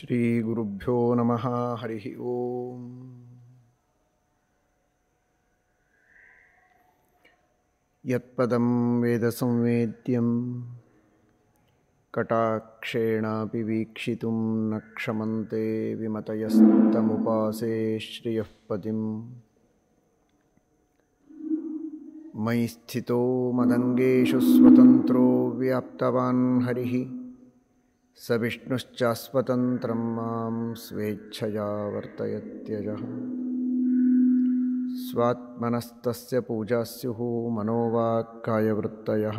श्रीगुरुभ्यो नमः हरिः ॐ यत्पदं वेदसंवेद्यं कटाक्षेणापि वीक्षितुं न क्षमन्ते विमतयस्तमुपासे श्रियः पतिं मयि स्थितो मदङ्गेषु स्वतन्त्रो व्याप्तवान् हरिः स विष्णुश्चास्वतंत्र स्वेच्छया स्वेच्छया त्यज स्वात्मनस्तस्य पूजा स्यु मनोवाक्कायवृत्तयः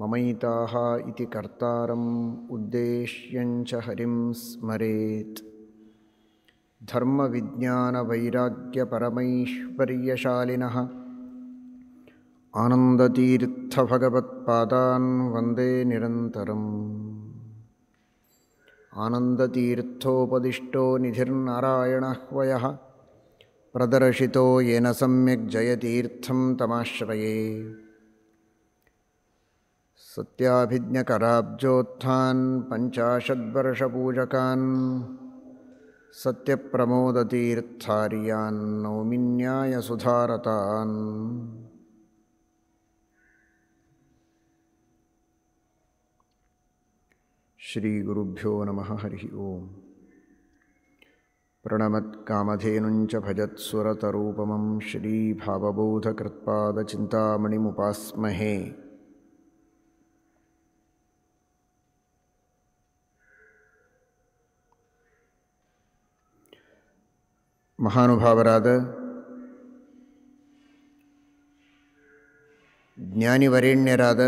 ममैताः इति कर्तारम् उद्देश्यञ्च हरिं स्मरेत् धर्मविज्ञानवैराग्यपरमैश्वर्यशालिनः आनन्दतीर्थभगवत्पादान् वन्दे निरन्तरम् आनंदतीर्थोपदिष्टो निधिर्नारायण वय प्रदर्शि येन सम्यक् तमाश्रिए तमाश्रये सत्याभिज्ञकराब्जोत्थान् पञ्चाशद्वर्षपूजकान् सत्यप्रमोदतीर्थार्यान् नौमिन्यायसुधारतान् श्रीगुरुभ्यो नमः हरिः ओम् प्रणमत्कामधेनुञ्च भजत्सुरतरूपमं श्रीभावबोधकृत्पादचिन्तामणिमुपास्महे महानुभावराद ज्ञानिवरेण्यराद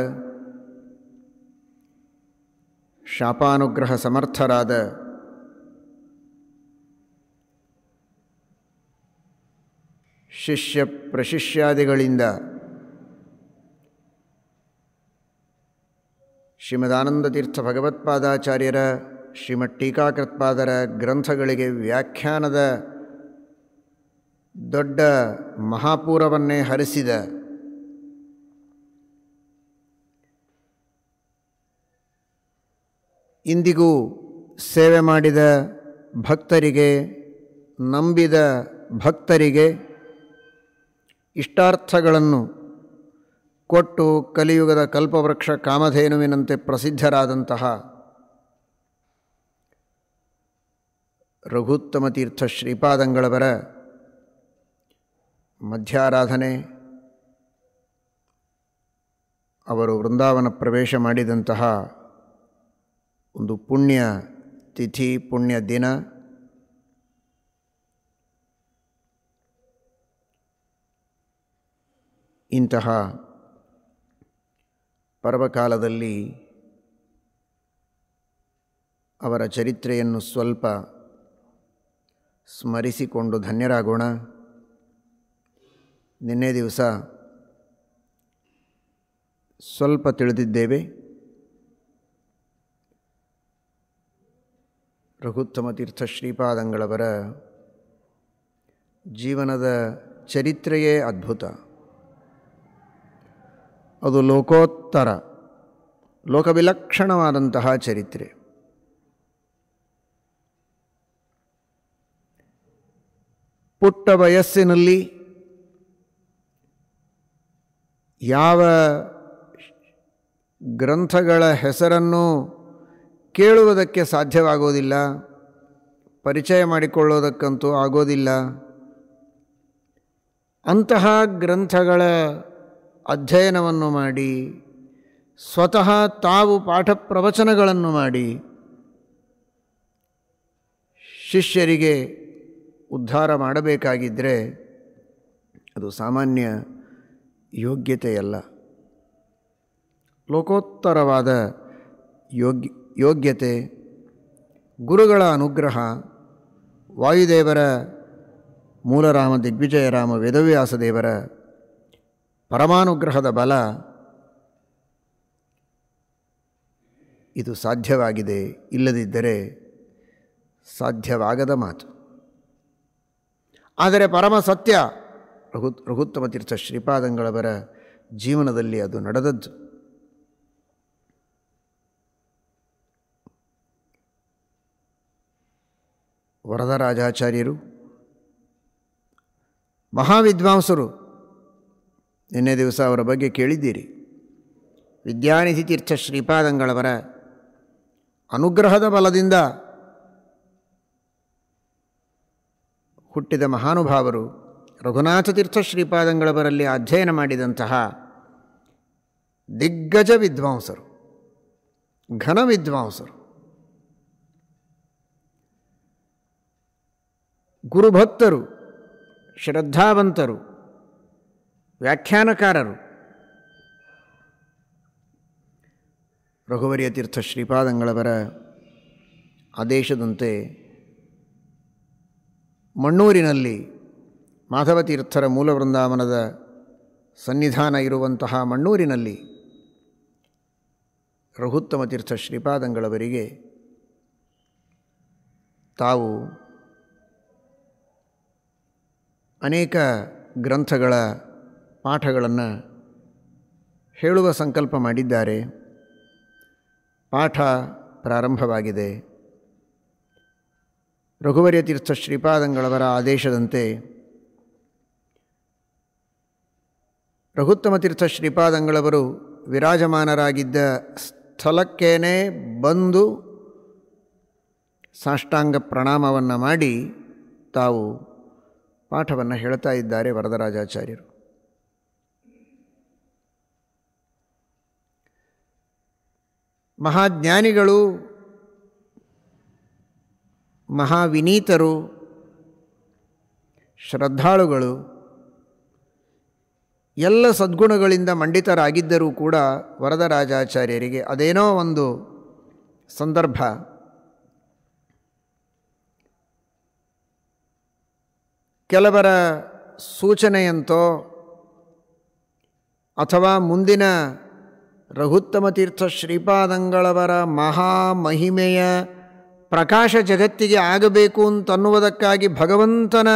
ಶಾಪಾನುಗ್ರಹ ಸಮರ್ಥರಾದ ಶಿಷ್ಯ ಪ್ರಶಿಷ್ಯಾದಿಗಳಿಂದ ಶ್ರೀಮದಾನಂದತೀರ್ಥ ಭಗವತ್ಪಾದಾಚಾರ್ಯರ ಶ್ರೀಮಠ್ ಟೀಕಾಕೃತ್ಪಾದರ ಗ್ರಂಥಗಳಿಗೆ ವ್ಯಾಖ್ಯಾನದ ದೊಡ್ಡ ಮಹಾಪೂರವನ್ನೇ ಹರಿಸಿದ ಇಂದಿಗೂ ಸೇವೆ ಮಾಡಿದ ಭಕ್ತರಿಗೆ ನಂಬಿದ ಭಕ್ತರಿಗೆ ಇಷ್ಟಾರ್ಥಗಳನ್ನು ಕೊಟ್ಟು ಕಲಿಯುಗದ ಕಲ್ಪವೃಕ್ಷ ಕಾಮಧೇನುವಿನಂತೆ ಪ್ರಸಿದ್ಧರಾದಂತಹ ರಘುತ್ತಮ ತೀರ್ಥ ಶ್ರೀಪಾದಂಗಳವರ ಮಧ್ಯಾರಾಧನೆ ಅವರು ವೃಂದಾವನ ಪ್ರವೇಶ ಮಾಡಿದಂತಹ ಒಂದು ಪುಣ್ಯ ತಿಥಿ ಪುಣ್ಯ ದಿನ ಇಂತಹ ಪರ್ವಕಾಲದಲ್ಲಿ ಅವರ ಚರಿತ್ರೆಯನ್ನು ಸ್ವಲ್ಪ ಸ್ಮರಿಸಿಕೊಂಡು ಧನ್ಯರಾಗೋಣ ನಿನ್ನೆ ದಿವಸ ಸ್ವಲ್ಪ ತಿಳಿದಿದ್ದೇವೆ ರಘುತ್ತಮ ತೀರ್ಥ ಶ್ರೀಪಾದಂಗಳವರ ಜೀವನದ ಚರಿತ್ರೆಯೇ ಅದ್ಭುತ ಅದು ಲೋಕೋತ್ತರ ಲೋಕವಿಲಕ್ಷಣವಾದಂತಹ ಚರಿತ್ರೆ ಪುಟ್ಟ ವಯಸ್ಸಿನಲ್ಲಿ ಯಾವ ಗ್ರಂಥಗಳ ಹೆಸರನ್ನು ಕೇಳುವುದಕ್ಕೆ ಸಾಧ್ಯವಾಗೋದಿಲ್ಲ ಪರಿಚಯ ಮಾಡಿಕೊಳ್ಳೋದಕ್ಕಂತೂ ಆಗೋದಿಲ್ಲ ಅಂತಹ ಗ್ರಂಥಗಳ ಅಧ್ಯಯನವನ್ನು ಮಾಡಿ ಸ್ವತಃ ತಾವು ಪಾಠ ಪ್ರವಚನಗಳನ್ನು ಮಾಡಿ ಶಿಷ್ಯರಿಗೆ ಉದ್ಧಾರ ಮಾಡಬೇಕಾಗಿದ್ದರೆ ಅದು ಸಾಮಾನ್ಯ ಯೋಗ್ಯತೆಯಲ್ಲ ಲೋಕೋತ್ತರವಾದ ಯೋಗ್ಯ ಯೋಗ್ಯತೆ ಗುರುಗಳ ಅನುಗ್ರಹ ವಾಯುದೇವರ ಮೂಲರಾಮ ದಿಗ್ವಿಜಯರಾಮ ವೇದವ್ಯಾಸ ದೇವರ ಪರಮಾನುಗ್ರಹದ ಬಲ ಇದು ಸಾಧ್ಯವಾಗಿದೆ ಇಲ್ಲದಿದ್ದರೆ ಸಾಧ್ಯವಾಗದ ಮಾತು ಆದರೆ ಪರಮ ಸತ್ಯ ರಘು ರಘುತ್ತಮ ತೀರ್ಥ ಶ್ರೀಪಾದಂಗಳವರ ಜೀವನದಲ್ಲಿ ಅದು ನಡೆದದ್ದು ವರದರಾಜಾಚಾರ್ಯರು ಮಹಾವಿದ್ವಾಂಸರು ನಿನ್ನೆ ದಿವಸ ಅವರ ಬಗ್ಗೆ ಕೇಳಿದ್ದೀರಿ ವಿದ್ಯಾನಿಧಿ ತೀರ್ಥ ಶ್ರೀಪಾದಂಗಳವರ ಅನುಗ್ರಹದ ಬಲದಿಂದ ಹುಟ್ಟಿದ ಮಹಾನುಭಾವರು ರಘುನಾಥ ತೀರ್ಥ ಶ್ರೀಪಾದಂಗಳವರಲ್ಲಿ ಅಧ್ಯಯನ ಮಾಡಿದಂತಹ ದಿಗ್ಗಜ ವಿದ್ವಾಂಸರು ಘನ ವಿದ್ವಾಂಸರು ಗುರುಭಕ್ತರು ಶ್ರದ್ಧಾವಂತರು ವ್ಯಾಖ್ಯಾನಕಾರರು ರಘುವರಿಯ ತೀರ್ಥ ಶ್ರೀಪಾದಂಗಳವರ ಆದೇಶದಂತೆ ಮಣ್ಣೂರಿನಲ್ಲಿ ಮಾಧವತೀರ್ಥರ ಮೂಲ ವೃಂದಾವನದ ಸನ್ನಿಧಾನ ಇರುವಂತಹ ಮಣ್ಣೂರಿನಲ್ಲಿ ರಘುತ್ತಮ ತೀರ್ಥ ಶ್ರೀಪಾದಂಗಳವರಿಗೆ ತಾವು ಅನೇಕ ಗ್ರಂಥಗಳ ಪಾಠಗಳನ್ನು ಹೇಳುವ ಸಂಕಲ್ಪ ಮಾಡಿದ್ದಾರೆ ಪಾಠ ಪ್ರಾರಂಭವಾಗಿದೆ ರಘುವರ್ಯ ತೀರ್ಥ ಶ್ರೀಪಾದಂಗಳವರ ಆದೇಶದಂತೆ ರಘುತ್ತಮ ತೀರ್ಥ ಶ್ರೀಪಾದಂಗಳವರು ವಿರಾಜಮಾನರಾಗಿದ್ದ ಸ್ಥಳಕ್ಕೇನೆ ಬಂದು ಸಾಷ್ಟಾಂಗ ಪ್ರಣಾಮವನ್ನು ಮಾಡಿ ತಾವು ಪಾಠವನ್ನು ಹೇಳ್ತಾ ಇದ್ದಾರೆ ವರದರಾಜಾಚಾರ್ಯರು ಮಹಾಜ್ಞಾನಿಗಳು ಮಹಾವಿನೀತರು ಶ್ರದ್ಧಾಳುಗಳು ಎಲ್ಲ ಸದ್ಗುಣಗಳಿಂದ ಮಂಡಿತರಾಗಿದ್ದರೂ ಕೂಡ ವರದರಾಜಾಚಾರ್ಯರಿಗೆ ಅದೇನೋ ಒಂದು ಸಂದರ್ಭ ಕೆಲವರ ಸೂಚನೆಯಂತೋ ಅಥವಾ ಮುಂದಿನ ರಘುತ್ತಮ ತೀರ್ಥ ಶ್ರೀಪಾದಂಗಳವರ ಮಹಾಮಹಿಮೆಯ ಪ್ರಕಾಶ ಜಗತ್ತಿಗೆ ಆಗಬೇಕು ಅಂತನ್ನುವುದಕ್ಕಾಗಿ ಭಗವಂತನ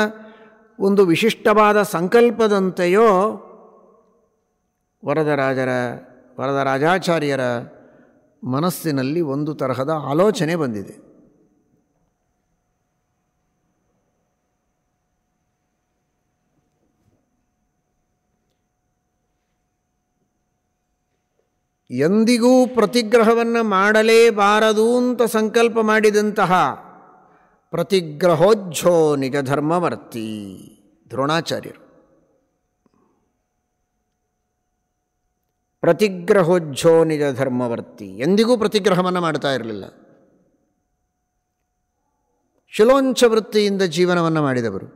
ಒಂದು ವಿಶಿಷ್ಟವಾದ ಸಂಕಲ್ಪದಂತೆಯೋ ವರದರಾಜರ ವರದರಾಜಾಚಾರ್ಯರ ಮನಸ್ಸಿನಲ್ಲಿ ಒಂದು ತರಹದ ಆಲೋಚನೆ ಬಂದಿದೆ ಎಂದಿಗೂ ಪ್ರತಿಗ್ರಹವನ್ನು ಮಾಡಲೇಬಾರದು ಅಂತ ಸಂಕಲ್ಪ ಮಾಡಿದಂತಹ ಪ್ರತಿಗ್ರಹೋಜ್ಜೋ ನಿಜ ಧರ್ಮವರ್ತಿ ದ್ರೋಣಾಚಾರ್ಯರು ಪ್ರತಿಗ್ರಹೋಜ್ಜೋ ನಿಜ ಧರ್ಮವರ್ತಿ ಎಂದಿಗೂ ಪ್ರತಿಗ್ರಹವನ್ನು ಮಾಡ್ತಾ ಇರಲಿಲ್ಲ ಶಿಲೋಂಚ ವೃತ್ತಿಯಿಂದ ಜೀವನವನ್ನು ಮಾಡಿದವರು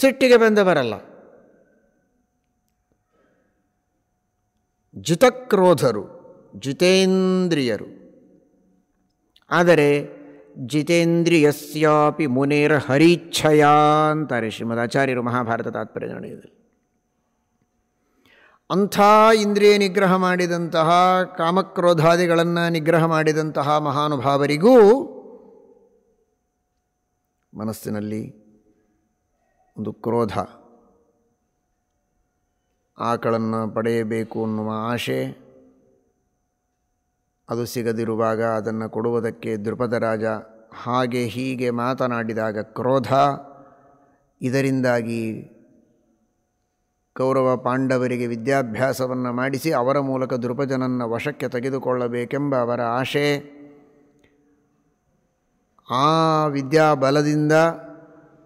ಸಿಟ್ಟಿಗೆ ಬಂದವರಲ್ಲ ಜಿತಕ್ರೋಧರು ಜಿತೇಂದ್ರಿಯರು ಆದರೆ ಜಿತೇಂದ್ರಿಯಸ್ಯಾಪಿ ಮುನೇರ ಹರೀಚ್ಛಯ ಅಂತಾರೆ ಶ್ರೀಮದ್ ಆಚಾರ್ಯರು ಮಹಾಭಾರತ ತಾತ್ಪರ್ಯ ನಡೆಯದಲ್ಲಿ ಅಂಥ ಇಂದ್ರಿಯ ನಿಗ್ರಹ ಮಾಡಿದಂತಹ ಕಾಮಕ್ರೋಧಾದಿಗಳನ್ನು ನಿಗ್ರಹ ಮಾಡಿದಂತಹ ಮಹಾನುಭಾವರಿಗೂ ಮನಸ್ಸಿನಲ್ಲಿ ಒಂದು ಕ್ರೋಧ ಆಕಳನ್ನು ಪಡೆಯಬೇಕು ಅನ್ನುವ ಆಶೆ ಅದು ಸಿಗದಿರುವಾಗ ಅದನ್ನು ಕೊಡುವುದಕ್ಕೆ ರಾಜ ಹಾಗೆ ಹೀಗೆ ಮಾತನಾಡಿದಾಗ ಕ್ರೋಧ ಇದರಿಂದಾಗಿ ಕೌರವ ಪಾಂಡವರಿಗೆ ವಿದ್ಯಾಭ್ಯಾಸವನ್ನು ಮಾಡಿಸಿ ಅವರ ಮೂಲಕ ದೃಪಜನನ್ನು ವಶಕ್ಕೆ ತೆಗೆದುಕೊಳ್ಳಬೇಕೆಂಬ ಅವರ ಆಶೆ ಆ ವಿದ್ಯಾಬಲದಿಂದ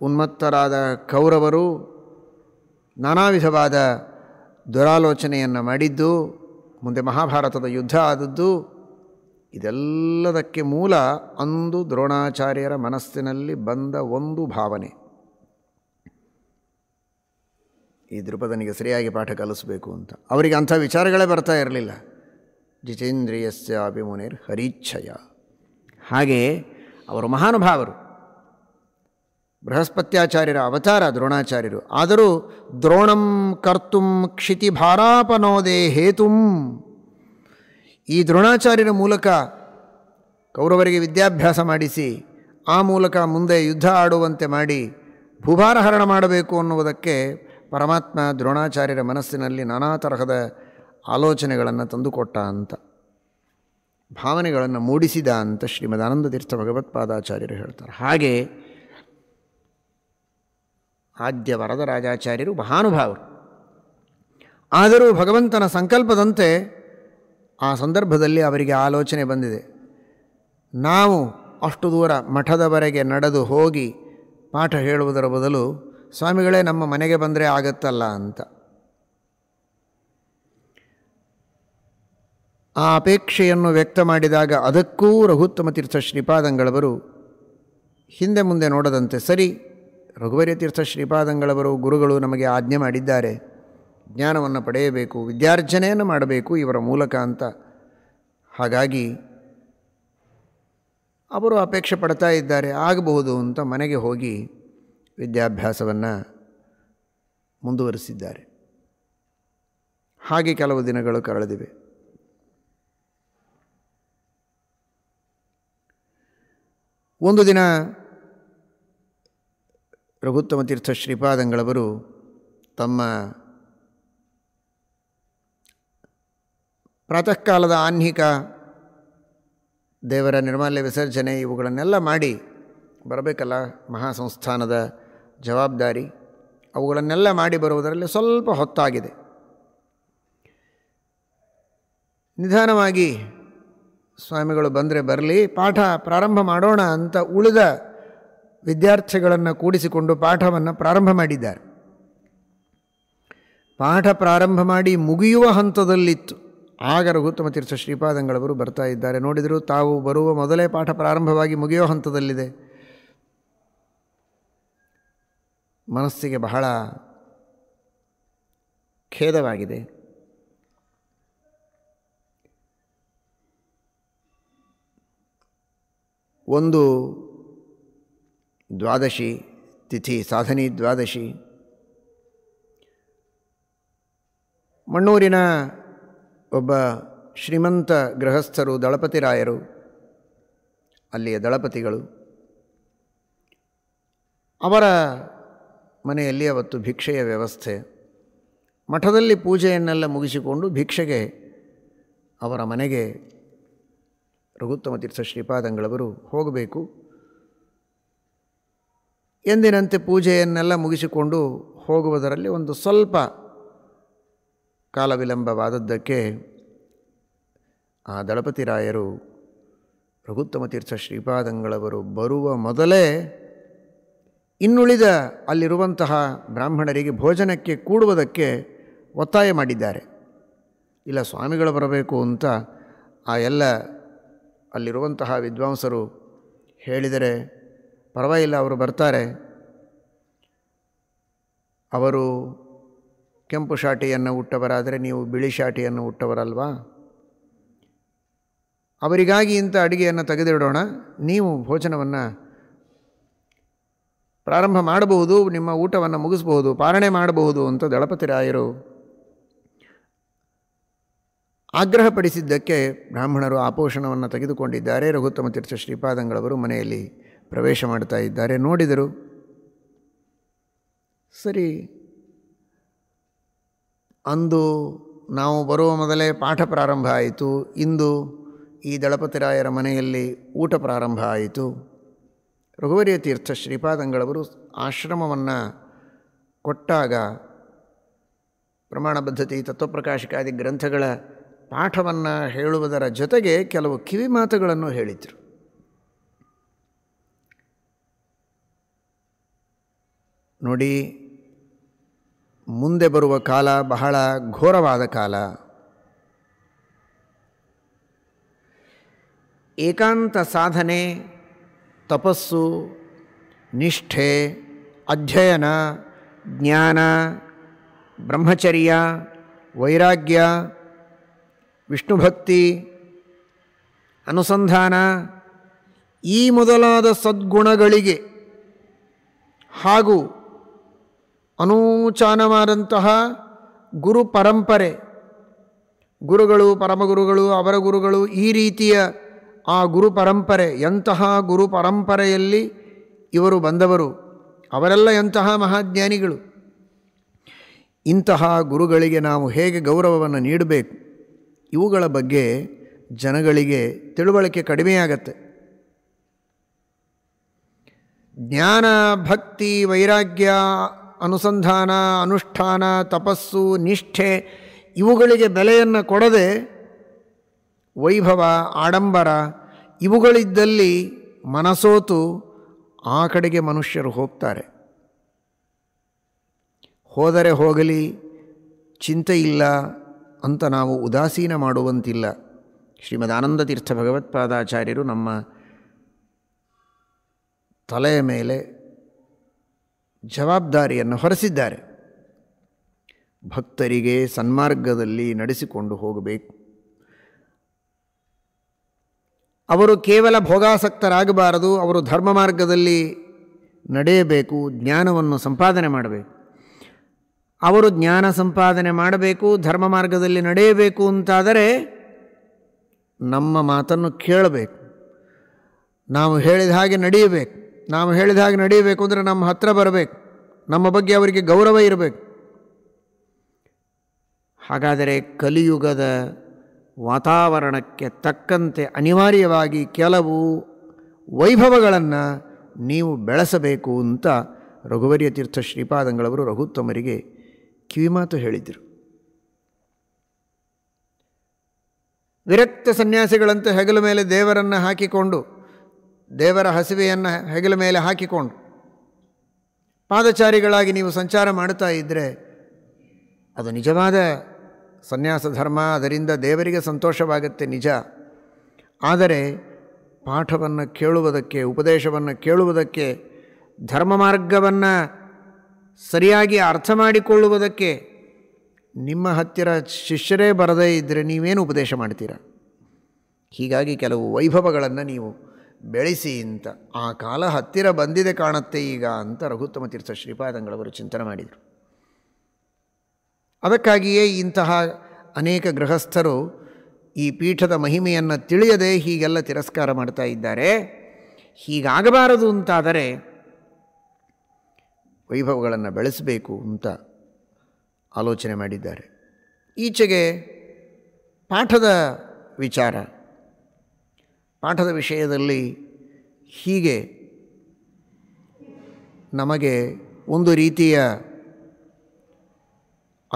ಉನ್ಮತ್ತರಾದ ಕೌರವರು ನಾನಾ ವಿಧವಾದ ದುರಾಲೋಚನೆಯನ್ನು ಮಾಡಿದ್ದು ಮುಂದೆ ಮಹಾಭಾರತದ ಯುದ್ಧ ಆದದ್ದು ಇದೆಲ್ಲದಕ್ಕೆ ಮೂಲ ಅಂದು ದ್ರೋಣಾಚಾರ್ಯರ ಮನಸ್ಸಿನಲ್ಲಿ ಬಂದ ಒಂದು ಭಾವನೆ ಈ ದೃಪದನಿಗೆ ಸರಿಯಾಗಿ ಪಾಠ ಕಲಿಸಬೇಕು ಅಂತ ಅವರಿಗೆ ಅಂಥ ವಿಚಾರಗಳೇ ಬರ್ತಾ ಇರಲಿಲ್ಲ ಜಿತೇಂದ್ರಿಯಸ್ಯ ಅಭಿಮುನಿರ್ ಹರೀಚ್ಛಯ ಹಾಗೆಯೇ ಅವರು ಮಹಾನುಭಾವರು ಬೃಹಸ್ಪತ್ಯಾಚಾರ್ಯರ ಅವತಾರ ದ್ರೋಣಾಚಾರ್ಯರು ಆದರೂ ದ್ರೋಣಂ ಕರ್ತುಂ ಕ್ಷಿತಿಭಾರಾಪನೋದೇ ಹೇತುಂ ಈ ದ್ರೋಣಾಚಾರ್ಯರ ಮೂಲಕ ಕೌರವರಿಗೆ ವಿದ್ಯಾಭ್ಯಾಸ ಮಾಡಿಸಿ ಆ ಮೂಲಕ ಮುಂದೆ ಯುದ್ಧ ಆಡುವಂತೆ ಮಾಡಿ ಭೂಭಾರ ಹರಣ ಮಾಡಬೇಕು ಅನ್ನುವುದಕ್ಕೆ ಪರಮಾತ್ಮ ದ್ರೋಣಾಚಾರ್ಯರ ಮನಸ್ಸಿನಲ್ಲಿ ನಾನಾ ತರಹದ ಆಲೋಚನೆಗಳನ್ನು ತಂದುಕೊಟ್ಟ ಅಂತ ಭಾವನೆಗಳನ್ನು ಮೂಡಿಸಿದ ಅಂತ ಶ್ರೀಮದಾನಂದ ತೀರ್ಥ ಭಗವತ್ಪಾದಾಚಾರ್ಯರು ಹೇಳ್ತಾರೆ ಹಾಗೆ ಆದ್ಯ ವರದರಾಜಾಚಾರ್ಯರು ಮಹಾನುಭಾವರು ಆದರೂ ಭಗವಂತನ ಸಂಕಲ್ಪದಂತೆ ಆ ಸಂದರ್ಭದಲ್ಲಿ ಅವರಿಗೆ ಆಲೋಚನೆ ಬಂದಿದೆ ನಾವು ಅಷ್ಟು ದೂರ ಮಠದವರೆಗೆ ನಡೆದು ಹೋಗಿ ಪಾಠ ಹೇಳುವುದರ ಬದಲು ಸ್ವಾಮಿಗಳೇ ನಮ್ಮ ಮನೆಗೆ ಬಂದರೆ ಆಗತ್ತಲ್ಲ ಅಂತ ಆ ಅಪೇಕ್ಷೆಯನ್ನು ವ್ಯಕ್ತ ಮಾಡಿದಾಗ ಅದಕ್ಕೂ ರಘುತ್ತಮ ತೀರ್ಥ ಶ್ರೀಪಾದಂಗಳವರು ಹಿಂದೆ ಮುಂದೆ ನೋಡದಂತೆ ಸರಿ ತೀರ್ಥ ಶ್ರೀಪಾದಂಗಳವರು ಗುರುಗಳು ನಮಗೆ ಆಜ್ಞೆ ಮಾಡಿದ್ದಾರೆ ಜ್ಞಾನವನ್ನು ಪಡೆಯಬೇಕು ವಿದ್ಯಾರ್ಜನೆಯನ್ನು ಮಾಡಬೇಕು ಇವರ ಮೂಲಕ ಅಂತ ಹಾಗಾಗಿ ಅವರು ಅಪೇಕ್ಷೆ ಪಡ್ತಾ ಇದ್ದಾರೆ ಆಗಬಹುದು ಅಂತ ಮನೆಗೆ ಹೋಗಿ ವಿದ್ಯಾಭ್ಯಾಸವನ್ನು ಮುಂದುವರಿಸಿದ್ದಾರೆ ಹಾಗೆ ಕೆಲವು ದಿನಗಳು ಕಳೆದಿವೆ ಒಂದು ದಿನ ರಘುತ್ತಮ ತೀರ್ಥ ಶ್ರೀಪಾದಂಗಳವರು ತಮ್ಮ ಪ್ರಾತಃ ಕಾಲದ ಆಹ್ನಿಕ ದೇವರ ನಿರ್ಮಾಲ್ಯ ವಿಸರ್ಜನೆ ಇವುಗಳನ್ನೆಲ್ಲ ಮಾಡಿ ಬರಬೇಕಲ್ಲ ಮಹಾಸಂಸ್ಥಾನದ ಜವಾಬ್ದಾರಿ ಅವುಗಳನ್ನೆಲ್ಲ ಮಾಡಿ ಬರುವುದರಲ್ಲಿ ಸ್ವಲ್ಪ ಹೊತ್ತಾಗಿದೆ ನಿಧಾನವಾಗಿ ಸ್ವಾಮಿಗಳು ಬಂದರೆ ಬರಲಿ ಪಾಠ ಪ್ರಾರಂಭ ಮಾಡೋಣ ಅಂತ ಉಳಿದ ವಿದ್ಯಾರ್ಥಿಗಳನ್ನು ಕೂಡಿಸಿಕೊಂಡು ಪಾಠವನ್ನು ಪ್ರಾರಂಭ ಮಾಡಿದ್ದಾರೆ ಪಾಠ ಪ್ರಾರಂಭ ಮಾಡಿ ಮುಗಿಯುವ ಹಂತದಲ್ಲಿತ್ತು ಆಗ ರಘುತ್ತಮತೀರ್ಥ ಶ್ರೀಪಾದಂಗಳವರು ಬರ್ತಾ ಇದ್ದಾರೆ ನೋಡಿದರೂ ತಾವು ಬರುವ ಮೊದಲೇ ಪಾಠ ಪ್ರಾರಂಭವಾಗಿ ಮುಗಿಯುವ ಹಂತದಲ್ಲಿದೆ ಮನಸ್ಸಿಗೆ ಬಹಳ ಖೇದವಾಗಿದೆ ಒಂದು ದ್ವಾದಶಿ ತಿಥಿ ಸಾಧನಿ ದ್ವಾದಶಿ ಮಣ್ಣೂರಿನ ಒಬ್ಬ ಶ್ರೀಮಂತ ಗೃಹಸ್ಥರು ದಳಪತಿರಾಯರು ಅಲ್ಲಿಯ ದಳಪತಿಗಳು ಅವರ ಮನೆಯಲ್ಲಿ ಅವತ್ತು ಭಿಕ್ಷೆಯ ವ್ಯವಸ್ಥೆ ಮಠದಲ್ಲಿ ಪೂಜೆಯನ್ನೆಲ್ಲ ಮುಗಿಸಿಕೊಂಡು ಭಿಕ್ಷೆಗೆ ಅವರ ಮನೆಗೆ ರಘುತ್ತಮ ತೀರ್ಥ ಶ್ರೀಪಾದಂಗಳವರು ಹೋಗಬೇಕು ಎಂದಿನಂತೆ ಪೂಜೆಯನ್ನೆಲ್ಲ ಮುಗಿಸಿಕೊಂಡು ಹೋಗುವುದರಲ್ಲಿ ಒಂದು ಸ್ವಲ್ಪ ಕಾಲ ವಿಳಂಬವಾದದ್ದಕ್ಕೆ ಆ ದಳಪತಿರಾಯರು ರಘುತ್ತಮ ತೀರ್ಥ ಶ್ರೀಪಾದಂಗಳವರು ಬರುವ ಮೊದಲೇ ಇನ್ನುಳಿದ ಅಲ್ಲಿರುವಂತಹ ಬ್ರಾಹ್ಮಣರಿಗೆ ಭೋಜನಕ್ಕೆ ಕೂಡುವುದಕ್ಕೆ ಒತ್ತಾಯ ಮಾಡಿದ್ದಾರೆ ಇಲ್ಲ ಸ್ವಾಮಿಗಳು ಬರಬೇಕು ಅಂತ ಆ ಎಲ್ಲ ಅಲ್ಲಿರುವಂತಹ ವಿದ್ವಾಂಸರು ಹೇಳಿದರೆ ಪರವಾಗಿಲ್ಲ ಅವರು ಬರ್ತಾರೆ ಅವರು ಕೆಂಪು ಶಾಟಿಯನ್ನು ಹುಟ್ಟವರಾದರೆ ನೀವು ಬಿಳಿ ಶಾಟಿಯನ್ನು ಹುಟ್ಟವರಲ್ವಾ ಅವರಿಗಾಗಿ ಇಂಥ ಅಡುಗೆಯನ್ನು ತೆಗೆದಿಡೋಣ ನೀವು ಭೋಜನವನ್ನು ಪ್ರಾರಂಭ ಮಾಡಬಹುದು ನಿಮ್ಮ ಊಟವನ್ನು ಮುಗಿಸಬಹುದು ಪಾರಣೆ ಮಾಡಬಹುದು ಅಂತ ದಳಪತಿ ರಾಯರು ಆಗ್ರಹಪಡಿಸಿದ್ದಕ್ಕೆ ಬ್ರಾಹ್ಮಣರು ಆಪೋಷಣವನ್ನು ತೆಗೆದುಕೊಂಡಿದ್ದಾರೆ ರಘುತ್ತಮ ತೀರ್ಥ ಶ್ರೀಪಾದಂಗಳವರು ಮನೆಯಲ್ಲಿ ಪ್ರವೇಶ ಮಾಡ್ತಾ ಇದ್ದಾರೆ ನೋಡಿದರು ಸರಿ ಅಂದು ನಾವು ಬರುವ ಮೊದಲೇ ಪಾಠ ಪ್ರಾರಂಭ ಆಯಿತು ಇಂದು ಈ ದಳಪತಿರಾಯರ ಮನೆಯಲ್ಲಿ ಊಟ ಪ್ರಾರಂಭ ಆಯಿತು ರಘುವರಿಯ ತೀರ್ಥ ಶ್ರೀಪಾದಂಗಳವರು ಆಶ್ರಮವನ್ನು ಕೊಟ್ಟಾಗ ಪ್ರಮಾಣ ತತ್ವಪ್ರಕಾಶಕಾದಿ ಗ್ರಂಥಗಳ ಪಾಠವನ್ನು ಹೇಳುವುದರ ಜೊತೆಗೆ ಕೆಲವು ಕಿವಿಮಾತುಗಳನ್ನು ಹೇಳಿದರು ನೋಡಿ ಮುಂದೆ ಬರುವ ಕಾಲ ಬಹಳ ಘೋರವಾದ ಕಾಲ ಏಕಾಂತ ಸಾಧನೆ ತಪಸ್ಸು ನಿಷ್ಠೆ ಅಧ್ಯಯನ ಜ್ಞಾನ ಬ್ರಹ್ಮಚರ್ಯ ವೈರಾಗ್ಯ ವಿಷ್ಣುಭಕ್ತಿ ಅನುಸಂಧಾನ ಈ ಮೊದಲಾದ ಸದ್ಗುಣಗಳಿಗೆ ಹಾಗೂ ಅನೂಚಾನವಾದಂತಹ ಗುರು ಪರಂಪರೆ ಗುರುಗಳು ಪರಮಗುರುಗಳು ಅವರ ಗುರುಗಳು ಈ ರೀತಿಯ ಆ ಗುರು ಪರಂಪರೆ ಎಂತಹ ಗುರು ಪರಂಪರೆಯಲ್ಲಿ ಇವರು ಬಂದವರು ಅವರೆಲ್ಲ ಎಂತಹ ಮಹಾಜ್ಞಾನಿಗಳು ಇಂತಹ ಗುರುಗಳಿಗೆ ನಾವು ಹೇಗೆ ಗೌರವವನ್ನು ನೀಡಬೇಕು ಇವುಗಳ ಬಗ್ಗೆ ಜನಗಳಿಗೆ ತಿಳುವಳಿಕೆ ಕಡಿಮೆಯಾಗತ್ತೆ ಜ್ಞಾನ ಭಕ್ತಿ ವೈರಾಗ್ಯ ಅನುಸಂಧಾನ ಅನುಷ್ಠಾನ ತಪಸ್ಸು ನಿಷ್ಠೆ ಇವುಗಳಿಗೆ ಬೆಲೆಯನ್ನು ಕೊಡದೆ ವೈಭವ ಆಡಂಬರ ಇವುಗಳಿದ್ದಲ್ಲಿ ಮನಸೋತು ಆ ಕಡೆಗೆ ಮನುಷ್ಯರು ಹೋಗ್ತಾರೆ ಹೋದರೆ ಹೋಗಲಿ ಚಿಂತೆ ಇಲ್ಲ ಅಂತ ನಾವು ಉದಾಸೀನ ಮಾಡುವಂತಿಲ್ಲ ಶ್ರೀಮದ್ ತೀರ್ಥ ಭಗವತ್ಪಾದಾಚಾರ್ಯರು ನಮ್ಮ ತಲೆಯ ಮೇಲೆ ಜವಾಬ್ದಾರಿಯನ್ನು ಹೊರಸಿದ್ದಾರೆ ಭಕ್ತರಿಗೆ ಸನ್ಮಾರ್ಗದಲ್ಲಿ ನಡೆಸಿಕೊಂಡು ಹೋಗಬೇಕು ಅವರು ಕೇವಲ ಭೋಗಾಸಕ್ತರಾಗಬಾರದು ಅವರು ಧರ್ಮ ಮಾರ್ಗದಲ್ಲಿ ನಡೆಯಬೇಕು ಜ್ಞಾನವನ್ನು ಸಂಪಾದನೆ ಮಾಡಬೇಕು ಅವರು ಜ್ಞಾನ ಸಂಪಾದನೆ ಮಾಡಬೇಕು ಧರ್ಮ ಮಾರ್ಗದಲ್ಲಿ ನಡೆಯಬೇಕು ಅಂತಾದರೆ ನಮ್ಮ ಮಾತನ್ನು ಕೇಳಬೇಕು ನಾವು ಹೇಳಿದ ಹಾಗೆ ನಡೆಯಬೇಕು ನಾವು ಹೇಳಿದ ಹಾಗೆ ನಡೀಬೇಕು ಅಂದರೆ ನಮ್ಮ ಹತ್ರ ಬರಬೇಕು ನಮ್ಮ ಬಗ್ಗೆ ಅವರಿಗೆ ಗೌರವ ಇರಬೇಕು ಹಾಗಾದರೆ ಕಲಿಯುಗದ ವಾತಾವರಣಕ್ಕೆ ತಕ್ಕಂತೆ ಅನಿವಾರ್ಯವಾಗಿ ಕೆಲವು ವೈಭವಗಳನ್ನು ನೀವು ಬೆಳೆಸಬೇಕು ಅಂತ ರಘುವರಿಯ ತೀರ್ಥ ಶ್ರೀಪಾದಂಗಳವರು ರಘುತ್ತಮರಿಗೆ ಕಿವಿಮಾತು ಹೇಳಿದರು ವಿರಕ್ತ ಸನ್ಯಾಸಿಗಳಂತೆ ಹೆಗಲ ಮೇಲೆ ದೇವರನ್ನು ಹಾಕಿಕೊಂಡು ದೇವರ ಹಸಿವೆಯನ್ನು ಹೆಗಲ ಮೇಲೆ ಹಾಕಿಕೊಂಡು ಪಾದಚಾರಿಗಳಾಗಿ ನೀವು ಸಂಚಾರ ಮಾಡುತ್ತಾ ಇದ್ದರೆ ಅದು ನಿಜವಾದ ಸನ್ಯಾಸ ಧರ್ಮ ಅದರಿಂದ ದೇವರಿಗೆ ಸಂತೋಷವಾಗುತ್ತೆ ನಿಜ ಆದರೆ ಪಾಠವನ್ನು ಕೇಳುವುದಕ್ಕೆ ಉಪದೇಶವನ್ನು ಕೇಳುವುದಕ್ಕೆ ಧರ್ಮ ಮಾರ್ಗವನ್ನು ಸರಿಯಾಗಿ ಅರ್ಥ ಮಾಡಿಕೊಳ್ಳುವುದಕ್ಕೆ ನಿಮ್ಮ ಹತ್ತಿರ ಶಿಷ್ಯರೇ ಬರದೇ ಇದ್ದರೆ ನೀವೇನು ಉಪದೇಶ ಮಾಡ್ತೀರ ಹೀಗಾಗಿ ಕೆಲವು ವೈಭವಗಳನ್ನು ನೀವು ಬೆಳೆಸಿ ಅಂತ ಆ ಕಾಲ ಹತ್ತಿರ ಬಂದಿದೆ ಕಾಣುತ್ತೆ ಈಗ ಅಂತ ರಘುತ್ತಮ ತೀರ್ಥ ಶ್ರೀಪಾದಂಗಳವರು ಚಿಂತನೆ ಮಾಡಿದರು ಅದಕ್ಕಾಗಿಯೇ ಇಂತಹ ಅನೇಕ ಗೃಹಸ್ಥರು ಈ ಪೀಠದ ಮಹಿಮೆಯನ್ನು ತಿಳಿಯದೆ ಹೀಗೆಲ್ಲ ತಿರಸ್ಕಾರ ಮಾಡ್ತಾ ಇದ್ದಾರೆ ಹೀಗಾಗಬಾರದು ಅಂತಾದರೆ ವೈಭವಗಳನ್ನು ಬೆಳೆಸಬೇಕು ಅಂತ ಆಲೋಚನೆ ಮಾಡಿದ್ದಾರೆ ಈಚೆಗೆ ಪಾಠದ ವಿಚಾರ ಪಾಠದ ವಿಷಯದಲ್ಲಿ ಹೀಗೆ ನಮಗೆ ಒಂದು ರೀತಿಯ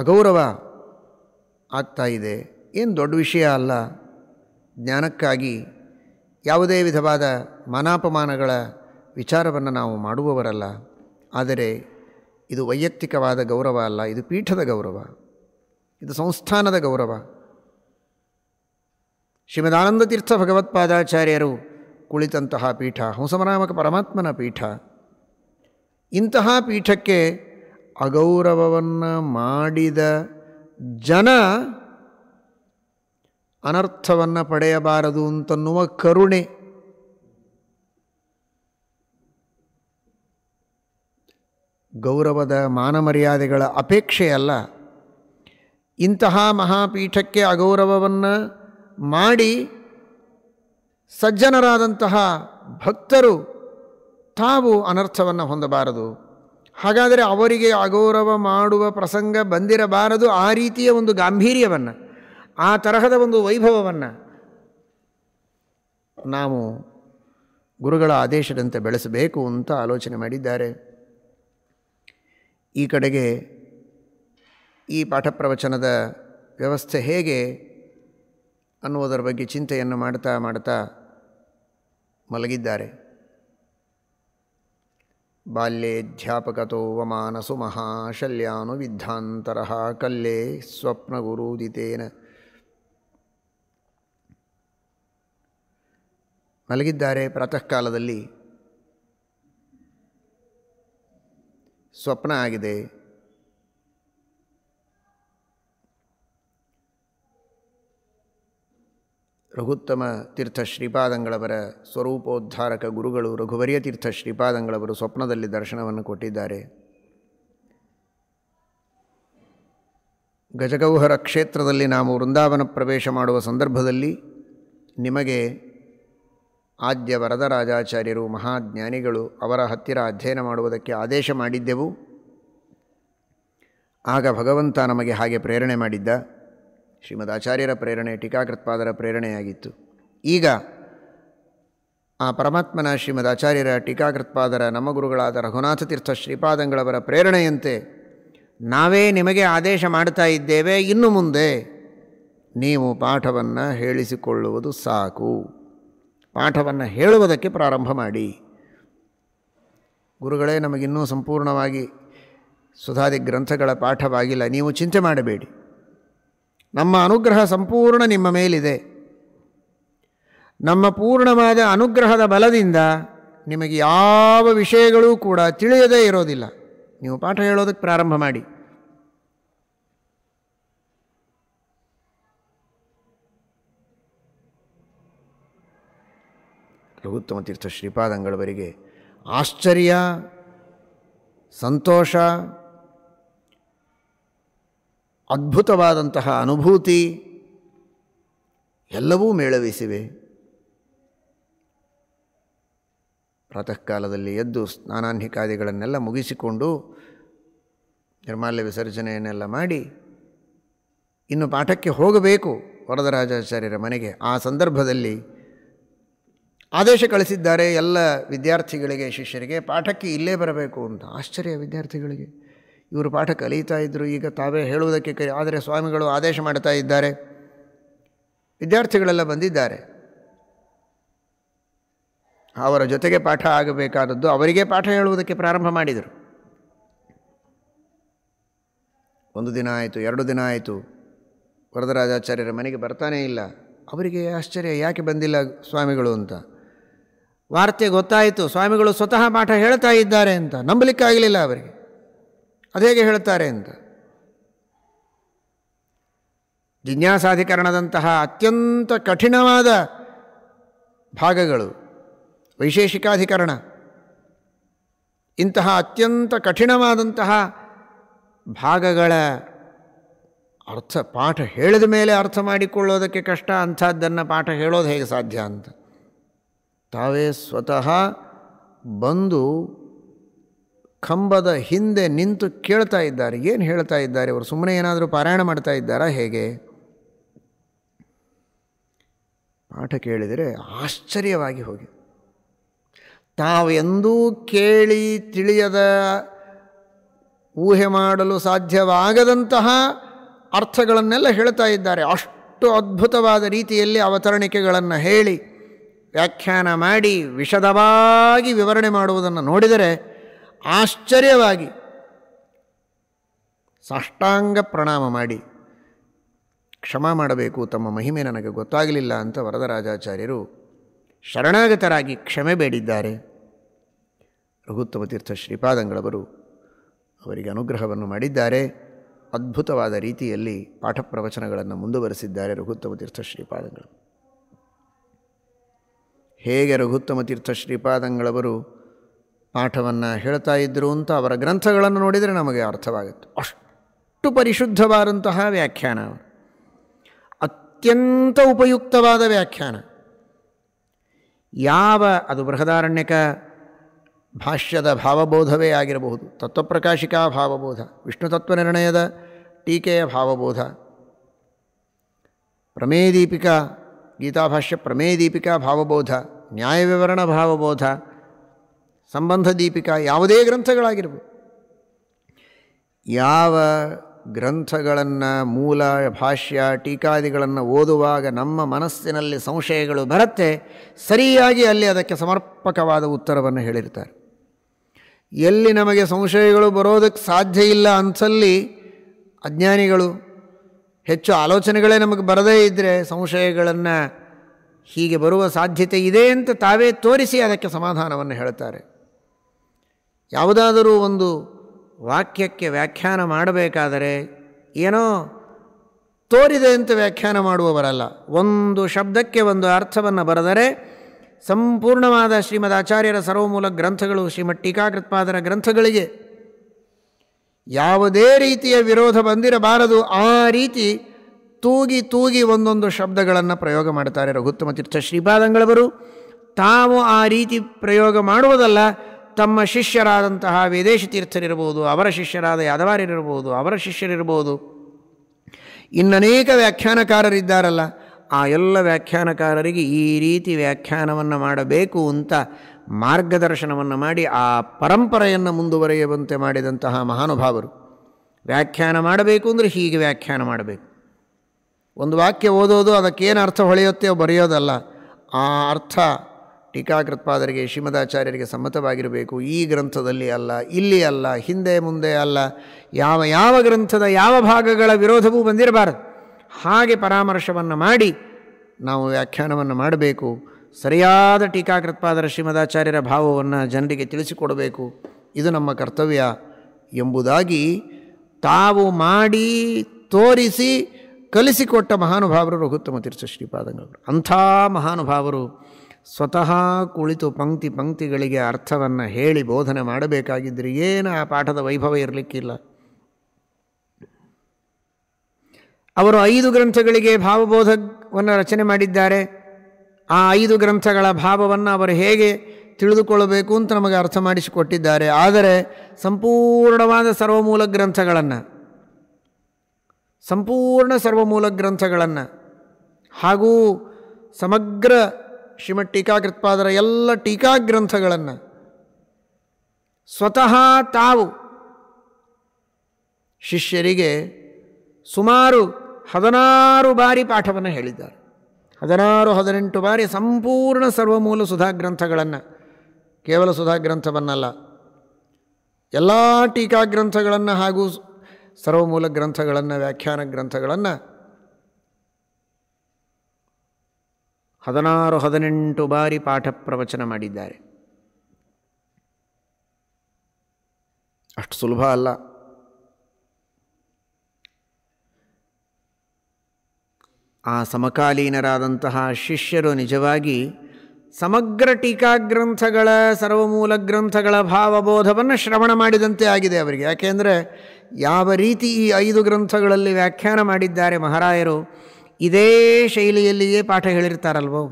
ಅಗೌರವ ಆಗ್ತಾ ಇದೆ ಏನು ದೊಡ್ಡ ವಿಷಯ ಅಲ್ಲ ಜ್ಞಾನಕ್ಕಾಗಿ ಯಾವುದೇ ವಿಧವಾದ ಮಾನಾಪಮಾನಗಳ ವಿಚಾರವನ್ನು ನಾವು ಮಾಡುವವರಲ್ಲ ಆದರೆ ಇದು ವೈಯಕ್ತಿಕವಾದ ಗೌರವ ಅಲ್ಲ ಇದು ಪೀಠದ ಗೌರವ ಇದು ಸಂಸ್ಥಾನದ ಗೌರವ ಶ್ರೀಮದಾನಂದ ತೀರ್ಥ ಭಗವತ್ಪಾದಾಚಾರ್ಯರು ಕುಳಿತಂತಹ ಪೀಠ ಹಂಸಮನಾಮಕ ಪರಮಾತ್ಮನ ಪೀಠ ಇಂತಹ ಪೀಠಕ್ಕೆ ಅಗೌರವವನ್ನು ಮಾಡಿದ ಜನ ಅನರ್ಥವನ್ನು ಪಡೆಯಬಾರದು ಅಂತನ್ನುವ ಕರುಣೆ ಗೌರವದ ಮಾನಮರ್ಯಾದೆಗಳ ಅಪೇಕ್ಷೆಯಲ್ಲ ಇಂತಹ ಮಹಾಪೀಠಕ್ಕೆ ಅಗೌರವವನ್ನು ಮಾಡಿ ಸಜ್ಜನರಾದಂತಹ ಭಕ್ತರು ತಾವು ಅನರ್ಥವನ್ನು ಹೊಂದಬಾರದು ಹಾಗಾದರೆ ಅವರಿಗೆ ಅಗೌರವ ಮಾಡುವ ಪ್ರಸಂಗ ಬಂದಿರಬಾರದು ಆ ರೀತಿಯ ಒಂದು ಗಾಂಭೀರ್ಯವನ್ನು ಆ ತರಹದ ಒಂದು ವೈಭವವನ್ನು ನಾವು ಗುರುಗಳ ಆದೇಶದಂತೆ ಬೆಳೆಸಬೇಕು ಅಂತ ಆಲೋಚನೆ ಮಾಡಿದ್ದಾರೆ ಈ ಕಡೆಗೆ ಈ ಪಾಠ ಪ್ರವಚನದ ವ್ಯವಸ್ಥೆ ಹೇಗೆ ಅನ್ನುವುದರ ಬಗ್ಗೆ ಚಿಂತೆಯನ್ನು ಮಾಡ್ತಾ ಮಾಡ್ತಾ ಮಲಗಿದ್ದಾರೆ ಬಾಲ್ಯೇಧ್ಯಾಪಕತೋ ವಮಾನಸು ಮಹಾಶಲ್ಯಾನು ವಿದ್ಧಾಂತರ ಕಲ್ಲೇ ಸ್ವಪ್ನಗುರುದಿತೇನ ಮಲಗಿದ್ದಾರೆ ಪ್ರಾತಃ ಕಾಲದಲ್ಲಿ ಸ್ವಪ್ನ ಆಗಿದೆ ರಘುತ್ತಮ ತೀರ್ಥ ಶ್ರೀಪಾದಂಗಳವರ ಸ್ವರೂಪೋದ್ಧಾರಕ ಗುರುಗಳು ರಘುವರಿಯ ತೀರ್ಥ ಶ್ರೀಪಾದಂಗಳವರು ಸ್ವಪ್ನದಲ್ಲಿ ದರ್ಶನವನ್ನು ಕೊಟ್ಟಿದ್ದಾರೆ ಗಜಗೌಹರ ಕ್ಷೇತ್ರದಲ್ಲಿ ನಾವು ವೃಂದಾವನ ಪ್ರವೇಶ ಮಾಡುವ ಸಂದರ್ಭದಲ್ಲಿ ನಿಮಗೆ ಆದ್ಯ ವರದರಾಜಾಚಾರ್ಯರು ಮಹಾಜ್ಞಾನಿಗಳು ಅವರ ಹತ್ತಿರ ಅಧ್ಯಯನ ಮಾಡುವುದಕ್ಕೆ ಆದೇಶ ಮಾಡಿದ್ದೆವು ಆಗ ಭಗವಂತ ನಮಗೆ ಹಾಗೆ ಪ್ರೇರಣೆ ಮಾಡಿದ್ದ ಶ್ರೀಮದ್ ಆಚಾರ್ಯರ ಪ್ರೇರಣೆ ಟೀಕಾಕೃತ್ಪಾದರ ಪ್ರೇರಣೆಯಾಗಿತ್ತು ಈಗ ಆ ಪರಮಾತ್ಮನ ಶ್ರೀಮದ್ ಆಚಾರ್ಯರ ಟೀಕಾಕೃತ್ಪಾದರ ನಮ್ಮ ಗುರುಗಳಾದ ರಘುನಾಥ ತೀರ್ಥ ಶ್ರೀಪಾದಂಗಳವರ ಪ್ರೇರಣೆಯಂತೆ ನಾವೇ ನಿಮಗೆ ಆದೇಶ ಮಾಡ್ತಾ ಇದ್ದೇವೆ ಇನ್ನು ಮುಂದೆ ನೀವು ಪಾಠವನ್ನು ಹೇಳಿಸಿಕೊಳ್ಳುವುದು ಸಾಕು ಪಾಠವನ್ನು ಹೇಳುವುದಕ್ಕೆ ಪ್ರಾರಂಭ ಮಾಡಿ ಗುರುಗಳೇ ನಮಗಿನ್ನೂ ಸಂಪೂರ್ಣವಾಗಿ ಸುಧಾದಿ ಗ್ರಂಥಗಳ ಪಾಠವಾಗಿಲ್ಲ ನೀವು ಚಿಂತೆ ಮಾಡಬೇಡಿ ನಮ್ಮ ಅನುಗ್ರಹ ಸಂಪೂರ್ಣ ನಿಮ್ಮ ಮೇಲಿದೆ ನಮ್ಮ ಪೂರ್ಣವಾದ ಅನುಗ್ರಹದ ಬಲದಿಂದ ನಿಮಗೆ ಯಾವ ವಿಷಯಗಳೂ ಕೂಡ ತಿಳಿಯದೇ ಇರೋದಿಲ್ಲ ನೀವು ಪಾಠ ಹೇಳೋದಕ್ಕೆ ಪ್ರಾರಂಭ ಮಾಡಿ ಲಘುತ್ತಮ ತೀರ್ಥ ಶ್ರೀಪಾದಂಗಳವರಿಗೆ ಆಶ್ಚರ್ಯ ಸಂತೋಷ ಅದ್ಭುತವಾದಂತಹ ಅನುಭೂತಿ ಎಲ್ಲವೂ ಮೇಳವಿಸಿವೆ ಪ್ರಾತಃ ಕಾಲದಲ್ಲಿ ಎದ್ದು ಸ್ನಾನಾನ್ಹಿಕಾದಿಗಳನ್ನೆಲ್ಲ ಮುಗಿಸಿಕೊಂಡು ನಿರ್ಮಾಲ್ಯ ವಿಸರ್ಜನೆಯನ್ನೆಲ್ಲ ಮಾಡಿ ಇನ್ನು ಪಾಠಕ್ಕೆ ಹೋಗಬೇಕು ವರದರಾಜಾಚಾರ್ಯರ ಮನೆಗೆ ಆ ಸಂದರ್ಭದಲ್ಲಿ ಆದೇಶ ಕಳಿಸಿದ್ದಾರೆ ಎಲ್ಲ ವಿದ್ಯಾರ್ಥಿಗಳಿಗೆ ಶಿಷ್ಯರಿಗೆ ಪಾಠಕ್ಕೆ ಇಲ್ಲೇ ಬರಬೇಕು ಅಂತ ಆಶ್ಚರ್ಯ ವಿದ್ಯಾರ್ಥಿಗಳಿಗೆ ಇವರು ಪಾಠ ಕಲಿತಾ ಇದ್ದರು ಈಗ ತಾವೇ ಹೇಳುವುದಕ್ಕೆ ಕೈ ಆದರೆ ಸ್ವಾಮಿಗಳು ಆದೇಶ ಮಾಡ್ತಾ ಇದ್ದಾರೆ ವಿದ್ಯಾರ್ಥಿಗಳೆಲ್ಲ ಬಂದಿದ್ದಾರೆ ಅವರ ಜೊತೆಗೆ ಪಾಠ ಆಗಬೇಕಾದದ್ದು ಅವರಿಗೆ ಪಾಠ ಹೇಳುವುದಕ್ಕೆ ಪ್ರಾರಂಭ ಮಾಡಿದರು ಒಂದು ದಿನ ಆಯಿತು ಎರಡು ದಿನ ಆಯಿತು ವರದರಾಜಾಚಾರ್ಯರ ಮನೆಗೆ ಬರ್ತಾನೇ ಇಲ್ಲ ಅವರಿಗೆ ಆಶ್ಚರ್ಯ ಯಾಕೆ ಬಂದಿಲ್ಲ ಸ್ವಾಮಿಗಳು ಅಂತ ವಾರ್ತೆ ಗೊತ್ತಾಯಿತು ಸ್ವಾಮಿಗಳು ಸ್ವತಃ ಪಾಠ ಹೇಳ್ತಾ ಇದ್ದಾರೆ ಅಂತ ನಂಬಲಿಕ್ಕಾಗಲಿಲ್ಲ ಅವರಿಗೆ ಹೇಗೆ ಹೇಳ್ತಾರೆ ಅಂತ ಜಿಜ್ಞಾಸಾಧಿಕರಣದಂತಹ ಅತ್ಯಂತ ಕಠಿಣವಾದ ಭಾಗಗಳು ವೈಶೇಷಿಕಾಧಿಕರಣ ಇಂತಹ ಅತ್ಯಂತ ಕಠಿಣವಾದಂತಹ ಭಾಗಗಳ ಅರ್ಥ ಪಾಠ ಹೇಳಿದ ಮೇಲೆ ಅರ್ಥ ಮಾಡಿಕೊಳ್ಳೋದಕ್ಕೆ ಕಷ್ಟ ಅಂಥದ್ದನ್ನು ಪಾಠ ಹೇಳೋದು ಹೇಗೆ ಸಾಧ್ಯ ಅಂತ ತಾವೇ ಸ್ವತಃ ಬಂದು ಕಂಬದ ಹಿಂದೆ ನಿಂತು ಕೇಳ್ತಾ ಇದ್ದಾರೆ ಏನು ಹೇಳ್ತಾ ಇದ್ದಾರೆ ಅವರು ಸುಮ್ಮನೆ ಏನಾದರೂ ಪಾರಾಯಣ ಮಾಡ್ತಾ ಇದ್ದಾರಾ ಹೇಗೆ ಪಾಠ ಕೇಳಿದರೆ ಆಶ್ಚರ್ಯವಾಗಿ ಹೋಗಿ ತಾವು ಎಂದೂ ಕೇಳಿ ತಿಳಿಯದ ಊಹೆ ಮಾಡಲು ಸಾಧ್ಯವಾಗದಂತಹ ಅರ್ಥಗಳನ್ನೆಲ್ಲ ಹೇಳ್ತಾ ಇದ್ದಾರೆ ಅಷ್ಟು ಅದ್ಭುತವಾದ ರೀತಿಯಲ್ಲಿ ಅವತರಣಿಕೆಗಳನ್ನು ಹೇಳಿ ವ್ಯಾಖ್ಯಾನ ಮಾಡಿ ವಿಷದವಾಗಿ ವಿವರಣೆ ಮಾಡುವುದನ್ನು ನೋಡಿದರೆ ಆಶ್ಚರ್ಯವಾಗಿ ಸಾಷ್ಟಾಂಗ ಪ್ರಣಾಮ ಮಾಡಿ ಕ್ಷಮ ಮಾಡಬೇಕು ತಮ್ಮ ಮಹಿಮೆ ನನಗೆ ಗೊತ್ತಾಗಲಿಲ್ಲ ಅಂತ ವರದರಾಜಾಚಾರ್ಯರು ಶರಣಾಗತರಾಗಿ ಕ್ಷಮೆ ಬೇಡಿದ್ದಾರೆ ರಘುತ್ತಮ ತೀರ್ಥ ಶ್ರೀಪಾದಂಗಳವರು ಅವರಿಗೆ ಅನುಗ್ರಹವನ್ನು ಮಾಡಿದ್ದಾರೆ ಅದ್ಭುತವಾದ ರೀತಿಯಲ್ಲಿ ಪಾಠ ಪ್ರವಚನಗಳನ್ನು ಮುಂದುವರೆಸಿದ್ದಾರೆ ರಘುತ್ತಮ ತೀರ್ಥ ಶ್ರೀಪಾದಂಗಳು ಹೇಗೆ ರಘುತ್ತಮ ತೀರ್ಥ ಶ್ರೀಪಾದಂಗಳವರು ಪಾಠವನ್ನು ಹೇಳ್ತಾ ಇದ್ದರು ಅಂತ ಅವರ ಗ್ರಂಥಗಳನ್ನು ನೋಡಿದರೆ ನಮಗೆ ಅರ್ಥವಾಗುತ್ತೆ ಅಷ್ಟು ಪರಿಶುದ್ಧವಾದಂತಹ ವ್ಯಾಖ್ಯಾನ ಅತ್ಯಂತ ಉಪಯುಕ್ತವಾದ ವ್ಯಾಖ್ಯಾನ ಯಾವ ಅದು ಬೃಹದಾರಣ್ಯಕ ಭಾಷ್ಯದ ಭಾವಬೋಧವೇ ಆಗಿರಬಹುದು ತತ್ವಪ್ರಕಾಶಿಕಾ ಭಾವಬೋಧ ವಿಷ್ಣು ನಿರ್ಣಯದ ಟೀಕೆಯ ಭಾವಬೋಧ ಪ್ರಮೇದೀಪಿಕಾ ಗೀತಾಭಾಷ್ಯ ದೀಪಿಕಾ ಭಾವಬೋಧ ನ್ಯಾಯವಿವರಣ ಭಾವಬೋಧ ಸಂಬಂಧ ದೀಪಿಕಾ ಯಾವುದೇ ಗ್ರಂಥಗಳಾಗಿರ್ಬೋದು ಯಾವ ಗ್ರಂಥಗಳನ್ನು ಮೂಲ ಭಾಷ್ಯ ಟೀಕಾದಿಗಳನ್ನು ಓದುವಾಗ ನಮ್ಮ ಮನಸ್ಸಿನಲ್ಲಿ ಸಂಶಯಗಳು ಬರುತ್ತೆ ಸರಿಯಾಗಿ ಅಲ್ಲಿ ಅದಕ್ಕೆ ಸಮರ್ಪಕವಾದ ಉತ್ತರವನ್ನು ಹೇಳಿರ್ತಾರೆ ಎಲ್ಲಿ ನಮಗೆ ಸಂಶಯಗಳು ಬರೋದಕ್ಕೆ ಸಾಧ್ಯ ಇಲ್ಲ ಅನ್ಸಲ್ಲಿ ಅಜ್ಞಾನಿಗಳು ಹೆಚ್ಚು ಆಲೋಚನೆಗಳೇ ನಮಗೆ ಬರದೇ ಇದ್ದರೆ ಸಂಶಯಗಳನ್ನು ಹೀಗೆ ಬರುವ ಸಾಧ್ಯತೆ ಇದೆ ಅಂತ ತಾವೇ ತೋರಿಸಿ ಅದಕ್ಕೆ ಸಮಾಧಾನವನ್ನು ಹೇಳ್ತಾರೆ ಯಾವುದಾದರೂ ಒಂದು ವಾಕ್ಯಕ್ಕೆ ವ್ಯಾಖ್ಯಾನ ಮಾಡಬೇಕಾದರೆ ಏನೋ ತೋರಿದೆ ಅಂತ ವ್ಯಾಖ್ಯಾನ ಮಾಡುವವರಲ್ಲ ಒಂದು ಶಬ್ದಕ್ಕೆ ಒಂದು ಅರ್ಥವನ್ನು ಬರೆದರೆ ಸಂಪೂರ್ಣವಾದ ಶ್ರೀಮದ್ ಆಚಾರ್ಯರ ಸರ್ವಮೂಲ ಗ್ರಂಥಗಳು ಶ್ರೀಮದ್ ಟೀಕಾಕೃತ್ಪಾದರ ಗ್ರಂಥಗಳಿಗೆ ಯಾವುದೇ ರೀತಿಯ ವಿರೋಧ ಬಂದಿರಬಾರದು ಆ ರೀತಿ ತೂಗಿ ತೂಗಿ ಒಂದೊಂದು ಶಬ್ದಗಳನ್ನು ಪ್ರಯೋಗ ಮಾಡ್ತಾರೆ ರಘುತ್ತಮ ತೀರ್ಥ ಶ್ರೀಪಾದಂಗಳವರು ತಾವು ಆ ರೀತಿ ಪ್ರಯೋಗ ಮಾಡುವುದಲ್ಲ ತಮ್ಮ ಶಿಷ್ಯರಾದಂತಹ ವಿದೇಶಿ ತೀರ್ಥರಿರ್ಬೋದು ಅವರ ಶಿಷ್ಯರಾದ ಯಾದವಾರಿರ್ಬೋದು ಅವರ ಶಿಷ್ಯರಿರ್ಬೋದು ಇನ್ನನೇಕ ವ್ಯಾಖ್ಯಾನಕಾರರಿದ್ದಾರಲ್ಲ ಆ ಎಲ್ಲ ವ್ಯಾಖ್ಯಾನಕಾರರಿಗೆ ಈ ರೀತಿ ವ್ಯಾಖ್ಯಾನವನ್ನು ಮಾಡಬೇಕು ಅಂತ ಮಾರ್ಗದರ್ಶನವನ್ನು ಮಾಡಿ ಆ ಪರಂಪರೆಯನ್ನು ಮುಂದುವರೆಯುವಂತೆ ಮಾಡಿದಂತಹ ಮಹಾನುಭಾವರು ವ್ಯಾಖ್ಯಾನ ಮಾಡಬೇಕು ಅಂದರೆ ಹೀಗೆ ವ್ಯಾಖ್ಯಾನ ಮಾಡಬೇಕು ಒಂದು ವಾಕ್ಯ ಓದೋದು ಅದಕ್ಕೇನು ಅರ್ಥ ಹೊಳೆಯುತ್ತೆ ಬರೆಯೋದಲ್ಲ ಆ ಅರ್ಥ ಟೀಕಾಕೃತ್ಪಾದರಿಗೆ ಶ್ರೀಮದಾಚಾರ್ಯರಿಗೆ ಸಮ್ಮತವಾಗಿರಬೇಕು ಈ ಗ್ರಂಥದಲ್ಲಿ ಅಲ್ಲ ಇಲ್ಲಿ ಅಲ್ಲ ಹಿಂದೆ ಮುಂದೆ ಅಲ್ಲ ಯಾವ ಯಾವ ಗ್ರಂಥದ ಯಾವ ಭಾಗಗಳ ವಿರೋಧವೂ ಬಂದಿರಬಾರದು ಹಾಗೆ ಪರಾಮರ್ಶವನ್ನು ಮಾಡಿ ನಾವು ವ್ಯಾಖ್ಯಾನವನ್ನು ಮಾಡಬೇಕು ಸರಿಯಾದ ಟೀಕಾಕೃತ್ಪಾದರ ಶ್ರೀಮದಾಚಾರ್ಯರ ಭಾವವನ್ನು ಜನರಿಗೆ ತಿಳಿಸಿಕೊಡಬೇಕು ಇದು ನಮ್ಮ ಕರ್ತವ್ಯ ಎಂಬುದಾಗಿ ತಾವು ಮಾಡಿ ತೋರಿಸಿ ಕಲಿಸಿಕೊಟ್ಟ ಮಹಾನುಭಾವರು ರಘುತ್ತಮ ತೀರ್ಥ ಶ್ರೀಪಾದಂಗಳವರು ಅಂಥ ಮಹಾನುಭಾವರು ಸ್ವತಃ ಕುಳಿತು ಪಂಕ್ತಿ ಪಂಕ್ತಿಗಳಿಗೆ ಅರ್ಥವನ್ನು ಹೇಳಿ ಬೋಧನೆ ಮಾಡಬೇಕಾಗಿದ್ದರೆ ಏನು ಆ ಪಾಠದ ವೈಭವ ಇರಲಿಕ್ಕಿಲ್ಲ ಅವರು ಐದು ಗ್ರಂಥಗಳಿಗೆ ಭಾವಬೋಧವನ್ನು ರಚನೆ ಮಾಡಿದ್ದಾರೆ ಆ ಐದು ಗ್ರಂಥಗಳ ಭಾವವನ್ನು ಅವರು ಹೇಗೆ ತಿಳಿದುಕೊಳ್ಳಬೇಕು ಅಂತ ನಮಗೆ ಅರ್ಥ ಮಾಡಿಸಿಕೊಟ್ಟಿದ್ದಾರೆ ಆದರೆ ಸಂಪೂರ್ಣವಾದ ಸರ್ವಮೂಲ ಗ್ರಂಥಗಳನ್ನು ಸಂಪೂರ್ಣ ಸರ್ವಮೂಲ ಗ್ರಂಥಗಳನ್ನು ಹಾಗೂ ಸಮಗ್ರ ಶ್ರೀಮಠ್ ಟೀಕಾಕೃತ್ಪಾದರ ಎಲ್ಲ ಟೀಕಾಗ್ರಂಥಗಳನ್ನು ಸ್ವತಃ ತಾವು ಶಿಷ್ಯರಿಗೆ ಸುಮಾರು ಹದಿನಾರು ಬಾರಿ ಪಾಠವನ್ನು ಹೇಳಿದ್ದಾರೆ ಹದಿನಾರು ಹದಿನೆಂಟು ಬಾರಿ ಸಂಪೂರ್ಣ ಸರ್ವಮೂಲ ಸುಧಾ ಗ್ರಂಥಗಳನ್ನು ಕೇವಲ ಸುಧಾ ಗ್ರಂಥವನ್ನಲ್ಲ ಎಲ್ಲ ಟೀಕಾಗ್ರಂಥಗಳನ್ನು ಹಾಗೂ ಸರ್ವಮೂಲ ಗ್ರಂಥಗಳನ್ನು ವ್ಯಾಖ್ಯಾನ ಗ್ರಂಥಗಳನ್ನು ಹದಿನಾರು ಹದಿನೆಂಟು ಬಾರಿ ಪಾಠ ಪ್ರವಚನ ಮಾಡಿದ್ದಾರೆ ಅಷ್ಟು ಸುಲಭ ಅಲ್ಲ ಆ ಸಮಕಾಲೀನರಾದಂತಹ ಶಿಷ್ಯರು ನಿಜವಾಗಿ ಸಮಗ್ರ ಟೀಕಾ ಗ್ರಂಥಗಳ ಸರ್ವಮೂಲ ಗ್ರಂಥಗಳ ಭಾವಬೋಧವನ್ನು ಶ್ರವಣ ಮಾಡಿದಂತೆ ಆಗಿದೆ ಅವರಿಗೆ ಯಾಕೆಂದರೆ ಯಾವ ರೀತಿ ಈ ಐದು ಗ್ರಂಥಗಳಲ್ಲಿ ವ್ಯಾಖ್ಯಾನ ಮಾಡಿದ್ದಾರೆ ಮಹಾರಾಯರು ಇದೇ ಶೈಲಿಯಲ್ಲಿಯೇ ಪಾಠ ಹೇಳಿರ್ತಾರಲ್ವೋ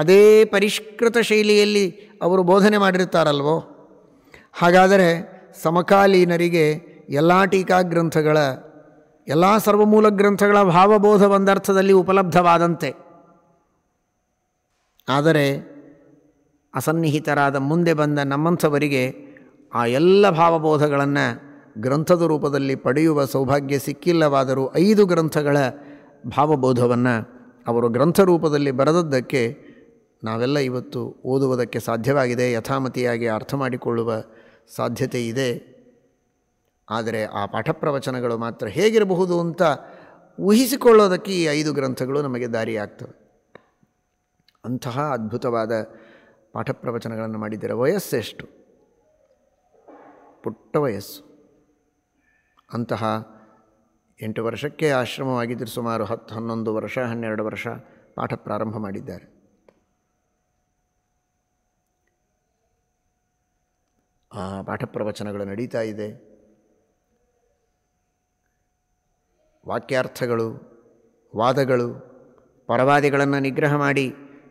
ಅದೇ ಪರಿಷ್ಕೃತ ಶೈಲಿಯಲ್ಲಿ ಅವರು ಬೋಧನೆ ಮಾಡಿರ್ತಾರಲ್ವೋ ಹಾಗಾದರೆ ಸಮಕಾಲೀನರಿಗೆ ಎಲ್ಲ ಟೀಕಾ ಗ್ರಂಥಗಳ ಎಲ್ಲ ಸರ್ವಮೂಲ ಗ್ರಂಥಗಳ ಭಾವಬೋಧ ಒಂದರ್ಥದಲ್ಲಿ ಉಪಲಬ್ಧವಾದಂತೆ ಆದರೆ ಅಸನ್ನಿಹಿತರಾದ ಮುಂದೆ ಬಂದ ನಮ್ಮಂಥವರಿಗೆ ಆ ಎಲ್ಲ ಭಾವಬೋಧಗಳನ್ನು ಗ್ರಂಥದ ರೂಪದಲ್ಲಿ ಪಡೆಯುವ ಸೌಭಾಗ್ಯ ಸಿಕ್ಕಿಲ್ಲವಾದರೂ ಐದು ಗ್ರಂಥಗಳ ಭಾವಬೋಧವನ್ನು ಅವರು ಗ್ರಂಥ ರೂಪದಲ್ಲಿ ಬರೆದದ್ದಕ್ಕೆ ನಾವೆಲ್ಲ ಇವತ್ತು ಓದುವುದಕ್ಕೆ ಸಾಧ್ಯವಾಗಿದೆ ಯಥಾಮತಿಯಾಗಿ ಅರ್ಥ ಮಾಡಿಕೊಳ್ಳುವ ಸಾಧ್ಯತೆ ಇದೆ ಆದರೆ ಆ ಪಾಠ ಪ್ರವಚನಗಳು ಮಾತ್ರ ಹೇಗಿರಬಹುದು ಅಂತ ಊಹಿಸಿಕೊಳ್ಳೋದಕ್ಕೆ ಈ ಐದು ಗ್ರಂಥಗಳು ನಮಗೆ ದಾರಿಯಾಗ್ತವೆ ಅಂತಹ ಅದ್ಭುತವಾದ ಪಾಠ ಪ್ರವಚನಗಳನ್ನು ವಯಸ್ಸು ವಯಸ್ಸೆಷ್ಟು ಪುಟ್ಟ ವಯಸ್ಸು ಅಂತಹ ಎಂಟು ವರ್ಷಕ್ಕೆ ಆಶ್ರಮವಾಗಿದ್ದರೆ ಸುಮಾರು ಹತ್ತು ಹನ್ನೊಂದು ವರ್ಷ ಹನ್ನೆರಡು ವರ್ಷ ಪಾಠ ಪ್ರಾರಂಭ ಮಾಡಿದ್ದಾರೆ ಆ ಪಾಠ ಪ್ರವಚನಗಳು ನಡೀತಾ ಇದೆ ವಾಕ್ಯಾರ್ಥಗಳು ವಾದಗಳು ಪರವಾದಿಗಳನ್ನು ನಿಗ್ರಹ ಮಾಡಿ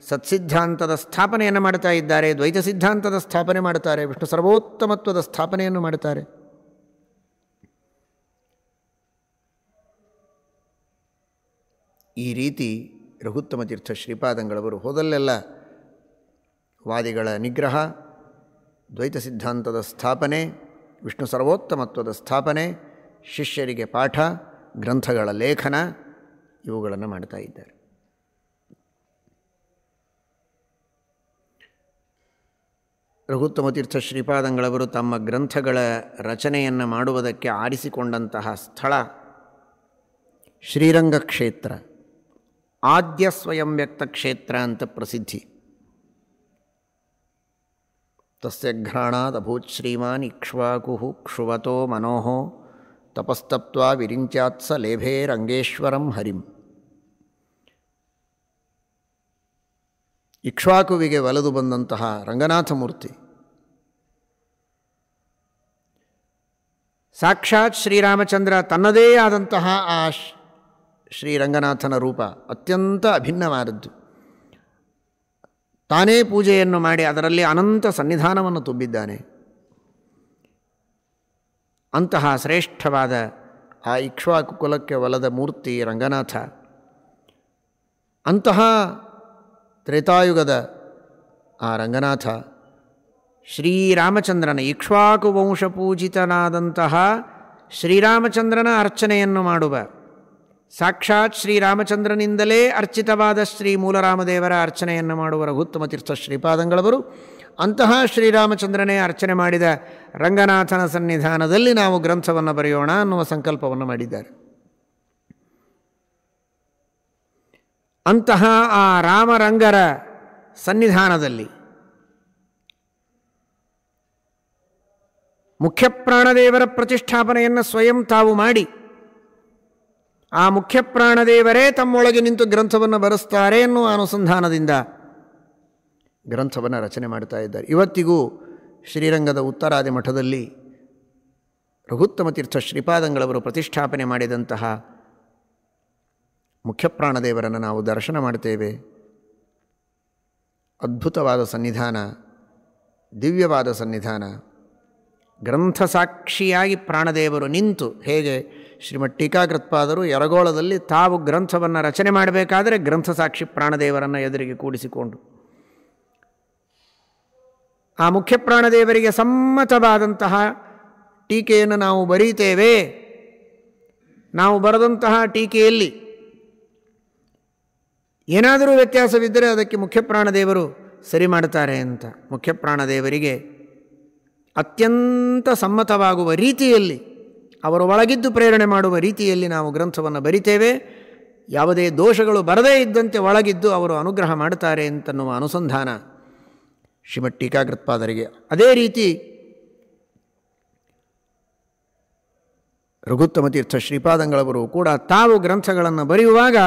ಸತ್ಸಿದ್ಧಾಂತದ ಸ್ಥಾಪನೆಯನ್ನು ಮಾಡ್ತಾ ಇದ್ದಾರೆ ದ್ವೈತ ಸಿದ್ಧಾಂತದ ಸ್ಥಾಪನೆ ಮಾಡುತ್ತಾರೆ ವಿಷ್ಣು ಸರ್ವೋತ್ತಮತ್ವದ ಸ್ಥಾಪನೆಯನ್ನು ಮಾಡುತ್ತಾರೆ ಈ ರೀತಿ ರಘುತ್ತಮ ತೀರ್ಥ ಶ್ರೀಪಾದಂಗಳವರು ಹೋದಲ್ಲೆಲ್ಲ ವಾದಿಗಳ ನಿಗ್ರಹ ದ್ವೈತ ಸಿದ್ಧಾಂತದ ಸ್ಥಾಪನೆ ವಿಷ್ಣು ಸರ್ವೋತ್ತಮತ್ವದ ಸ್ಥಾಪನೆ ಶಿಷ್ಯರಿಗೆ ಪಾಠ ಗ್ರಂಥಗಳ ಲೇಖನ ಇವುಗಳನ್ನು ಮಾಡ್ತಾ ಇದ್ದಾರೆ ರಘುತ್ತಮತೀರ್ಥ ಶ್ರೀಪಾದಂಗಳವರು ತಮ್ಮ ಗ್ರಂಥಗಳ ರಚನೆಯನ್ನು ಮಾಡುವುದಕ್ಕೆ ಆರಿಸಿಕೊಂಡಂತಹ ಸ್ಥಳ ಶ್ರೀರಂಗ ಕ್ಷೇತ್ರ आद्यस्वयं व्यक्तक्षेत्रान्तप्रसिद्धि तस्य घ्राणादभूत् श्रीमान् इक्ष्वाकुः क्षुवतो मनोः तपस्तप्त्वा विरिञ्च्यात्स लेभे रङ्गेश्वरं हरिम् इक्ष्वाकुविगे वलदु बन्दन्तः रङ्गनाथमूर्ति साक्षात् श्रीरामचन्द्र तन्नदे आदन्तः आश् ಶ್ರೀರಂಗನಾಥನ ರೂಪ ಅತ್ಯಂತ ಅಭಿನ್ನವಾದದ್ದು ತಾನೇ ಪೂಜೆಯನ್ನು ಮಾಡಿ ಅದರಲ್ಲಿ ಅನಂತ ಸನ್ನಿಧಾನವನ್ನು ತುಂಬಿದ್ದಾನೆ ಅಂತಹ ಶ್ರೇಷ್ಠವಾದ ಆ ಇಕ್ಷ್ವಾಕು ಕುಲಕ್ಕೆ ಒಲದ ಮೂರ್ತಿ ರಂಗನಾಥ ಅಂತಹ ತ್ರೇತಾಯುಗದ ಆ ರಂಗನಾಥ ಶ್ರೀರಾಮಚಂದ್ರನ ಇಕ್ಷ್ವಾಕು ವಂಶಪೂಜಿತನಾದಂತಹ ಶ್ರೀರಾಮಚಂದ್ರನ ಅರ್ಚನೆಯನ್ನು ಮಾಡುವ ಸಾಕ್ಷಾತ್ ಶ್ರೀರಾಮಚಂದ್ರನಿಂದಲೇ ಅರ್ಚಿತವಾದ ಶ್ರೀ ಮೂಲರಾಮದೇವರ ಅರ್ಚನೆಯನ್ನು ಮಾಡುವ ರಘುತ್ತಮ ತೀರ್ಥ ಶ್ರೀಪಾದಂಗಳವರು ಅಂತಹ ಶ್ರೀರಾಮಚಂದ್ರನೇ ಅರ್ಚನೆ ಮಾಡಿದ ರಂಗನಾಥನ ಸನ್ನಿಧಾನದಲ್ಲಿ ನಾವು ಗ್ರಂಥವನ್ನು ಬರೆಯೋಣ ಅನ್ನುವ ಸಂಕಲ್ಪವನ್ನು ಮಾಡಿದ್ದಾರೆ ಅಂತಹ ಆ ರಾಮರಂಗರ ಸನ್ನಿಧಾನದಲ್ಲಿ ಮುಖ್ಯ ಪ್ರತಿಷ್ಠಾಪನೆಯನ್ನು ಸ್ವಯಂ ತಾವು ಮಾಡಿ ಆ ಮುಖ್ಯ ಪ್ರಾಣದೇವರೇ ತಮ್ಮೊಳಗೆ ನಿಂತು ಗ್ರಂಥವನ್ನು ಬರೆಸ್ತಾರೆ ಎನ್ನುವ ಅನುಸಂಧಾನದಿಂದ ಗ್ರಂಥವನ್ನು ರಚನೆ ಮಾಡ್ತಾ ಇದ್ದಾರೆ ಇವತ್ತಿಗೂ ಶ್ರೀರಂಗದ ಉತ್ತರಾದಿ ಮಠದಲ್ಲಿ ರಘುತ್ತಮ ತೀರ್ಥ ಶ್ರೀಪಾದಂಗಳವರು ಪ್ರತಿಷ್ಠಾಪನೆ ಮಾಡಿದಂತಹ ಮುಖ್ಯಪ್ರಾಣದೇವರನ್ನು ನಾವು ದರ್ಶನ ಮಾಡುತ್ತೇವೆ ಅದ್ಭುತವಾದ ಸನ್ನಿಧಾನ ದಿವ್ಯವಾದ ಸನ್ನಿಧಾನ ಗ್ರಂಥ ಸಾಕ್ಷಿಯಾಗಿ ಪ್ರಾಣದೇವರು ನಿಂತು ಹೇಗೆ ಶ್ರೀಮಠ್ ಟೀಕಾಕೃತ್ಪಾದರು ಎರಗೋಳದಲ್ಲಿ ತಾವು ಗ್ರಂಥವನ್ನು ರಚನೆ ಮಾಡಬೇಕಾದರೆ ಗ್ರಂಥ ಸಾಕ್ಷಿ ಪ್ರಾಣದೇವರನ್ನು ಎದುರಿಗೆ ಕೂಡಿಸಿಕೊಂಡು ಆ ಮುಖ್ಯ ಪ್ರಾಣದೇವರಿಗೆ ಸಮ್ಮತವಾದಂತಹ ಟೀಕೆಯನ್ನು ನಾವು ಬರೀತೇವೆ ನಾವು ಬರೆದಂತಹ ಟೀಕೆಯಲ್ಲಿ ಏನಾದರೂ ವ್ಯತ್ಯಾಸವಿದ್ದರೆ ಅದಕ್ಕೆ ಮುಖ್ಯ ಸರಿ ಮಾಡುತ್ತಾರೆ ಅಂತ ಮುಖ್ಯಪ್ರಾಣದೇವರಿಗೆ ಅತ್ಯಂತ ಸಮ್ಮತವಾಗುವ ರೀತಿಯಲ್ಲಿ ಅವರು ಒಳಗಿದ್ದು ಪ್ರೇರಣೆ ಮಾಡುವ ರೀತಿಯಲ್ಲಿ ನಾವು ಗ್ರಂಥವನ್ನು ಬರಿತೇವೆ ಯಾವುದೇ ದೋಷಗಳು ಬರದೇ ಇದ್ದಂತೆ ಒಳಗಿದ್ದು ಅವರು ಅನುಗ್ರಹ ಮಾಡುತ್ತಾರೆ ಅಂತನ್ನುವ ಅನುಸಂಧಾನ ಶ್ರೀಮಠ್ ಟೀಕಾಕೃತ್ಪಾದರಿಗೆ ಅದೇ ರೀತಿ ರಘುತ್ತಮತೀರ್ಥ ಶ್ರೀಪಾದಂಗಳವರು ಕೂಡ ತಾವು ಗ್ರಂಥಗಳನ್ನು ಬರೆಯುವಾಗ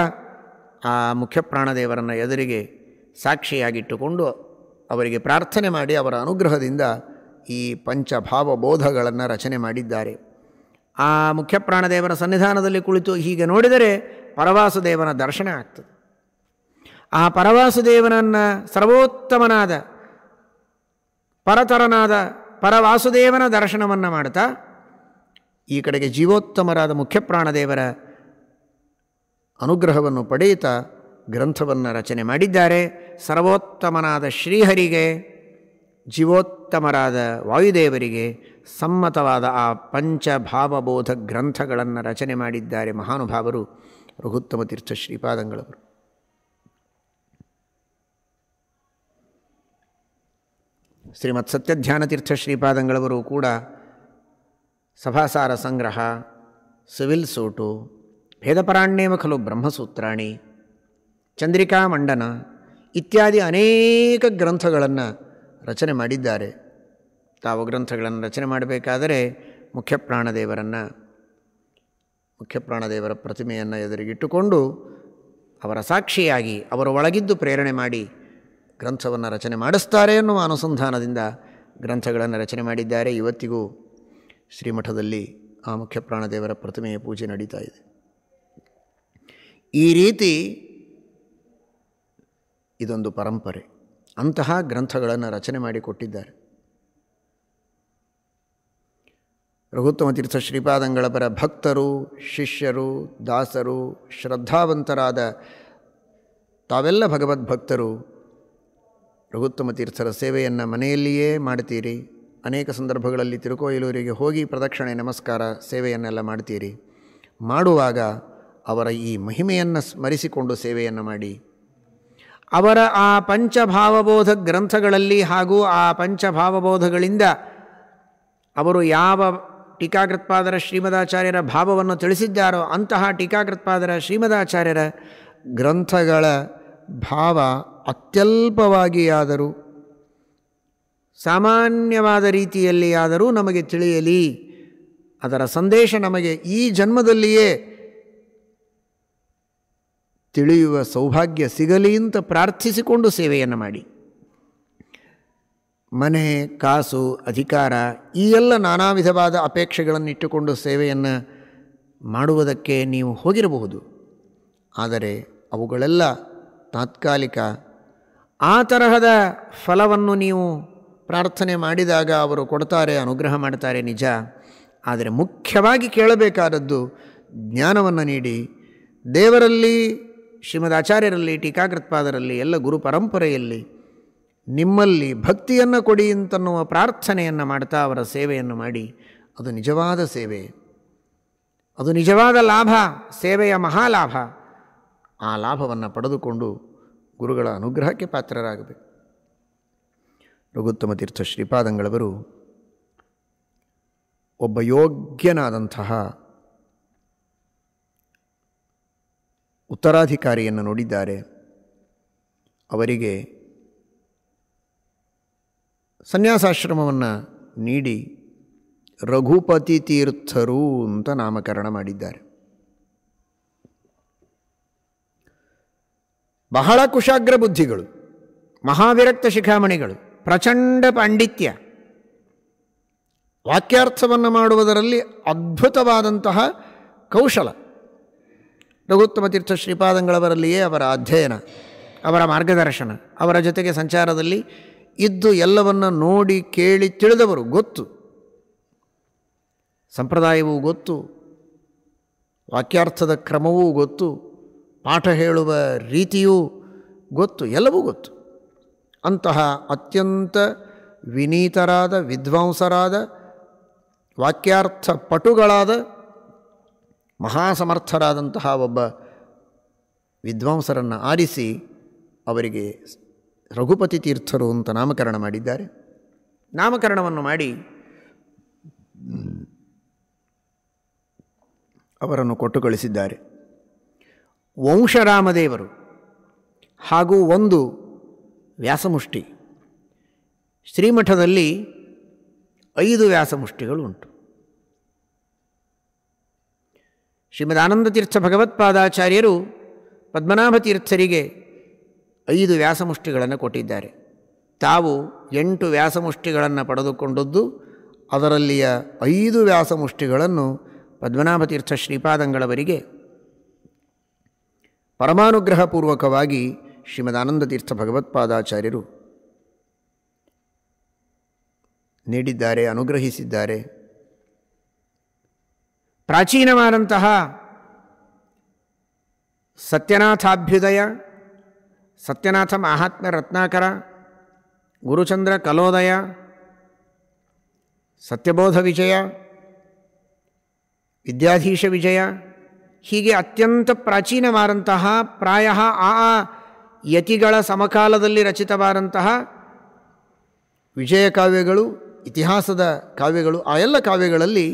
ಆ ಮುಖ್ಯಪ್ರಾಣದೇವರನ್ನು ಎದುರಿಗೆ ಸಾಕ್ಷಿಯಾಗಿಟ್ಟುಕೊಂಡು ಅವರಿಗೆ ಪ್ರಾರ್ಥನೆ ಮಾಡಿ ಅವರ ಅನುಗ್ರಹದಿಂದ ಈ ಪಂಚಭಾವಬೋಧಗಳನ್ನು ರಚನೆ ಮಾಡಿದ್ದಾರೆ ಆ ಮುಖ್ಯಪ್ರಾಣದೇವನ ಸನ್ನಿಧಾನದಲ್ಲಿ ಕುಳಿತು ಹೀಗೆ ನೋಡಿದರೆ ಪರವಾಸುದೇವನ ದರ್ಶನ ಆಗ್ತದೆ ಆ ಪರವಾಸುದೇವನನ್ನು ಸರ್ವೋತ್ತಮನಾದ ಪರತರನಾದ ಪರವಾಸುದೇವನ ದರ್ಶನವನ್ನು ಮಾಡ್ತಾ ಈ ಕಡೆಗೆ ಜೀವೋತ್ತಮರಾದ ಮುಖ್ಯಪ್ರಾಣದೇವರ ಅನುಗ್ರಹವನ್ನು ಪಡೆಯುತ್ತಾ ಗ್ರಂಥವನ್ನು ರಚನೆ ಮಾಡಿದ್ದಾರೆ ಸರ್ವೋತ್ತಮನಾದ ಶ್ರೀಹರಿಗೆ ಜೀವೋತ್ತಮರಾದ ವಾಯುದೇವರಿಗೆ ಸಮ್ಮತವಾದ ಆ ಪಂಚಭಾವಬೋಧ ಗ್ರಂಥಗಳನ್ನು ರಚನೆ ಮಾಡಿದ್ದಾರೆ ಮಹಾನುಭಾವರು ರಘುತ್ತಮ ತೀರ್ಥ ಶ್ರೀಪಾದಂಗಳವರು ಶ್ರೀಮತ್ ಸತ್ಯಧ್ಯಾನತೀರ್ಥ ಶ್ರೀಪಾದಂಗಳವರು ಕೂಡ ಸಭಾಸಾರ ಸಂಗ್ರಹ ಸಿವಿಲ್ ಸೂಟು ಭೇದಪರಾಣ್ಯೇವ ಖಲು ಬ್ರಹ್ಮಸೂತ್ರಾಣಿ ಚಂದ್ರಿಕಾ ಮಂಡನ ಇತ್ಯಾದಿ ಅನೇಕ ಗ್ರಂಥಗಳನ್ನು ರಚನೆ ಮಾಡಿದ್ದಾರೆ ತಾವು ಗ್ರಂಥಗಳನ್ನು ರಚನೆ ಮಾಡಬೇಕಾದರೆ ಮುಖ್ಯಪ್ರಾಣದೇವರನ್ನು ಮುಖ್ಯಪ್ರಾಣದೇವರ ಪ್ರತಿಮೆಯನ್ನು ಎದುರಿಗಿಟ್ಟುಕೊಂಡು ಅವರ ಸಾಕ್ಷಿಯಾಗಿ ಅವರ ಒಳಗಿದ್ದು ಪ್ರೇರಣೆ ಮಾಡಿ ಗ್ರಂಥವನ್ನು ರಚನೆ ಮಾಡಿಸ್ತಾರೆ ಎನ್ನುವ ಅನುಸಂಧಾನದಿಂದ ಗ್ರಂಥಗಳನ್ನು ರಚನೆ ಮಾಡಿದ್ದಾರೆ ಇವತ್ತಿಗೂ ಶ್ರೀಮಠದಲ್ಲಿ ಆ ಮುಖ್ಯಪ್ರಾಣದೇವರ ಪ್ರತಿಮೆಯ ಪೂಜೆ ನಡೀತಾ ಇದೆ ಈ ರೀತಿ ಇದೊಂದು ಪರಂಪರೆ ಅಂತಹ ಗ್ರಂಥಗಳನ್ನು ರಚನೆ ಮಾಡಿಕೊಟ್ಟಿದ್ದಾರೆ ರಘುತ್ತಮ ತೀರ್ಥ ಶ್ರೀಪಾದಂಗಳ ಪರ ಭಕ್ತರು ಶಿಷ್ಯರು ದಾಸರು ಶ್ರದ್ಧಾವಂತರಾದ ತಾವೆಲ್ಲ ಭಗವದ್ಭಕ್ತರು ರಘುತ್ತಮ ತೀರ್ಥರ ಸೇವೆಯನ್ನು ಮನೆಯಲ್ಲಿಯೇ ಮಾಡ್ತೀರಿ ಅನೇಕ ಸಂದರ್ಭಗಳಲ್ಲಿ ತಿರುಕೋಯಿಲೂರಿಗೆ ಹೋಗಿ ಪ್ರದಕ್ಷಿಣೆ ನಮಸ್ಕಾರ ಸೇವೆಯನ್ನೆಲ್ಲ ಮಾಡ್ತೀರಿ ಮಾಡುವಾಗ ಅವರ ಈ ಮಹಿಮೆಯನ್ನು ಸ್ಮರಿಸಿಕೊಂಡು ಸೇವೆಯನ್ನು ಮಾಡಿ ಅವರ ಆ ಪಂಚಭಾವಬೋಧ ಗ್ರಂಥಗಳಲ್ಲಿ ಹಾಗೂ ಆ ಪಂಚಭಾವಬೋಧಗಳಿಂದ ಅವರು ಯಾವ ಟೀಕಾಕೃತ್ಪಾದರ ಶ್ರೀಮದಾಚಾರ್ಯರ ಭಾವವನ್ನು ತಿಳಿಸಿದ್ದಾರೋ ಅಂತಹ ಟೀಕಾಕೃತ್ಪಾದರ ಶ್ರೀಮದಾಚಾರ್ಯರ ಗ್ರಂಥಗಳ ಭಾವ ಅತ್ಯಲ್ಪವಾಗಿಯಾದರೂ ಸಾಮಾನ್ಯವಾದ ರೀತಿಯಲ್ಲಿಯಾದರೂ ನಮಗೆ ತಿಳಿಯಲಿ ಅದರ ಸಂದೇಶ ನಮಗೆ ಈ ಜನ್ಮದಲ್ಲಿಯೇ ತಿಳಿಯುವ ಸೌಭಾಗ್ಯ ಸಿಗಲಿ ಅಂತ ಪ್ರಾರ್ಥಿಸಿಕೊಂಡು ಸೇವೆಯನ್ನು ಮಾಡಿ ಮನೆ ಕಾಸು ಅಧಿಕಾರ ಈ ಎಲ್ಲ ನಾನಾ ವಿಧವಾದ ಅಪೇಕ್ಷೆಗಳನ್ನು ಇಟ್ಟುಕೊಂಡು ಸೇವೆಯನ್ನು ಮಾಡುವುದಕ್ಕೆ ನೀವು ಹೋಗಿರಬಹುದು ಆದರೆ ಅವುಗಳೆಲ್ಲ ತಾತ್ಕಾಲಿಕ ಆ ತರಹದ ಫಲವನ್ನು ನೀವು ಪ್ರಾರ್ಥನೆ ಮಾಡಿದಾಗ ಅವರು ಕೊಡ್ತಾರೆ ಅನುಗ್ರಹ ಮಾಡ್ತಾರೆ ನಿಜ ಆದರೆ ಮುಖ್ಯವಾಗಿ ಕೇಳಬೇಕಾದದ್ದು ಜ್ಞಾನವನ್ನು ನೀಡಿ ದೇವರಲ್ಲಿ ಶ್ರೀಮದ್ ಆಚಾರ್ಯರಲ್ಲಿ ಟೀಕಾಕೃತ್ಪಾದರಲ್ಲಿ ಎಲ್ಲ ಗುರು ಪರಂಪರೆಯಲ್ಲಿ ನಿಮ್ಮಲ್ಲಿ ಭಕ್ತಿಯನ್ನು ಕೊಡಿ ಅಂತನ್ನುವ ಪ್ರಾರ್ಥನೆಯನ್ನು ಮಾಡ್ತಾ ಅವರ ಸೇವೆಯನ್ನು ಮಾಡಿ ಅದು ನಿಜವಾದ ಸೇವೆ ಅದು ನಿಜವಾದ ಲಾಭ ಸೇವೆಯ ಮಹಾಲಾಭ ಆ ಲಾಭವನ್ನು ಪಡೆದುಕೊಂಡು ಗುರುಗಳ ಅನುಗ್ರಹಕ್ಕೆ ಪಾತ್ರರಾಗಬೇಕು ರಘುತ್ತಮ ತೀರ್ಥ ಶ್ರೀಪಾದಂಗಳವರು ಒಬ್ಬ ಯೋಗ್ಯನಾದಂತಹ ಉತ್ತರಾಧಿಕಾರಿಯನ್ನು ನೋಡಿದ್ದಾರೆ ಅವರಿಗೆ ಸನ್ಯಾಸಾಶ್ರಮವನ್ನು ನೀಡಿ ರಘುಪತಿ ತೀರ್ಥರು ಅಂತ ನಾಮಕರಣ ಮಾಡಿದ್ದಾರೆ ಬಹಳ ಕುಶಾಗ್ರ ಬುದ್ಧಿಗಳು ಮಹಾವಿರಕ್ತ ಶಿಖಾಮಣಿಗಳು ಪ್ರಚಂಡ ಪಾಂಡಿತ್ಯ ವಾಕ್ಯಾರ್ಥವನ್ನು ಮಾಡುವುದರಲ್ಲಿ ಅದ್ಭುತವಾದಂತಹ ಕೌಶಲ ರಘುತ್ತಮ ತೀರ್ಥ ಶ್ರೀಪಾದಂಗಳವರಲ್ಲಿಯೇ ಅವರ ಅಧ್ಯಯನ ಅವರ ಮಾರ್ಗದರ್ಶನ ಅವರ ಜೊತೆಗೆ ಸಂಚಾರದಲ್ಲಿ ಇದ್ದು ಎಲ್ಲವನ್ನು ನೋಡಿ ಕೇಳಿ ತಿಳಿದವರು ಗೊತ್ತು ಸಂಪ್ರದಾಯವೂ ಗೊತ್ತು ವಾಕ್ಯಾರ್ಥದ ಕ್ರಮವೂ ಗೊತ್ತು ಪಾಠ ಹೇಳುವ ರೀತಿಯೂ ಗೊತ್ತು ಎಲ್ಲವೂ ಗೊತ್ತು ಅಂತಹ ಅತ್ಯಂತ ವಿನೀತರಾದ ವಿದ್ವಾಂಸರಾದ ವಾಕ್ಯಾರ್ಥ ಪಟುಗಳಾದ ಮಹಾಸಮರ್ಥರಾದಂತಹ ಒಬ್ಬ ವಿದ್ವಾಂಸರನ್ನು ಆರಿಸಿ ಅವರಿಗೆ ರಘುಪತಿ ತೀರ್ಥರು ಅಂತ ನಾಮಕರಣ ಮಾಡಿದ್ದಾರೆ ನಾಮಕರಣವನ್ನು ಮಾಡಿ ಅವರನ್ನು ಕೊಟ್ಟು ಕಳಿಸಿದ್ದಾರೆ ವಂಶರಾಮದೇವರು ಹಾಗೂ ಒಂದು ವ್ಯಾಸಮುಷ್ಟಿ ಶ್ರೀಮಠದಲ್ಲಿ ಐದು ವ್ಯಾಸಮುಷ್ಟಿಗಳು ಉಂಟು ಶ್ರೀಮದ್ ಆನಂದತೀರ್ಥ ಭಗವತ್ಪಾದಾಚಾರ್ಯರು ಪದ್ಮನಾಭತೀರ್ಥರಿಗೆ ಐದು ವ್ಯಾಸಮುಷ್ಟಿಗಳನ್ನು ಕೊಟ್ಟಿದ್ದಾರೆ ತಾವು ಎಂಟು ವ್ಯಾಸಮುಷ್ಟಿಗಳನ್ನು ಪಡೆದುಕೊಂಡದ್ದು ಅದರಲ್ಲಿಯ ಐದು ವ್ಯಾಸಮುಷ್ಟಿಗಳನ್ನು ಪದ್ಮನಾಭತೀರ್ಥ ಶ್ರೀಪಾದಂಗಳವರಿಗೆ ಪರಮಾನುಗ್ರಹಪೂರ್ವಕವಾಗಿ ತೀರ್ಥ ಭಗವತ್ಪಾದಾಚಾರ್ಯರು ನೀಡಿದ್ದಾರೆ ಅನುಗ್ರಹಿಸಿದ್ದಾರೆ ಪ್ರಾಚೀನವಾದಂತಹ ಸತ್ಯನಾಥಾಭ್ಯುದಯ ಸತ್ಯನಾಥ ಮಹಾತ್ಮ ರತ್ನಾಕರ ಗುರುಚಂದ್ರ ಕಲೋದಯ ಸತ್ಯಬೋಧ ವಿಜಯ ವಿದ್ಯಾಧೀಶ ವಿಜಯ ಹೀಗೆ ಅತ್ಯಂತ ಪ್ರಾಚೀನವಾದಂತಹ ಪ್ರಾಯ ಆ ಯತಿಗಳ ಸಮಕಾಲದಲ್ಲಿ ರಚಿತವಾದಂತಹ ವಿಜಯ ಕಾವ್ಯಗಳು ಇತಿಹಾಸದ ಕಾವ್ಯಗಳು ಆ ಎಲ್ಲ ಕಾವ್ಯಗಳಲ್ಲಿ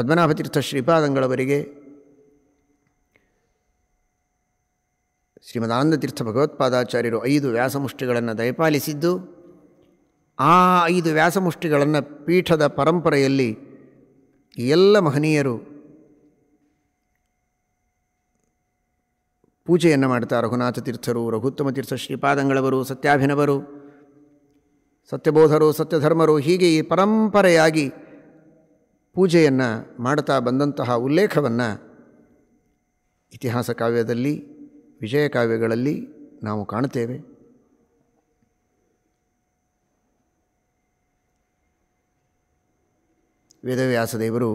ಪದ್ಮನಾಭತೀರ್ಥ ಶ್ರೀಪಾದಂಗಳವರಿಗೆ ಶ್ರೀಮದಾನಂದತೀರ್ಥ ಭಗವತ್ಪಾದಾಚಾರ್ಯರು ಐದು ವ್ಯಾಸಮುಷ್ಟಿಗಳನ್ನು ದಯಪಾಲಿಸಿದ್ದು ಆ ಐದು ವ್ಯಾಸಮುಷ್ಟಿಗಳನ್ನು ಪೀಠದ ಪರಂಪರೆಯಲ್ಲಿ ಎಲ್ಲ ಮಹನೀಯರು ಪೂಜೆಯನ್ನು ಮಾಡ್ತಾ ರಘುನಾಥ ತೀರ್ಥರು ರಘುತ್ತಮ ತೀರ್ಥ ಶ್ರೀಪಾದಂಗಳವರು ಸತ್ಯಾಭಿನವರು ಸತ್ಯಬೋಧರು ಸತ್ಯಧರ್ಮರು ಹೀಗೆ ಈ ಪರಂಪರೆಯಾಗಿ ಪೂಜೆಯನ್ನು ಮಾಡುತ್ತಾ ಬಂದಂತಹ ಉಲ್ಲೇಖವನ್ನು ಇತಿಹಾಸ ಕಾವ್ಯದಲ್ಲಿ ವಿಜಯ ಕಾವ್ಯಗಳಲ್ಲಿ ನಾವು ಕಾಣುತ್ತೇವೆ ವೇದವ್ಯಾಸದೇವರು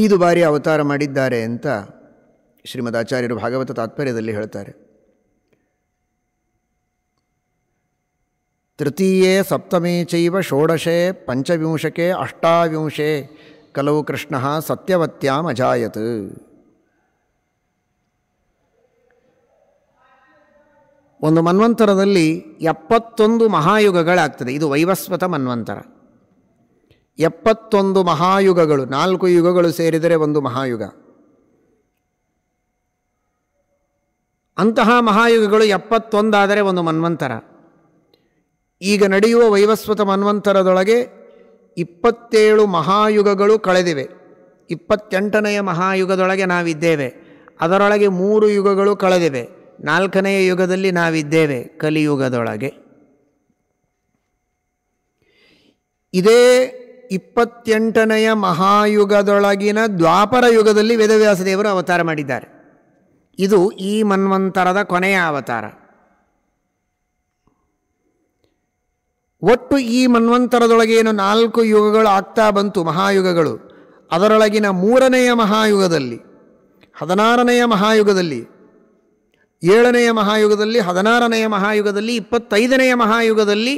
ಐದು ಬಾರಿ ಅವತಾರ ಮಾಡಿದ್ದಾರೆ ಅಂತ ಶ್ರೀಮದ್ ಆಚಾರ್ಯರು ಭಾಗವತ ತಾತ್ಪರ್ಯದಲ್ಲಿ ಹೇಳ್ತಾರೆ ತೃತೀಯೇ ಸಪ್ತಮೇ ಚೈವ ಷೋಡಶೆ ಪಂಚವಿಂಶಕೆ ಅಷ್ಟಾವಿಂಶೆ ಕಲವು ಕೃಷ್ಣ ಸತ್ಯವತ್ಯಾಂ ಅಜಾಯತ್ ಒಂದು ಮನ್ವಂತರದಲ್ಲಿ ಎಪ್ಪತ್ತೊಂದು ಮಹಾಯುಗಗಳಾಗ್ತದೆ ಇದು ವೈವಸ್ವತ ಮನ್ವಂತರ ಎಪ್ಪತ್ತೊಂದು ಮಹಾಯುಗಗಳು ನಾಲ್ಕು ಯುಗಗಳು ಸೇರಿದರೆ ಒಂದು ಮಹಾಯುಗ ಅಂತಹ ಮಹಾಯುಗಗಳು ಎಪ್ಪತ್ತೊಂದಾದರೆ ಒಂದು ಮನ್ವಂತರ ಈಗ ನಡೆಯುವ ವೈವಸ್ವತ ಮನ್ವಂತರದೊಳಗೆ ಇಪ್ಪತ್ತೇಳು ಮಹಾಯುಗಗಳು ಕಳೆದಿವೆ ಇಪ್ಪತ್ತೆಂಟನೆಯ ಮಹಾಯುಗದೊಳಗೆ ನಾವಿದ್ದೇವೆ ಅದರೊಳಗೆ ಮೂರು ಯುಗಗಳು ಕಳೆದಿವೆ ನಾಲ್ಕನೆಯ ಯುಗದಲ್ಲಿ ನಾವಿದ್ದೇವೆ ಕಲಿಯುಗದೊಳಗೆ ಇದೇ ಇಪ್ಪತ್ತೆಂಟನೆಯ ಮಹಾಯುಗದೊಳಗಿನ ದ್ವಾಪರ ಯುಗದಲ್ಲಿ ವೇದವ್ಯಾಸದೇವರು ಅವತಾರ ಮಾಡಿದ್ದಾರೆ ಇದು ಈ ಮನ್ವಂತರದ ಕೊನೆಯ ಅವತಾರ ಒಟ್ಟು ಈ ಮನ್ವಂತರದೊಳಗೇನು ನಾಲ್ಕು ಯುಗಗಳು ಆಗ್ತಾ ಬಂತು ಮಹಾಯುಗಗಳು ಅದರೊಳಗಿನ ಮೂರನೆಯ ಮಹಾಯುಗದಲ್ಲಿ ಹದಿನಾರನೆಯ ಮಹಾಯುಗದಲ್ಲಿ ಏಳನೆಯ ಮಹಾಯುಗದಲ್ಲಿ ಹದಿನಾರನೆಯ ಮಹಾಯುಗದಲ್ಲಿ ಇಪ್ಪತ್ತೈದನೆಯ ಮಹಾಯುಗದಲ್ಲಿ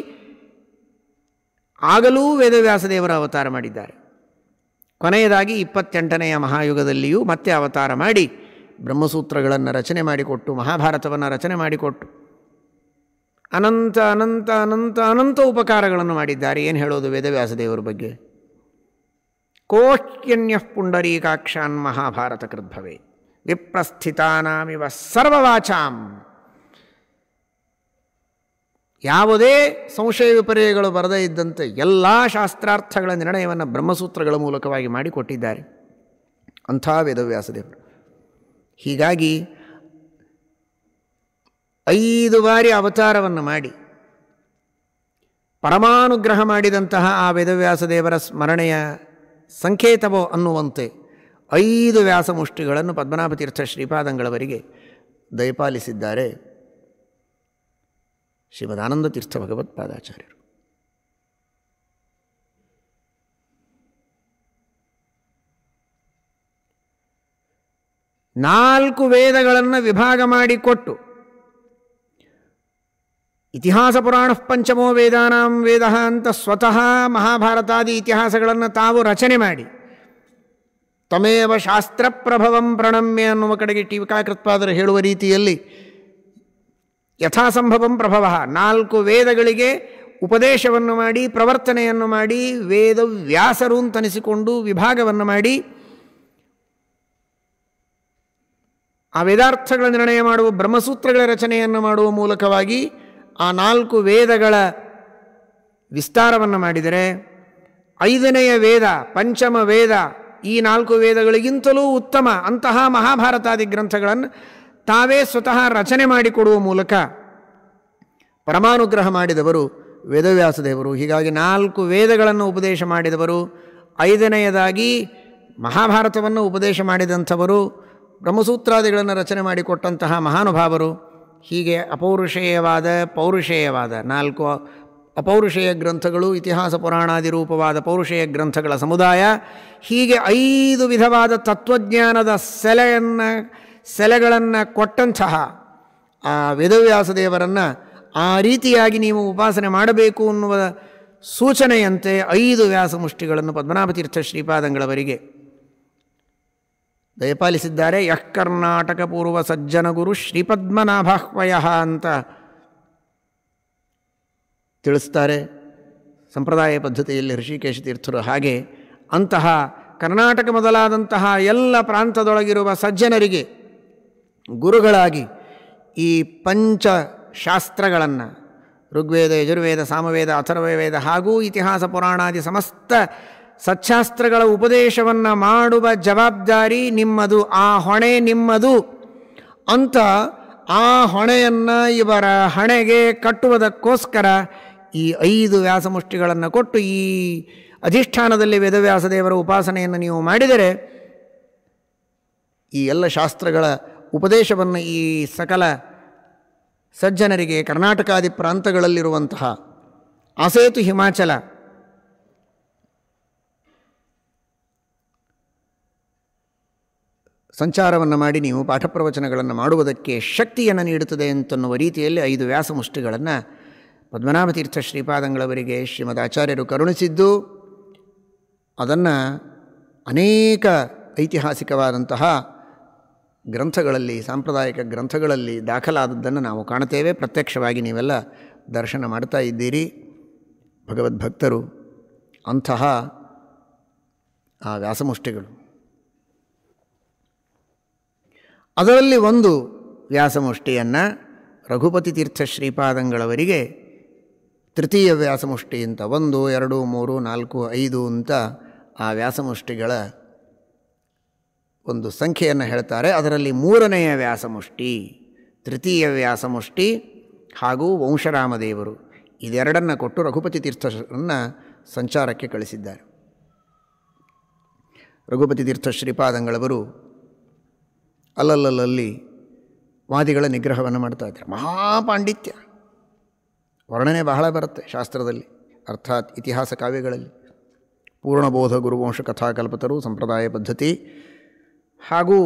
ಆಗಲೂ ವೇದವ್ಯಾಸದೇವರ ಅವತಾರ ಮಾಡಿದ್ದಾರೆ ಕೊನೆಯದಾಗಿ ಇಪ್ಪತ್ತೆಂಟನೆಯ ಮಹಾಯುಗದಲ್ಲಿಯೂ ಮತ್ತೆ ಅವತಾರ ಮಾಡಿ ಬ್ರಹ್ಮಸೂತ್ರಗಳನ್ನು ರಚನೆ ಮಾಡಿಕೊಟ್ಟು ಮಹಾಭಾರತವನ್ನು ರಚನೆ ಮಾಡಿಕೊಟ್ಟು ಅನಂತ ಅನಂತ ಅನಂತ ಅನಂತ ಉಪಕಾರಗಳನ್ನು ಮಾಡಿದ್ದಾರೆ ಏನು ಹೇಳೋದು ವೇದವ್ಯಾಸದೇವರ ಬಗ್ಗೆ ಕೋಶ್ಯನ್ಯ ಪುಂಡರೀಕಾಕ್ಷಾನ್ ಮಹಾಭಾರತ ಕೃದ್ಭವೆ ವಿಪ್ರಸ್ಥಿತಾನಾಮಿವ ಸರ್ವವಾಚಾಂ ಯಾವುದೇ ಸಂಶಯ ವಿಪರ್ಯಗಳು ಬರದೇ ಇದ್ದಂತೆ ಎಲ್ಲ ಶಾಸ್ತ್ರಾರ್ಥಗಳ ನಿರ್ಣಯವನ್ನು ಬ್ರಹ್ಮಸೂತ್ರಗಳ ಮೂಲಕವಾಗಿ ಮಾಡಿಕೊಟ್ಟಿದ್ದಾರೆ ಅಂಥ ವೇದವ್ಯಾಸದೇವರು ಹೀಗಾಗಿ ಐದು ಬಾರಿ ಅವತಾರವನ್ನು ಮಾಡಿ ಪರಮಾನುಗ್ರಹ ಮಾಡಿದಂತಹ ಆ ವೇದವ್ಯಾಸ ದೇವರ ಸ್ಮರಣೆಯ ಸಂಕೇತವೋ ಅನ್ನುವಂತೆ ಐದು ವ್ಯಾಸ ಮುಷ್ಟಿಗಳನ್ನು ಪದ್ಮನಾಭತೀರ್ಥ ಶ್ರೀಪಾದಂಗಳವರಿಗೆ ದಯಪಾಲಿಸಿದ್ದಾರೆ ಶ್ರೀಮದಾನಂದ ತೀರ್ಥ ಪಾದಾಚಾರ್ಯರು ನಾಲ್ಕು ವೇದಗಳನ್ನು ವಿಭಾಗ ಮಾಡಿಕೊಟ್ಟು ಇತಿಹಾಸ ಪುರಾಣ ಪಂಚಮೋ ವೇದಾನಾಂ ವೇದ ಅಂತ ಸ್ವತಃ ಮಹಾಭಾರತಾದಿ ಇತಿಹಾಸಗಳನ್ನು ತಾವು ರಚನೆ ಮಾಡಿ ತಮೇವ ಶಾಸ್ತ್ರ ಪ್ರಭವಂ ಪ್ರಣಮ್ಯ ಅನ್ನುವ ಕಡೆಗೆ ಟೀಕಾಕೃತ್ಪಾದರು ಹೇಳುವ ರೀತಿಯಲ್ಲಿ ಯಥಾಸಂಭವಂ ಪ್ರಭವ ನಾಲ್ಕು ವೇದಗಳಿಗೆ ಉಪದೇಶವನ್ನು ಮಾಡಿ ಪ್ರವರ್ತನೆಯನ್ನು ಮಾಡಿ ವೇದ ವ್ಯಾಸರು ಅಂತನಿಸಿಕೊಂಡು ವಿಭಾಗವನ್ನು ಮಾಡಿ ಆ ವೇದಾರ್ಥಗಳ ನಿರ್ಣಯ ಮಾಡುವ ಬ್ರಹ್ಮಸೂತ್ರಗಳ ರಚನೆಯನ್ನು ಮಾಡುವ ಮೂಲಕವಾಗಿ ಆ ನಾಲ್ಕು ವೇದಗಳ ವಿಸ್ತಾರವನ್ನು ಮಾಡಿದರೆ ಐದನೆಯ ವೇದ ಪಂಚಮ ವೇದ ಈ ನಾಲ್ಕು ವೇದಗಳಿಗಿಂತಲೂ ಉತ್ತಮ ಅಂತಹ ಮಹಾಭಾರತಾದಿ ಗ್ರಂಥಗಳನ್ನು ತಾವೇ ಸ್ವತಃ ರಚನೆ ಮಾಡಿಕೊಡುವ ಮೂಲಕ ಪರಮಾನುಗ್ರಹ ಮಾಡಿದವರು ವೇದವ್ಯಾಸದೇವರು ಹೀಗಾಗಿ ನಾಲ್ಕು ವೇದಗಳನ್ನು ಉಪದೇಶ ಮಾಡಿದವರು ಐದನೆಯದಾಗಿ ಮಹಾಭಾರತವನ್ನು ಉಪದೇಶ ಮಾಡಿದಂಥವರು ಬ್ರಹ್ಮಸೂತ್ರಾದಿಗಳನ್ನು ರಚನೆ ಮಾಡಿಕೊಟ್ಟಂತಹ ಮಹಾನುಭಾವರು ಹೀಗೆ ಅಪೌರುಷೇಯವಾದ ಪೌರುಷೇಯವಾದ ನಾಲ್ಕು ಅಪೌರುಷೇಯ ಗ್ರಂಥಗಳು ಇತಿಹಾಸ ಪುರಾಣಾದಿ ರೂಪವಾದ ಪೌರುಷೇಯ ಗ್ರಂಥಗಳ ಸಮುದಾಯ ಹೀಗೆ ಐದು ವಿಧವಾದ ತತ್ವಜ್ಞಾನದ ಸೆಲೆಯನ್ನು ಸೆಲೆಗಳನ್ನು ಕೊಟ್ಟಂತಹ ಆ ವೇದವ್ಯಾಸದೇವರನ್ನು ಆ ರೀತಿಯಾಗಿ ನೀವು ಉಪಾಸನೆ ಮಾಡಬೇಕು ಅನ್ನುವ ಸೂಚನೆಯಂತೆ ಐದು ವ್ಯಾಸ ಮುಷ್ಟಿಗಳನ್ನು ಪದ್ಮನಾಭತೀರ್ಥ ಶ್ರೀಪಾದಂಗಳವರಿಗೆ ದಯಪಾಲಿಸಿದ್ದಾರೆ ಯಃ ಕರ್ನಾಟಕ ಪೂರ್ವ ಸಜ್ಜನ ಗುರು ಶ್ರೀಪದ್ಮನಾಭಾಹ್ವಯ ಅಂತ ತಿಳಿಸ್ತಾರೆ ಸಂಪ್ರದಾಯ ಪದ್ಧತಿಯಲ್ಲಿ ಋಷಿಕೇಶ ತೀರ್ಥರು ಹಾಗೆ ಅಂತಹ ಕರ್ನಾಟಕ ಮೊದಲಾದಂತಹ ಎಲ್ಲ ಪ್ರಾಂತದೊಳಗಿರುವ ಸಜ್ಜನರಿಗೆ ಗುರುಗಳಾಗಿ ಈ ಪಂಚ ಶಾಸ್ತ್ರಗಳನ್ನು ಋಗ್ವೇದ ಯಜುರ್ವೇದ ಸಾಮವೇದ ಅಥರ್ವವೇದ ಹಾಗೂ ಇತಿಹಾಸ ಪುರಾಣಾದಿ ಸಮಸ್ತ ಸತ್ಶಾಸ್ತ್ರಗಳ ಉಪದೇಶವನ್ನು ಮಾಡುವ ಜವಾಬ್ದಾರಿ ನಿಮ್ಮದು ಆ ಹೊಣೆ ನಿಮ್ಮದು ಅಂತ ಆ ಹೊಣೆಯನ್ನು ಇವರ ಹಣೆಗೆ ಕಟ್ಟುವುದಕ್ಕೋಸ್ಕರ ಈ ಐದು ವ್ಯಾಸಮುಷ್ಟಿಗಳನ್ನು ಕೊಟ್ಟು ಈ ಅಧಿಷ್ಠಾನದಲ್ಲಿ ವೇದವ್ಯಾಸ ದೇವರ ಉಪಾಸನೆಯನ್ನು ನೀವು ಮಾಡಿದರೆ ಈ ಎಲ್ಲ ಶಾಸ್ತ್ರಗಳ ಉಪದೇಶವನ್ನು ಈ ಸಕಲ ಸಜ್ಜನರಿಗೆ ಕರ್ನಾಟಕಾದಿ ಪ್ರಾಂತಗಳಲ್ಲಿರುವಂತಹ ಅಸೇತು ಹಿಮಾಚಲ ಸಂಚಾರವನ್ನು ಮಾಡಿ ನೀವು ಪಾಠ ಪ್ರವಚನಗಳನ್ನು ಮಾಡುವುದಕ್ಕೆ ಶಕ್ತಿಯನ್ನು ನೀಡುತ್ತದೆ ಅಂತನ್ನುವ ರೀತಿಯಲ್ಲಿ ಐದು ವ್ಯಾಸಮುಷ್ಟಿಗಳನ್ನು ಮುಷ್ಟಿಗಳನ್ನು ಪದ್ಮನಾಭತೀರ್ಥ ಶ್ರೀಪಾದಂಗಳವರಿಗೆ ಶ್ರೀಮದ್ ಆಚಾರ್ಯರು ಕರುಣಿಸಿದ್ದು ಅದನ್ನು ಅನೇಕ ಐತಿಹಾಸಿಕವಾದಂತಹ ಗ್ರಂಥಗಳಲ್ಲಿ ಸಾಂಪ್ರದಾಯಿಕ ಗ್ರಂಥಗಳಲ್ಲಿ ದಾಖಲಾದದ್ದನ್ನು ನಾವು ಕಾಣುತ್ತೇವೆ ಪ್ರತ್ಯಕ್ಷವಾಗಿ ನೀವೆಲ್ಲ ದರ್ಶನ ಮಾಡ್ತಾ ಇದ್ದೀರಿ ಭಗವದ್ಭಕ್ತರು ಅಂತಹ ಆ ವ್ಯಾಸಮುಷ್ಟಿಗಳು ಅದರಲ್ಲಿ ಒಂದು ವ್ಯಾಸಮುಷ್ಟಿಯನ್ನು ರಘುಪತಿ ತೀರ್ಥ ಶ್ರೀಪಾದಂಗಳವರಿಗೆ ತೃತೀಯ ವ್ಯಾಸಮುಷ್ಟಿ ಅಂತ ಒಂದು ಎರಡು ಮೂರು ನಾಲ್ಕು ಐದು ಅಂತ ಆ ವ್ಯಾಸಮುಷ್ಟಿಗಳ ಒಂದು ಸಂಖ್ಯೆಯನ್ನು ಹೇಳ್ತಾರೆ ಅದರಲ್ಲಿ ಮೂರನೆಯ ವ್ಯಾಸಮುಷ್ಟಿ ತೃತೀಯ ವ್ಯಾಸಮುಷ್ಟಿ ಹಾಗೂ ವಂಶರಾಮದೇವರು ಇದೆರಡನ್ನು ಕೊಟ್ಟು ರಘುಪತಿ ತೀರ್ಥರನ್ನು ಸಂಚಾರಕ್ಕೆ ಕಳಿಸಿದ್ದಾರೆ ರಘುಪತಿ ತೀರ್ಥ ಶ್ರೀಪಾದಂಗಳವರು ಅಲ್ಲಲ್ಲಲ್ಲಿ ವಾದಿಗಳ ನಿಗ್ರಹವನ್ನು ಮಾಡ್ತಾ ಇದ್ದಾರೆ ಮಹಾಪಾಂಡಿತ್ಯ ವರ್ಣನೆ ಬಹಳ ಬರುತ್ತೆ ಶಾಸ್ತ್ರದಲ್ಲಿ ಅರ್ಥಾತ್ ಇತಿಹಾಸ ಕಾವ್ಯಗಳಲ್ಲಿ ಪೂರ್ಣಬೋಧ ಗುರುವಂಶ ಕಥಾಕಲ್ಪತರು ಸಂಪ್ರದಾಯ ಪದ್ಧತಿ ಹಾಗೂ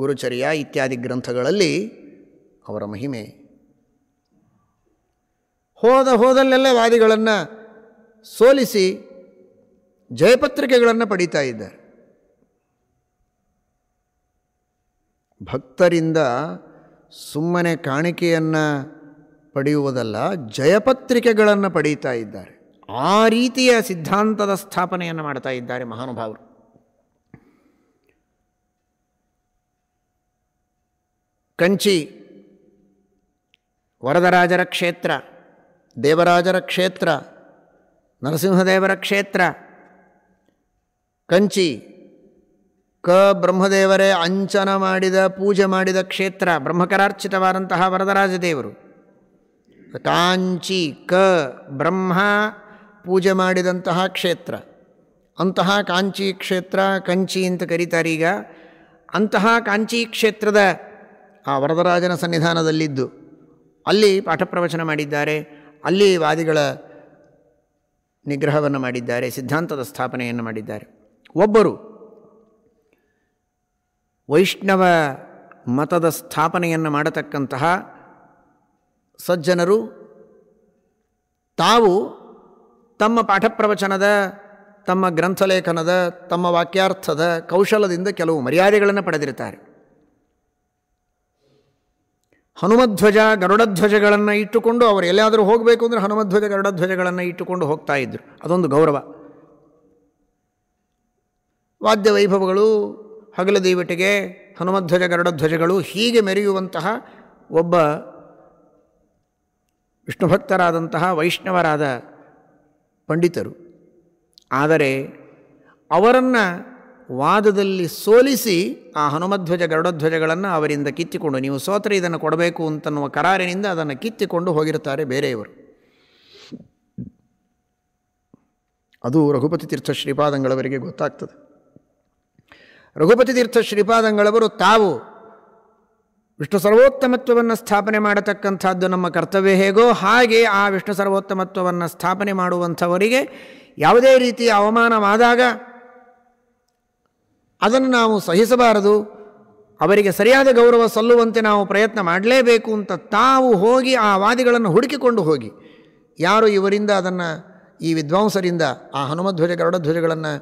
ಗುರುಚರ್ಯ ಇತ್ಯಾದಿ ಗ್ರಂಥಗಳಲ್ಲಿ ಅವರ ಮಹಿಮೆ ಹೋದ ಹೋದಲ್ಲೆಲ್ಲ ವಾದಿಗಳನ್ನು ಸೋಲಿಸಿ ಜಯಪತ್ರಿಕೆಗಳನ್ನು ಪಡೀತಾ ಇದ್ದಾರೆ ಭಕ್ತರಿಂದ ಸುಮ್ಮನೆ ಕಾಣಿಕೆಯನ್ನು ಪಡೆಯುವುದಲ್ಲ ಜಯಪತ್ರಿಕೆಗಳನ್ನು ಪಡೀತಾ ಇದ್ದಾರೆ ಆ ರೀತಿಯ ಸಿದ್ಧಾಂತದ ಸ್ಥಾಪನೆಯನ್ನು ಮಾಡ್ತಾ ಇದ್ದಾರೆ ಮಹಾನುಭಾವರು ಕಂಚಿ ವರದರಾಜರ ಕ್ಷೇತ್ರ ದೇವರಾಜರ ಕ್ಷೇತ್ರ ನರಸಿಂಹದೇವರ ಕ್ಷೇತ್ರ ಕಂಚಿ ಕ ಬ್ರಹ್ಮದೇವರೇ ಅಂಚನ ಮಾಡಿದ ಪೂಜೆ ಮಾಡಿದ ಕ್ಷೇತ್ರ ಬ್ರಹ್ಮಕರಾರ್ಚಿತವಾದಂತಹ ವರದರಾಜ ದೇವರು ಕಾಂಚಿ ಕ ಬ್ರಹ್ಮ ಪೂಜೆ ಮಾಡಿದಂತಹ ಕ್ಷೇತ್ರ ಅಂತಹ ಕಾಂಚಿ ಕ್ಷೇತ್ರ ಕಂಚಿ ಅಂತ ಈಗ ಅಂತಹ ಕಾಂಚಿ ಕ್ಷೇತ್ರದ ಆ ವರದರಾಜನ ಸನ್ನಿಧಾನದಲ್ಲಿದ್ದು ಅಲ್ಲಿ ಪಾಠ ಪ್ರವಚನ ಮಾಡಿದ್ದಾರೆ ಅಲ್ಲಿ ವಾದಿಗಳ ನಿಗ್ರಹವನ್ನು ಮಾಡಿದ್ದಾರೆ ಸಿದ್ಧಾಂತದ ಸ್ಥಾಪನೆಯನ್ನು ಮಾಡಿದ್ದಾರೆ ಒಬ್ಬರು ವೈಷ್ಣವ ಮತದ ಸ್ಥಾಪನೆಯನ್ನು ಮಾಡತಕ್ಕಂತಹ ಸಜ್ಜನರು ತಾವು ತಮ್ಮ ಪಾಠ ಪ್ರವಚನದ ತಮ್ಮ ಗ್ರಂಥಲೇಖನದ ತಮ್ಮ ವಾಕ್ಯಾರ್ಥದ ಕೌಶಲದಿಂದ ಕೆಲವು ಮರ್ಯಾದೆಗಳನ್ನು ಪಡೆದಿರ್ತಾರೆ ಹನುಮಧ್ವಜ ಗರುಡಧ್ವಜಗಳನ್ನು ಇಟ್ಟುಕೊಂಡು ಅವರು ಎಲ್ಲಾದರೂ ಹೋಗಬೇಕು ಅಂದರೆ ಹನುಮಧ್ವಜ ಗರುಡಧ್ವಜಗಳನ್ನು ಇಟ್ಟುಕೊಂಡು ಹೋಗ್ತಾ ಇದ್ದರು ಅದೊಂದು ಗೌರವ ವಾದ್ಯ ವೈಭವಗಳು ಹಗಲು ದೇವಟಿಗೆ ಹನುಮಧ್ವಜ ಗರುಡಧ್ವಜಗಳು ಹೀಗೆ ಮೆರೆಯುವಂತಹ ಒಬ್ಬ ವಿಷ್ಣು ಭಕ್ತರಾದಂತಹ ವೈಷ್ಣವರಾದ ಪಂಡಿತರು ಆದರೆ ಅವರನ್ನು ವಾದದಲ್ಲಿ ಸೋಲಿಸಿ ಆ ಹನುಮಧ್ವಜ ಗರುಡಧ್ವಜಗಳನ್ನು ಅವರಿಂದ ಕಿತ್ತಿಕೊಂಡು ನೀವು ಸೋತರೆ ಇದನ್ನು ಕೊಡಬೇಕು ಅಂತನ್ನುವ ಕರಾರಿನಿಂದ ಅದನ್ನು ಕಿತ್ತಿಕೊಂಡು ಹೋಗಿರುತ್ತಾರೆ ಬೇರೆಯವರು ಅದು ರಘುಪತಿ ತೀರ್ಥ ಶ್ರೀಪಾದಂಗಳವರಿಗೆ ಗೊತ್ತಾಗ್ತದೆ ರಘುಪತಿ ತೀರ್ಥ ಶ್ರೀಪಾದಂಗಳವರು ತಾವು ವಿಷ್ಣು ಸರ್ವೋತ್ತಮತ್ವವನ್ನು ಸ್ಥಾಪನೆ ಮಾಡತಕ್ಕಂಥದ್ದು ನಮ್ಮ ಕರ್ತವ್ಯ ಹೇಗೋ ಹಾಗೆ ಆ ವಿಷ್ಣು ಸರ್ವೋತ್ತಮತ್ವವನ್ನು ಸ್ಥಾಪನೆ ಮಾಡುವಂಥವರಿಗೆ ಯಾವುದೇ ರೀತಿಯ ಅವಮಾನವಾದಾಗ ಅದನ್ನು ನಾವು ಸಹಿಸಬಾರದು ಅವರಿಗೆ ಸರಿಯಾದ ಗೌರವ ಸಲ್ಲುವಂತೆ ನಾವು ಪ್ರಯತ್ನ ಮಾಡಲೇಬೇಕು ಅಂತ ತಾವು ಹೋಗಿ ಆ ವಾದಿಗಳನ್ನು ಹುಡುಕಿಕೊಂಡು ಹೋಗಿ ಯಾರು ಇವರಿಂದ ಅದನ್ನು ಈ ವಿದ್ವಾಂಸರಿಂದ ಆ ಹನುಮಧ್ವಜ ಗರುಡಧ್ವಜಗಳನ್ನು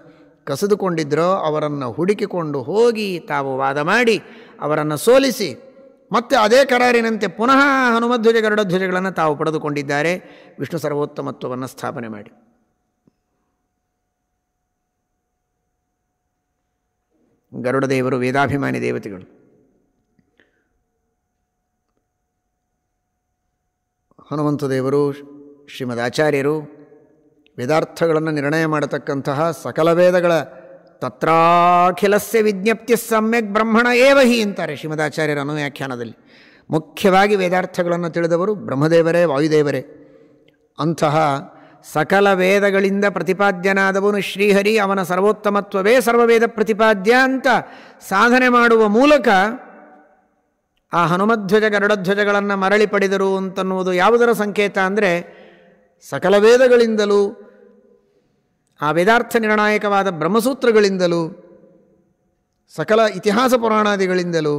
ಕಸಿದುಕೊಂಡಿದ್ರೋ ಅವರನ್ನು ಹುಡುಕಿಕೊಂಡು ಹೋಗಿ ತಾವು ವಾದ ಮಾಡಿ ಅವರನ್ನು ಸೋಲಿಸಿ ಮತ್ತೆ ಅದೇ ಕರಾರಿನಂತೆ ಪುನಃ ಹನುಮಧ್ವಜ ಗರುಡಧ್ವಜಗಳನ್ನು ತಾವು ಪಡೆದುಕೊಂಡಿದ್ದಾರೆ ವಿಷ್ಣು ಸರ್ವೋತ್ತಮತ್ವವನ್ನು ಸ್ಥಾಪನೆ ಮಾಡಿ ಗರುಡದೇವರು ವೇದಾಭಿಮಾನಿ ದೇವತೆಗಳು ಹನುಮಂತ ದೇವರು ಶ್ರೀಮದ್ ಆಚಾರ್ಯರು ವೇದಾರ್ಥಗಳನ್ನು ನಿರ್ಣಯ ಮಾಡತಕ್ಕಂತಹ ಸಕಲ ವೇದಗಳ ತತ್ರಾಖಿಲಸ್ಯ ವಿಜ್ಞಪ್ತಿ ಸಮ್ಯಕ್ ಬ್ರಹ್ಮಣ ಏವಹಿ ಹಿ ಅಂತಾರೆ ಶ್ರೀಮದಾಚಾರ್ಯರ ಅನುವ್ಯಾಖ್ಯಾನದಲ್ಲಿ ಮುಖ್ಯವಾಗಿ ವೇದಾರ್ಥಗಳನ್ನು ತಿಳಿದವರು ಬ್ರಹ್ಮದೇವರೇ ವಾಯುದೇವರೇ ಅಂತಹ ಸಕಲ ವೇದಗಳಿಂದ ಪ್ರತಿಪಾದ್ಯನಾದವನು ಶ್ರೀಹರಿ ಅವನ ಸರ್ವೋತ್ತಮತ್ವವೇ ಸರ್ವವೇದ ಪ್ರತಿಪಾದ್ಯ ಅಂತ ಸಾಧನೆ ಮಾಡುವ ಮೂಲಕ ಆ ಹನುಮಧ್ವಜ ಗರುಡಧ್ವಜಗಳನ್ನು ಮರಳಿ ಪಡೆದರು ಅಂತನ್ನುವುದು ಯಾವುದರ ಸಂಕೇತ ಅಂದರೆ ಸಕಲ ವೇದಗಳಿಂದಲೂ ಆ ವೇದಾರ್ಥ ನಿರ್ಣಾಯಕವಾದ ಬ್ರಹ್ಮಸೂತ್ರಗಳಿಂದಲೂ ಸಕಲ ಇತಿಹಾಸ ಪುರಾಣಾದಿಗಳಿಂದಲೂ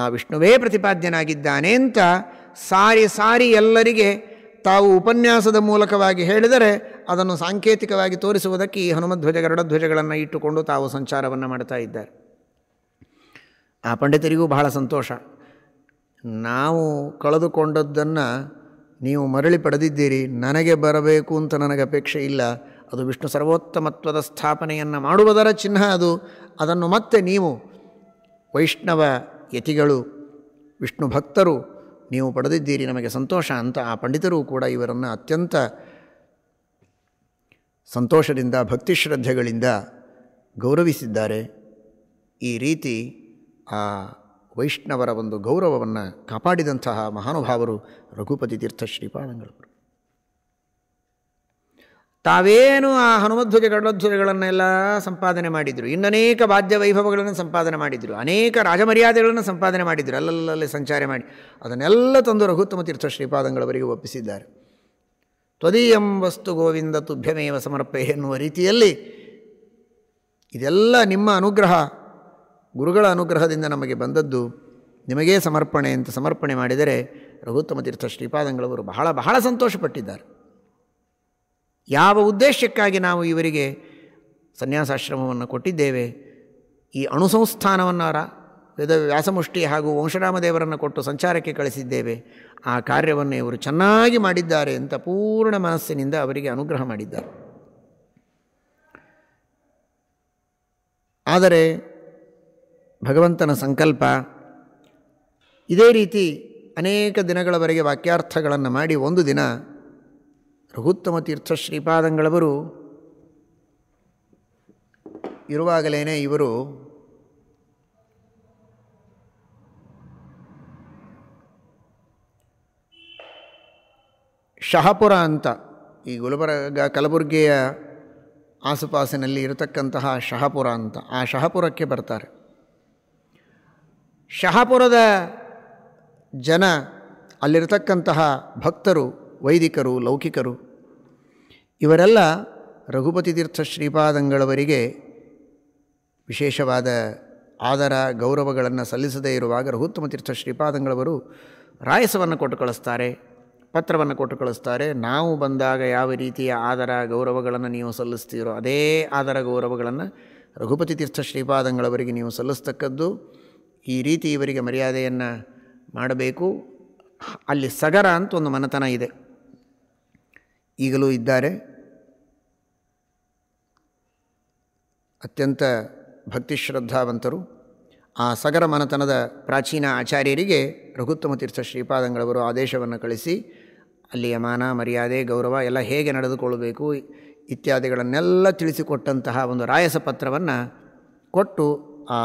ಆ ವಿಷ್ಣುವೇ ಪ್ರತಿಪಾದ್ಯನಾಗಿದ್ದಾನೆ ಅಂತ ಸಾರಿ ಸಾರಿ ಎಲ್ಲರಿಗೆ ತಾವು ಉಪನ್ಯಾಸದ ಮೂಲಕವಾಗಿ ಹೇಳಿದರೆ ಅದನ್ನು ಸಾಂಕೇತಿಕವಾಗಿ ತೋರಿಸುವುದಕ್ಕೆ ಈ ಹನುಮಧ್ವಜ ಗರುಡಧ್ವಜಗಳನ್ನು ಇಟ್ಟುಕೊಂಡು ತಾವು ಸಂಚಾರವನ್ನು ಮಾಡ್ತಾ ಇದ್ದಾರೆ ಆ ಪಂಡಿತರಿಗೂ ಬಹಳ ಸಂತೋಷ ನಾವು ಕಳೆದುಕೊಂಡದ್ದನ್ನು ನೀವು ಮರಳಿ ಪಡೆದಿದ್ದೀರಿ ನನಗೆ ಬರಬೇಕು ಅಂತ ನನಗೆ ಅಪೇಕ್ಷೆ ಇಲ್ಲ ಅದು ವಿಷ್ಣು ಸರ್ವೋತ್ತಮತ್ವದ ಸ್ಥಾಪನೆಯನ್ನು ಮಾಡುವುದರ ಚಿಹ್ನ ಅದು ಅದನ್ನು ಮತ್ತೆ ನೀವು ವೈಷ್ಣವ ಯತಿಗಳು ವಿಷ್ಣು ಭಕ್ತರು ನೀವು ಪಡೆದಿದ್ದೀರಿ ನಮಗೆ ಸಂತೋಷ ಅಂತ ಆ ಪಂಡಿತರು ಕೂಡ ಇವರನ್ನು ಅತ್ಯಂತ ಸಂತೋಷದಿಂದ ಭಕ್ತಿ ಶ್ರದ್ಧೆಗಳಿಂದ ಗೌರವಿಸಿದ್ದಾರೆ ಈ ರೀತಿ ಆ ವೈಷ್ಣವರ ಒಂದು ಗೌರವವನ್ನು ಕಾಪಾಡಿದಂತಹ ಮಹಾನುಭಾವರು ರಘುಪತಿ ತೀರ್ಥ ಶ್ರೀಪಾದಂಗಳವರು ತಾವೇನು ಆ ಹನುಮಧ್ವಜ ಗರುಡಧ್ವಜಗಳನ್ನೆಲ್ಲ ಸಂಪಾದನೆ ಮಾಡಿದರು ಇನ್ನನೇಕ ವಾದ್ಯ ವೈಭವಗಳನ್ನು ಸಂಪಾದನೆ ಮಾಡಿದರು ಅನೇಕ ರಾಜಮರ್ಯಾದೆಗಳನ್ನು ಸಂಪಾದನೆ ಮಾಡಿದರು ಅಲ್ಲಲ್ಲಲ್ಲಿ ಸಂಚಾರ ಮಾಡಿ ಅದನ್ನೆಲ್ಲ ತಂದು ರಘುತ್ತಮ ತೀರ್ಥ ಶ್ರೀಪಾದಂಗಳವರಿಗೆ ಒಪ್ಪಿಸಿದ್ದಾರೆ ತ್ವದೀಯಂ ವಸ್ತು ಗೋವಿಂದ ತುಭ್ಯಮೇವ ಸಮರ್ಪೆ ಎನ್ನುವ ರೀತಿಯಲ್ಲಿ ಇದೆಲ್ಲ ನಿಮ್ಮ ಅನುಗ್ರಹ ಗುರುಗಳ ಅನುಗ್ರಹದಿಂದ ನಮಗೆ ಬಂದದ್ದು ನಿಮಗೇ ಸಮರ್ಪಣೆ ಅಂತ ಸಮರ್ಪಣೆ ಮಾಡಿದರೆ ರಘುತ್ತಮ ತೀರ್ಥ ಶ್ರೀಪಾದಂಗಳವರು ಬಹಳ ಬಹಳ ಸಂತೋಷಪಟ್ಟಿದ್ದಾರೆ ಯಾವ ಉದ್ದೇಶಕ್ಕಾಗಿ ನಾವು ಇವರಿಗೆ ಸನ್ಯಾಸಾಶ್ರಮವನ್ನು ಕೊಟ್ಟಿದ್ದೇವೆ ಈ ಅಣುಸಂಸ್ಥಾನವನ್ನು ವೇದ ವ್ಯಾಸಮುಷ್ಟಿ ಹಾಗೂ ವಂಶರಾಮದೇವರನ್ನು ಕೊಟ್ಟು ಸಂಚಾರಕ್ಕೆ ಕಳಿಸಿದ್ದೇವೆ ಆ ಕಾರ್ಯವನ್ನು ಇವರು ಚೆನ್ನಾಗಿ ಮಾಡಿದ್ದಾರೆ ಅಂತ ಪೂರ್ಣ ಮನಸ್ಸಿನಿಂದ ಅವರಿಗೆ ಅನುಗ್ರಹ ಮಾಡಿದ್ದಾರೆ ಆದರೆ ಭಗವಂತನ ಸಂಕಲ್ಪ ಇದೇ ರೀತಿ ಅನೇಕ ದಿನಗಳವರೆಗೆ ವಾಕ್ಯಾರ್ಥಗಳನ್ನು ಮಾಡಿ ಒಂದು ದಿನ ರಘುತ್ತಮ ತೀರ್ಥ ಶ್ರೀಪಾದಂಗಳವರು ಇರುವಾಗಲೇ ಇವರು ಶಹಪುರ ಅಂತ ಈ ಗುಲ್ಬರ್ಗ ಕಲಬುರಗಿಯ ಆಸುಪಾಸಿನಲ್ಲಿ ಇರತಕ್ಕಂತಹ ಶಹಪುರ ಅಂತ ಆ ಶಹಪುರಕ್ಕೆ ಬರ್ತಾರೆ ಶಹಪುರದ ಜನ ಅಲ್ಲಿರತಕ್ಕಂತಹ ಭಕ್ತರು ವೈದಿಕರು ಲೌಕಿಕರು ಇವರೆಲ್ಲ ರಘುಪತಿ ತೀರ್ಥ ಶ್ರೀಪಾದಂಗಳವರಿಗೆ ವಿಶೇಷವಾದ ಆದರ ಗೌರವಗಳನ್ನು ಸಲ್ಲಿಸದೇ ಇರುವಾಗ ರಘುತ್ತಮ ತೀರ್ಥ ಶ್ರೀಪಾದಂಗಳವರು ರಾಯಸವನ್ನು ಕೊಟ್ಟು ಕಳಿಸ್ತಾರೆ ಪತ್ರವನ್ನು ಕೊಟ್ಟು ಕಳಿಸ್ತಾರೆ ನಾವು ಬಂದಾಗ ಯಾವ ರೀತಿಯ ಆದರ ಗೌರವಗಳನ್ನು ನೀವು ಸಲ್ಲಿಸ್ತೀರೋ ಅದೇ ಆದರ ಗೌರವಗಳನ್ನು ರಘುಪತಿ ತೀರ್ಥ ಶ್ರೀಪಾದಂಗಳವರಿಗೆ ನೀವು ಸಲ್ಲಿಸ್ತಕ್ಕದ್ದು ಈ ರೀತಿ ಇವರಿಗೆ ಮರ್ಯಾದೆಯನ್ನು ಮಾಡಬೇಕು ಅಲ್ಲಿ ಸಗರ ಅಂತ ಒಂದು ಮನತನ ಇದೆ ಈಗಲೂ ಇದ್ದಾರೆ ಅತ್ಯಂತ ಭಕ್ತಿ ಶ್ರದ್ಧಾವಂತರು ಆ ಸಗರ ಮನತನದ ಪ್ರಾಚೀನ ಆಚಾರ್ಯರಿಗೆ ರಘುತ್ತಮ ತೀರ್ಥ ಶ್ರೀಪಾದಂಗಳವರು ಆದೇಶವನ್ನು ಕಳಿಸಿ ಅಲ್ಲಿಯ ಮಾನ ಮರ್ಯಾದೆ ಗೌರವ ಎಲ್ಲ ಹೇಗೆ ನಡೆದುಕೊಳ್ಳಬೇಕು ಇತ್ಯಾದಿಗಳನ್ನೆಲ್ಲ ತಿಳಿಸಿಕೊಟ್ಟಂತಹ ಒಂದು ರಾಯಸ ಪತ್ರವನ್ನು ಕೊಟ್ಟು ಆ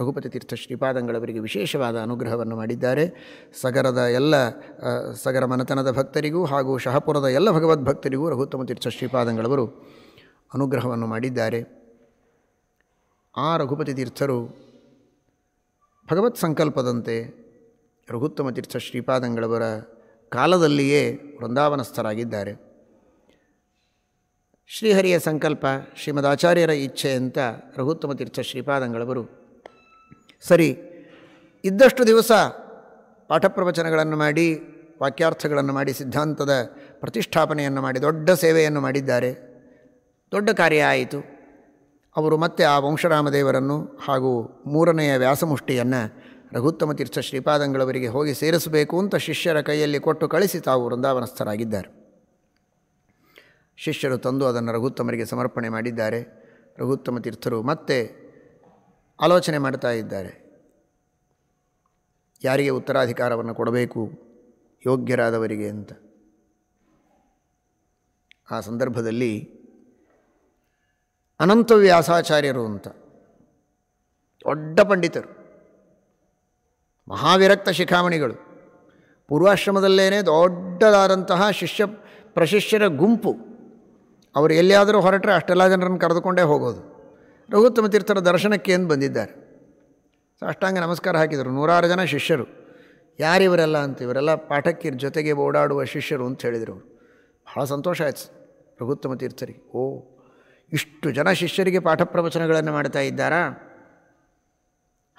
ರಘುಪತಿ ತೀರ್ಥ ಶ್ರೀಪಾದಂಗಳವರಿಗೆ ವಿಶೇಷವಾದ ಅನುಗ್ರಹವನ್ನು ಮಾಡಿದ್ದಾರೆ ಸಗರದ ಎಲ್ಲ ಸಗರ ಮನತನದ ಭಕ್ತರಿಗೂ ಹಾಗೂ ಶಹಪುರದ ಎಲ್ಲ ಭಗವದ್ಭಕ್ತರಿಗೂ ರಘುತ್ತಮ ತೀರ್ಥ ಶ್ರೀಪಾದಂಗಳವರು ಅನುಗ್ರಹವನ್ನು ಮಾಡಿದ್ದಾರೆ ಆ ರಘುಪತಿ ತೀರ್ಥರು ಭಗವತ್ ಸಂಕಲ್ಪದಂತೆ ರಘುತ್ತಮ ತೀರ್ಥ ಶ್ರೀಪಾದಂಗಳವರ ಕಾಲದಲ್ಲಿಯೇ ವೃಂದಾವನಸ್ಥರಾಗಿದ್ದಾರೆ ಶ್ರೀಹರಿಯ ಸಂಕಲ್ಪ ಶ್ರೀಮದ್ ಆಚಾರ್ಯರ ಇಚ್ಛೆ ಅಂತ ರಘುತ್ತಮ ತೀರ್ಥ ಶ್ರೀಪಾದಂಗಳವರು ಸರಿ ಇದ್ದಷ್ಟು ದಿವಸ ಪಾಠ ಪ್ರವಚನಗಳನ್ನು ಮಾಡಿ ವಾಕ್ಯಾರ್ಥಗಳನ್ನು ಮಾಡಿ ಸಿದ್ಧಾಂತದ ಪ್ರತಿಷ್ಠಾಪನೆಯನ್ನು ಮಾಡಿ ದೊಡ್ಡ ಸೇವೆಯನ್ನು ಮಾಡಿದ್ದಾರೆ ದೊಡ್ಡ ಕಾರ್ಯ ಆಯಿತು ಅವರು ಮತ್ತೆ ಆ ವಂಶರಾಮದೇವರನ್ನು ಹಾಗೂ ಮೂರನೆಯ ವ್ಯಾಸಮುಷ್ಟಿಯನ್ನು ರಘುತ್ತಮ ತೀರ್ಥ ಶ್ರೀಪಾದಂಗಳವರಿಗೆ ಹೋಗಿ ಸೇರಿಸಬೇಕು ಅಂತ ಶಿಷ್ಯರ ಕೈಯಲ್ಲಿ ಕೊಟ್ಟು ಕಳಿಸಿ ತಾವು ವೃಂದಾವನಸ್ಥರಾಗಿದ್ದಾರೆ ಶಿಷ್ಯರು ತಂದು ಅದನ್ನು ರಘುತ್ತಮರಿಗೆ ಸಮರ್ಪಣೆ ಮಾಡಿದ್ದಾರೆ ರಘುತ್ತಮ ತೀರ್ಥರು ಮತ್ತೆ ಆಲೋಚನೆ ಮಾಡ್ತಾ ಇದ್ದಾರೆ ಯಾರಿಗೆ ಉತ್ತರಾಧಿಕಾರವನ್ನು ಕೊಡಬೇಕು ಯೋಗ್ಯರಾದವರಿಗೆ ಅಂತ ಆ ಸಂದರ್ಭದಲ್ಲಿ ಅನಂತ ವ್ಯಾಸಾಚಾರ್ಯರು ಅಂತ ದೊಡ್ಡ ಪಂಡಿತರು ಮಹಾವಿರಕ್ತ ಶಿಖಾಮಣಿಗಳು ಪೂರ್ವಾಶ್ರಮದಲ್ಲೇ ದೊಡ್ಡದಾದಂತಹ ಶಿಷ್ಯ ಪ್ರಶಿಷ್ಯರ ಗುಂಪು ಅವರು ಎಲ್ಲಿಯಾದರೂ ಹೊರಟರೆ ಅಷ್ಟೆಲ್ಲ ಜನರನ್ನು ಕರೆದುಕೊಂಡೇ ಹೋಗೋದು ರಘುತ್ತಮ ತೀರ್ಥರ ದರ್ಶನಕ್ಕೆ ಎಂದು ಬಂದಿದ್ದಾರೆ ಸಾಷ್ಟಾಂಗ ನಮಸ್ಕಾರ ಹಾಕಿದರು ನೂರಾರು ಜನ ಶಿಷ್ಯರು ಯಾರಿವರೆಲ್ಲ ಅಂತ ಇವರೆಲ್ಲ ಪಾಠಕ್ಕೆ ಜೊತೆಗೆ ಓಡಾಡುವ ಶಿಷ್ಯರು ಅಂತ ಹೇಳಿದರು ಅವರು ಬಹಳ ಸಂತೋಷ ಆಯ್ತು ರಘುತ್ತಮ ತೀರ್ಥರಿಗೆ ಓ ಇಷ್ಟು ಜನ ಶಿಷ್ಯರಿಗೆ ಪಾಠ ಪ್ರವಚನಗಳನ್ನು ಮಾಡ್ತಾ ಇದ್ದಾರಾ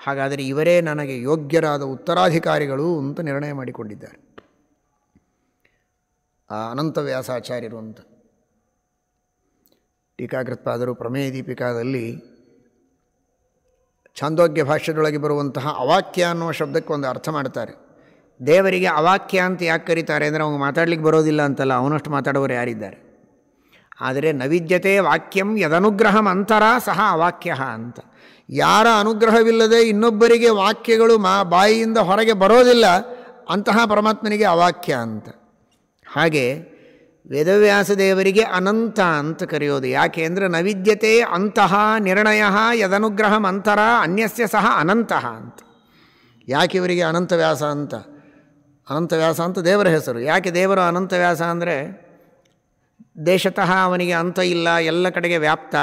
ಹಾಗಾದರೆ ಇವರೇ ನನಗೆ ಯೋಗ್ಯರಾದ ಉತ್ತರಾಧಿಕಾರಿಗಳು ಅಂತ ನಿರ್ಣಯ ಮಾಡಿಕೊಂಡಿದ್ದಾರೆ ಆ ಅನಂತ ವ್ಯಾಸಾಚಾರ್ಯರು ಅಂತ ಟೀಕಾಕೃತ್ಪಾದರು ಪ್ರಮೇಯ ದೀಪಿಕಾದಲ್ಲಿ ಛಾಂದೋಗ್ಯ ಭಾಷ್ಯದೊಳಗೆ ಬರುವಂತಹ ಅವಾಕ್ಯ ಅನ್ನುವ ಶಬ್ದಕ್ಕೆ ಒಂದು ಅರ್ಥ ಮಾಡ್ತಾರೆ ದೇವರಿಗೆ ಅವಾಕ್ಯ ಅಂತ ಯಾಕೆ ಕರೀತಾರೆ ಅಂದರೆ ಅವ್ನು ಮಾತಾಡ್ಲಿಕ್ಕೆ ಬರೋದಿಲ್ಲ ಅಂತಲ್ಲ ಅವನಷ್ಟು ಮಾತಾಡೋರು ಯಾರಿದ್ದಾರೆ ಆದರೆ ನವಿದ್ಯತೆ ವಾಕ್ಯಂ ಯದನುಗ್ರಹಂ ಅಂತರ ಸಹ ಅವಾಕ್ಯ ಅಂತ ಯಾರ ಅನುಗ್ರಹವಿಲ್ಲದೆ ಇನ್ನೊಬ್ಬರಿಗೆ ವಾಕ್ಯಗಳು ಮಾ ಬಾಯಿಯಿಂದ ಹೊರಗೆ ಬರೋದಿಲ್ಲ ಅಂತಹ ಪರಮಾತ್ಮನಿಗೆ ಅವಾಕ್ಯ ಅಂತ ಹಾಗೆ ವೇದವ್ಯಾಸ ದೇವರಿಗೆ ಅನಂತ ಅಂತ ಕರೆಯೋದು ಯಾಕೆ ಅಂದರೆ ನವಿದ್ಯತೆ ಅಂತಹ ನಿರ್ಣಯ ಯದನುಗ್ರಹ ಅಂತರ ಅನ್ಯಸ್ಯ ಸಹ ಅನಂತಃ ಅಂತ ಯಾಕೆ ಇವರಿಗೆ ಅನಂತವ್ಯಾಸ ಅಂತ ಅನಂತವ್ಯಾಸ ಅಂತ ದೇವರ ಹೆಸರು ಯಾಕೆ ದೇವರು ಅನಂತವ್ಯಾಸ ಅಂದರೆ ದೇಶತಃ ಅವನಿಗೆ ಅಂತ ಇಲ್ಲ ಎಲ್ಲ ಕಡೆಗೆ ವ್ಯಾಪ್ತ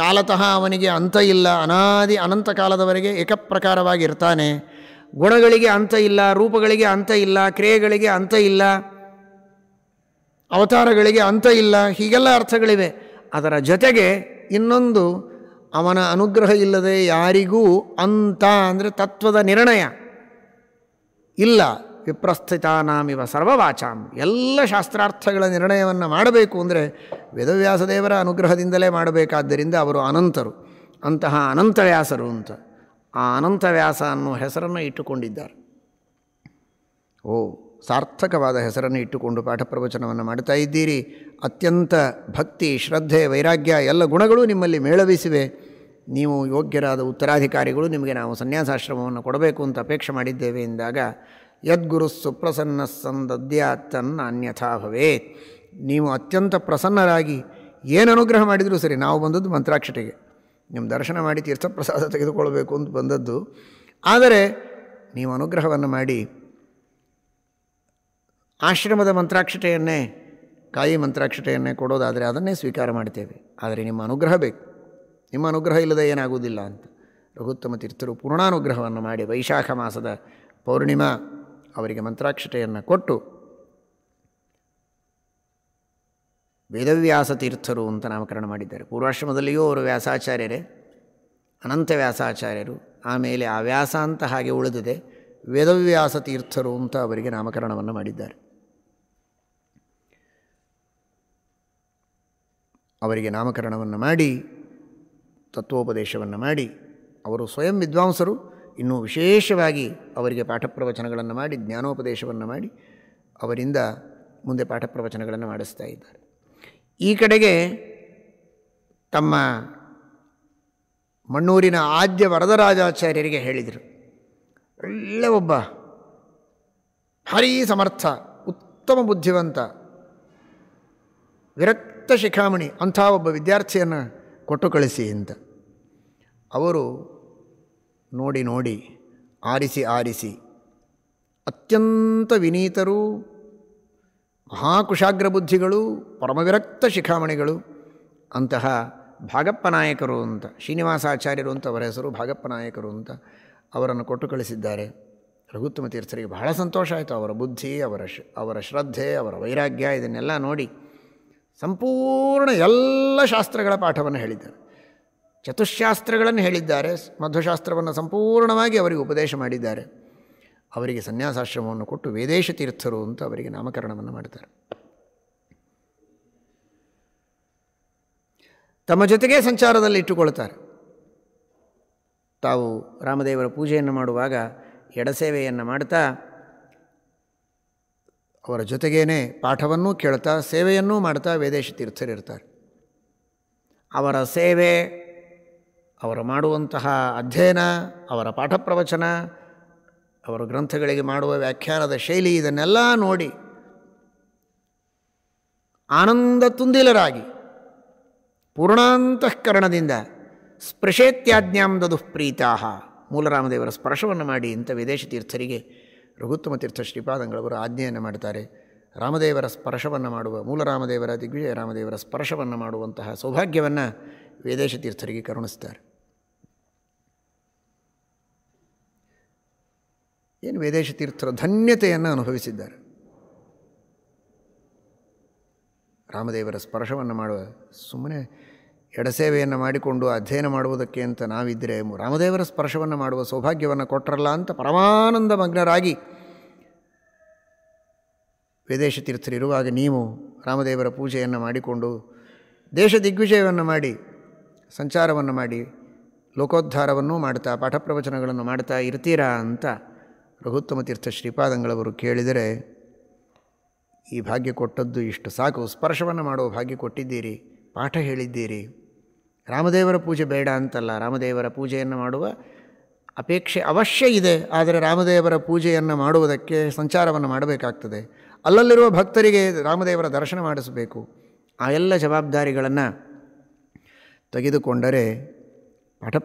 ಕಾಲತಃ ಅವನಿಗೆ ಅಂತ ಇಲ್ಲ ಅನಾದಿ ಅನಂತ ಕಾಲದವರೆಗೆ ಏಕಪ್ರಕಾರವಾಗಿರ್ತಾನೆ ಗುಣಗಳಿಗೆ ಅಂತ ಇಲ್ಲ ರೂಪಗಳಿಗೆ ಅಂತ ಇಲ್ಲ ಕ್ರಿಯೆಗಳಿಗೆ ಅಂತ ಇಲ್ಲ ಅವತಾರಗಳಿಗೆ ಅಂತ ಇಲ್ಲ ಹೀಗೆಲ್ಲ ಅರ್ಥಗಳಿವೆ ಅದರ ಜೊತೆಗೆ ಇನ್ನೊಂದು ಅವನ ಅನುಗ್ರಹ ಇಲ್ಲದೆ ಯಾರಿಗೂ ಅಂತ ಅಂದರೆ ತತ್ವದ ನಿರ್ಣಯ ಇಲ್ಲ ನಾಮಿವ ಸರ್ವವಾಚಾಂ ಎಲ್ಲ ಶಾಸ್ತ್ರಾರ್ಥಗಳ ನಿರ್ಣಯವನ್ನು ಮಾಡಬೇಕು ಅಂದರೆ ವೇದವ್ಯಾಸದೇವರ ಅನುಗ್ರಹದಿಂದಲೇ ಮಾಡಬೇಕಾದ್ದರಿಂದ ಅವರು ಅನಂತರು ಅಂತಹ ಅನಂತವ್ಯಾಸರು ಅಂತ ಆ ಅನಂತವ್ಯಾಸ ಅನ್ನೋ ಹೆಸರನ್ನು ಇಟ್ಟುಕೊಂಡಿದ್ದಾರೆ ಓ ಸಾರ್ಥಕವಾದ ಹೆಸರನ್ನು ಇಟ್ಟುಕೊಂಡು ಪಾಠ ಪ್ರವಚನವನ್ನು ಮಾಡ್ತಾ ಇದ್ದೀರಿ ಅತ್ಯಂತ ಭಕ್ತಿ ಶ್ರದ್ಧೆ ವೈರಾಗ್ಯ ಎಲ್ಲ ಗುಣಗಳು ನಿಮ್ಮಲ್ಲಿ ಮೇಳವಿಸಿವೆ ನೀವು ಯೋಗ್ಯರಾದ ಉತ್ತರಾಧಿಕಾರಿಗಳು ನಿಮಗೆ ನಾವು ಸನ್ಯಾಸಾಶ್ರಮವನ್ನು ಕೊಡಬೇಕು ಅಂತ ಅಪೇಕ್ಷೆ ಮಾಡಿದ್ದೇವೆ ಎಂದಾಗ ಯದ್ಗುರು ಸುಪ್ರಸನ್ನ ಸಂದದ್ಯಾ ಅನ್ಯಥಾ ಭವೇತ್ ನೀವು ಅತ್ಯಂತ ಪ್ರಸನ್ನರಾಗಿ ಏನು ಅನುಗ್ರಹ ಮಾಡಿದರೂ ಸರಿ ನಾವು ಬಂದದ್ದು ಮಂತ್ರಾಕ್ಷತೆಗೆ ನಿಮ್ಮ ದರ್ಶನ ಮಾಡಿ ತೀರ್ಥಪ್ರಸಾದ ತೆಗೆದುಕೊಳ್ಬೇಕು ಅಂತ ಬಂದದ್ದು ಆದರೆ ನೀವು ಅನುಗ್ರಹವನ್ನು ಮಾಡಿ ಆಶ್ರಮದ ಮಂತ್ರಾಕ್ಷತೆಯನ್ನೇ ಕಾಯಿ ಮಂತ್ರಾಕ್ಷತೆಯನ್ನೇ ಕೊಡೋದಾದರೆ ಅದನ್ನೇ ಸ್ವೀಕಾರ ಮಾಡ್ತೇವೆ ಆದರೆ ನಿಮ್ಮ ಅನುಗ್ರಹ ಬೇಕು ನಿಮ್ಮ ಅನುಗ್ರಹ ಇಲ್ಲದೆ ಏನಾಗುವುದಿಲ್ಲ ಅಂತ ರಘುತ್ತಮ ತೀರ್ಥರು ಪೂರ್ಣಾನುಗ್ರಹವನ್ನು ಮಾಡಿ ವೈಶಾಖ ಮಾಸದ ಪೌರ್ಣಿಮಾ ಅವರಿಗೆ ಮಂತ್ರಾಕ್ಷತೆಯನ್ನು ಕೊಟ್ಟು ವೇದವ್ಯಾಸ ತೀರ್ಥರು ಅಂತ ನಾಮಕರಣ ಮಾಡಿದ್ದಾರೆ ಪೂರ್ವಾಶ್ರಮದಲ್ಲಿಯೂ ಅವರು ವ್ಯಾಸಾಚಾರ್ಯರೇ ಅನಂತ ವ್ಯಾಸಾಚಾರ್ಯರು ಆಮೇಲೆ ಆ ವ್ಯಾಸ ಅಂತ ಹಾಗೆ ಉಳಿದಿದೆ ವೇದವ್ಯಾಸ ತೀರ್ಥರು ಅಂತ ಅವರಿಗೆ ನಾಮಕರಣವನ್ನು ಮಾಡಿದ್ದಾರೆ ಅವರಿಗೆ ನಾಮಕರಣವನ್ನು ಮಾಡಿ ತತ್ವೋಪದೇಶವನ್ನು ಮಾಡಿ ಅವರು ಸ್ವಯಂ ವಿದ್ವಾಂಸರು ಇನ್ನೂ ವಿಶೇಷವಾಗಿ ಅವರಿಗೆ ಪಾಠ ಪ್ರವಚನಗಳನ್ನು ಮಾಡಿ ಜ್ಞಾನೋಪದೇಶವನ್ನು ಮಾಡಿ ಅವರಿಂದ ಮುಂದೆ ಪಾಠ ಪ್ರವಚನಗಳನ್ನು ಮಾಡಿಸ್ತಾ ಇದ್ದಾರೆ ಈ ಕಡೆಗೆ ತಮ್ಮ ಮಣ್ಣೂರಿನ ಆದ್ಯ ವರದರಾಜಾಚಾರ್ಯರಿಗೆ ಹೇಳಿದರು ಒಳ್ಳೆ ಒಬ್ಬ ಹರಿ ಸಮರ್ಥ ಉತ್ತಮ ಬುದ್ಧಿವಂತ ವಿರಕ್ತ ರಕ್ತ ಶಿಖಾಮಣಿ ಅಂಥ ಒಬ್ಬ ವಿದ್ಯಾರ್ಥಿಯನ್ನು ಕೊಟ್ಟು ಕಳಿಸಿ ಅಂತ ಅವರು ನೋಡಿ ನೋಡಿ ಆರಿಸಿ ಆರಿಸಿ ಅತ್ಯಂತ ವಿನೀತರು ಮಹಾಕುಶಾಗ್ರ ಬುದ್ಧಿಗಳು ಪರಮವಿರಕ್ತ ಶಿಖಾಮಣಿಗಳು ಅಂತಹ ಭಾಗಪ್ಪ ನಾಯಕರು ಅಂತ ಶ್ರೀನಿವಾಸಾಚಾರ್ಯರು ಅಂತ ಅವರ ಹೆಸರು ಭಾಗಪ್ಪ ಅಂತ ಅವರನ್ನು ಕೊಟ್ಟು ಕಳಿಸಿದ್ದಾರೆ ರಘುತ್ತಮ ತೀರ್ಥರಿಗೆ ಬಹಳ ಸಂತೋಷ ಆಯಿತು ಅವರ ಬುದ್ಧಿ ಅವರ ಅವರ ಶ್ರದ್ಧೆ ಅವರ ವೈರಾಗ್ಯ ಇದನ್ನೆಲ್ಲ ನೋಡಿ ಸಂಪೂರ್ಣ ಎಲ್ಲ ಶಾಸ್ತ್ರಗಳ ಪಾಠವನ್ನು ಹೇಳಿದ್ದಾರೆ ಚತುಶಾಸ್ತ್ರಗಳನ್ನು ಹೇಳಿದ್ದಾರೆ ಮಧುಶಾಸ್ತ್ರವನ್ನು ಸಂಪೂರ್ಣವಾಗಿ ಅವರಿಗೆ ಉಪದೇಶ ಮಾಡಿದ್ದಾರೆ ಅವರಿಗೆ ಸನ್ಯಾಸಾಶ್ರಮವನ್ನು ಕೊಟ್ಟು ವೇದೇಶ ತೀರ್ಥರು ಅಂತ ಅವರಿಗೆ ನಾಮಕರಣವನ್ನು ಮಾಡ್ತಾರೆ ತಮ್ಮ ಜೊತೆಗೇ ಸಂಚಾರದಲ್ಲಿ ಇಟ್ಟುಕೊಳ್ತಾರೆ ತಾವು ರಾಮದೇವರ ಪೂಜೆಯನ್ನು ಮಾಡುವಾಗ ಎಡಸೇವೆಯನ್ನು ಮಾಡ್ತಾ ಅವರ ಜೊತೆಗೇನೆ ಪಾಠವನ್ನೂ ಕೇಳ್ತಾ ಸೇವೆಯನ್ನೂ ಮಾಡ್ತಾ ವೇದೇಶ ತೀರ್ಥರಿರ್ತಾರೆ ಅವರ ಸೇವೆ ಅವರು ಮಾಡುವಂತಹ ಅಧ್ಯಯನ ಅವರ ಪಾಠ ಪ್ರವಚನ ಅವರ ಗ್ರಂಥಗಳಿಗೆ ಮಾಡುವ ವ್ಯಾಖ್ಯಾನದ ಶೈಲಿ ಇದನ್ನೆಲ್ಲ ನೋಡಿ ಆನಂದ ತುಂದಿಲರಾಗಿ ಪೂರ್ಣಾಂತಃಕರಣದಿಂದ ಸ್ಪೃಶೇತ್ಯಾಜ್ಞಾಂ ದದುಃಪ್ರೀತಾ ಮೂಲರಾಮದೇವರ ಸ್ಪರ್ಶವನ್ನು ಮಾಡಿ ಇಂಥ ವಿದೇಶ ತೀರ್ಥರಿಗೆ ರಘುತ್ತಮ ತೀರ್ಥ ಶ್ರೀಪಾದಂಗಳವರು ಆಜ್ಞೆಯನ್ನು ಮಾಡ್ತಾರೆ ರಾಮದೇವರ ಸ್ಪರ್ಶವನ್ನು ಮಾಡುವ ಮೂಲ ರಾಮದೇವರ ದಿಗ್ವಿಜಯ ರಾಮದೇವರ ಸ್ಪರ್ಶವನ್ನು ಮಾಡುವಂತಹ ಸೌಭಾಗ್ಯವನ್ನು ವೇದೇಶ ತೀರ್ಥರಿಗೆ ಕರುಣಿಸ್ತಾರೆ ಏನು ವೇದೇಶ ತೀರ್ಥರ ಧನ್ಯತೆಯನ್ನು ಅನುಭವಿಸಿದ್ದಾರೆ ರಾಮದೇವರ ಸ್ಪರ್ಶವನ್ನು ಮಾಡುವ ಸುಮ್ಮನೆ ಎಡಸೇವೆಯನ್ನು ಮಾಡಿಕೊಂಡು ಅಧ್ಯಯನ ಮಾಡುವುದಕ್ಕೆ ಅಂತ ನಾವಿದ್ದರೆ ರಾಮದೇವರ ಸ್ಪರ್ಶವನ್ನು ಮಾಡುವ ಸೌಭಾಗ್ಯವನ್ನು ಕೊಟ್ಟರಲ್ಲ ಅಂತ ಪರಮಾನಂದ ಮಗ್ನರಾಗಿ ವೇದೇಶ ತೀರ್ಥರಿರುವಾಗ ನೀವು ರಾಮದೇವರ ಪೂಜೆಯನ್ನು ಮಾಡಿಕೊಂಡು ದೇಶ ದಿಗ್ವಿಜಯವನ್ನು ಮಾಡಿ ಸಂಚಾರವನ್ನು ಮಾಡಿ ಲೋಕೋದ್ಧಾರವನ್ನೂ ಮಾಡ್ತಾ ಪಾಠ ಪ್ರವಚನಗಳನ್ನು ಮಾಡ್ತಾ ಇರ್ತೀರಾ ಅಂತ ರಘುತ್ತಮ ತೀರ್ಥ ಶ್ರೀಪಾದಂಗಳವರು ಕೇಳಿದರೆ ಈ ಭಾಗ್ಯ ಕೊಟ್ಟದ್ದು ಇಷ್ಟು ಸಾಕು ಸ್ಪರ್ಶವನ್ನು ಮಾಡುವ ಭಾಗ್ಯ ಕೊಟ್ಟಿದ್ದೀರಿ ಪಾಠ ಹೇಳಿದ್ದೀರಿ ರಾಮದೇವರ ಪೂಜೆ ಬೇಡ ಅಂತಲ್ಲ ರಾಮದೇವರ ಪೂಜೆಯನ್ನು ಮಾಡುವ ಅಪೇಕ್ಷೆ ಅವಶ್ಯ ಇದೆ ಆದರೆ ರಾಮದೇವರ ಪೂಜೆಯನ್ನು ಮಾಡುವುದಕ್ಕೆ ಸಂಚಾರವನ್ನು ಮಾಡಬೇಕಾಗ್ತದೆ ಅಲ್ಲಲ್ಲಿರುವ ಭಕ್ತರಿಗೆ ರಾಮದೇವರ ದರ್ಶನ ಮಾಡಿಸಬೇಕು ಆ ಎಲ್ಲ ಜವಾಬ್ದಾರಿಗಳನ್ನು ತೆಗೆದುಕೊಂಡರೆ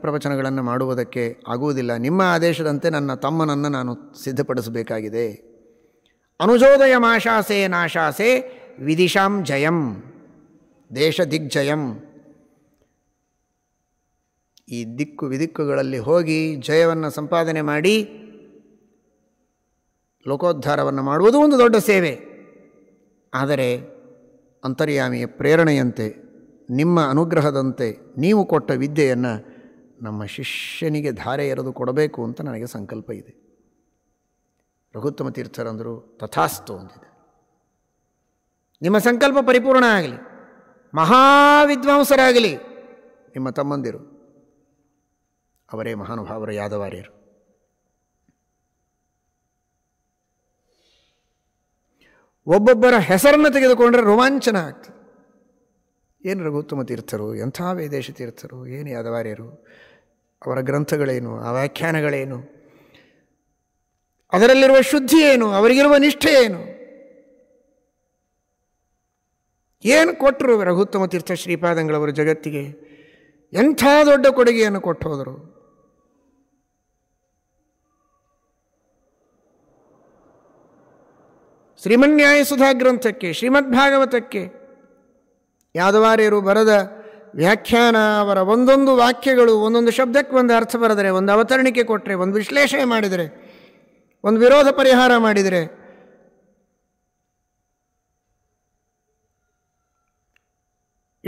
ಪ್ರವಚನಗಳನ್ನು ಮಾಡುವುದಕ್ಕೆ ಆಗುವುದಿಲ್ಲ ನಿಮ್ಮ ಆದೇಶದಂತೆ ನನ್ನ ತಮ್ಮನನ್ನು ನಾನು ಸಿದ್ಧಪಡಿಸಬೇಕಾಗಿದೆ ಅನುಜೋದಯ ಮಾಶಾಸೆ ನಾಶಾಸೆ ವಿದಿಶಾಂ ಜಯಂ ದೇಶ ದಿಗ್ಜಯಂ ಈ ದಿಕ್ಕು ವಿದಿಕ್ಕುಗಳಲ್ಲಿ ಹೋಗಿ ಜಯವನ್ನು ಸಂಪಾದನೆ ಮಾಡಿ ಲೋಕೋದ್ಧಾರವನ್ನು ಮಾಡುವುದು ಒಂದು ದೊಡ್ಡ ಸೇವೆ ಆದರೆ ಅಂತರ್ಯಾಮಿಯ ಪ್ರೇರಣೆಯಂತೆ ನಿಮ್ಮ ಅನುಗ್ರಹದಂತೆ ನೀವು ಕೊಟ್ಟ ವಿದ್ಯೆಯನ್ನು ನಮ್ಮ ಶಿಷ್ಯನಿಗೆ ಧಾರೆ ಎರೆದು ಕೊಡಬೇಕು ಅಂತ ನನಗೆ ಸಂಕಲ್ಪ ಇದೆ ರಘುತ್ತಮ ತೀರ್ಥರಂದರು ತಥಾಸ್ತು ಅಂದಿದೆ ನಿಮ್ಮ ಸಂಕಲ್ಪ ಪರಿಪೂರ್ಣ ಆಗಲಿ ಮಹಾವಿದ್ವಾಂಸರಾಗಲಿ ನಿಮ್ಮ ತಮ್ಮಂದಿರು ಅವರೇ ಮಹಾನುಭಾವರ ಯಾದವಾರ್ಯರು ಒಬ್ಬೊಬ್ಬರ ಹೆಸರನ್ನು ತೆಗೆದುಕೊಂಡ್ರೆ ರೋಮಾಂಚನ ಆಗ್ತದೆ ಏನು ರಘುತ್ತಮ ತೀರ್ಥರು ಎಂಥ ವೇದೇಶ ತೀರ್ಥರು ಏನು ಯಾದವಾರ್ಯರು ಅವರ ಗ್ರಂಥಗಳೇನು ಆ ವ್ಯಾಖ್ಯಾನಗಳೇನು ಅದರಲ್ಲಿರುವ ಶುದ್ಧಿ ಏನು ಅವರಿಗಿರುವ ನಿಷ್ಠೆ ಏನು ಏನು ಕೊಟ್ಟರು ರಘುತ್ತಮ ತೀರ್ಥ ಶ್ರೀಪಾದಂಗಳವರು ಜಗತ್ತಿಗೆ ಎಂಥ ದೊಡ್ಡ ಕೊಡುಗೆಯನ್ನು ಕೊಟ್ಟು ಹೋದರು ಶ್ರೀಮನ್ಯಾಯ ಸುಧಾ ಗ್ರಂಥಕ್ಕೆ ಭಾಗವತಕ್ಕೆ ಯಾದವಾರ್ಯರು ಬರೆದ ವ್ಯಾಖ್ಯಾನ ಅವರ ಒಂದೊಂದು ವಾಕ್ಯಗಳು ಒಂದೊಂದು ಶಬ್ದಕ್ಕೆ ಒಂದು ಅರ್ಥ ಬರೆದರೆ ಒಂದು ಅವತರಣಿಕೆ ಕೊಟ್ಟರೆ ಒಂದು ವಿಶ್ಲೇಷಣೆ ಮಾಡಿದರೆ ಒಂದು ವಿರೋಧ ಪರಿಹಾರ ಮಾಡಿದರೆ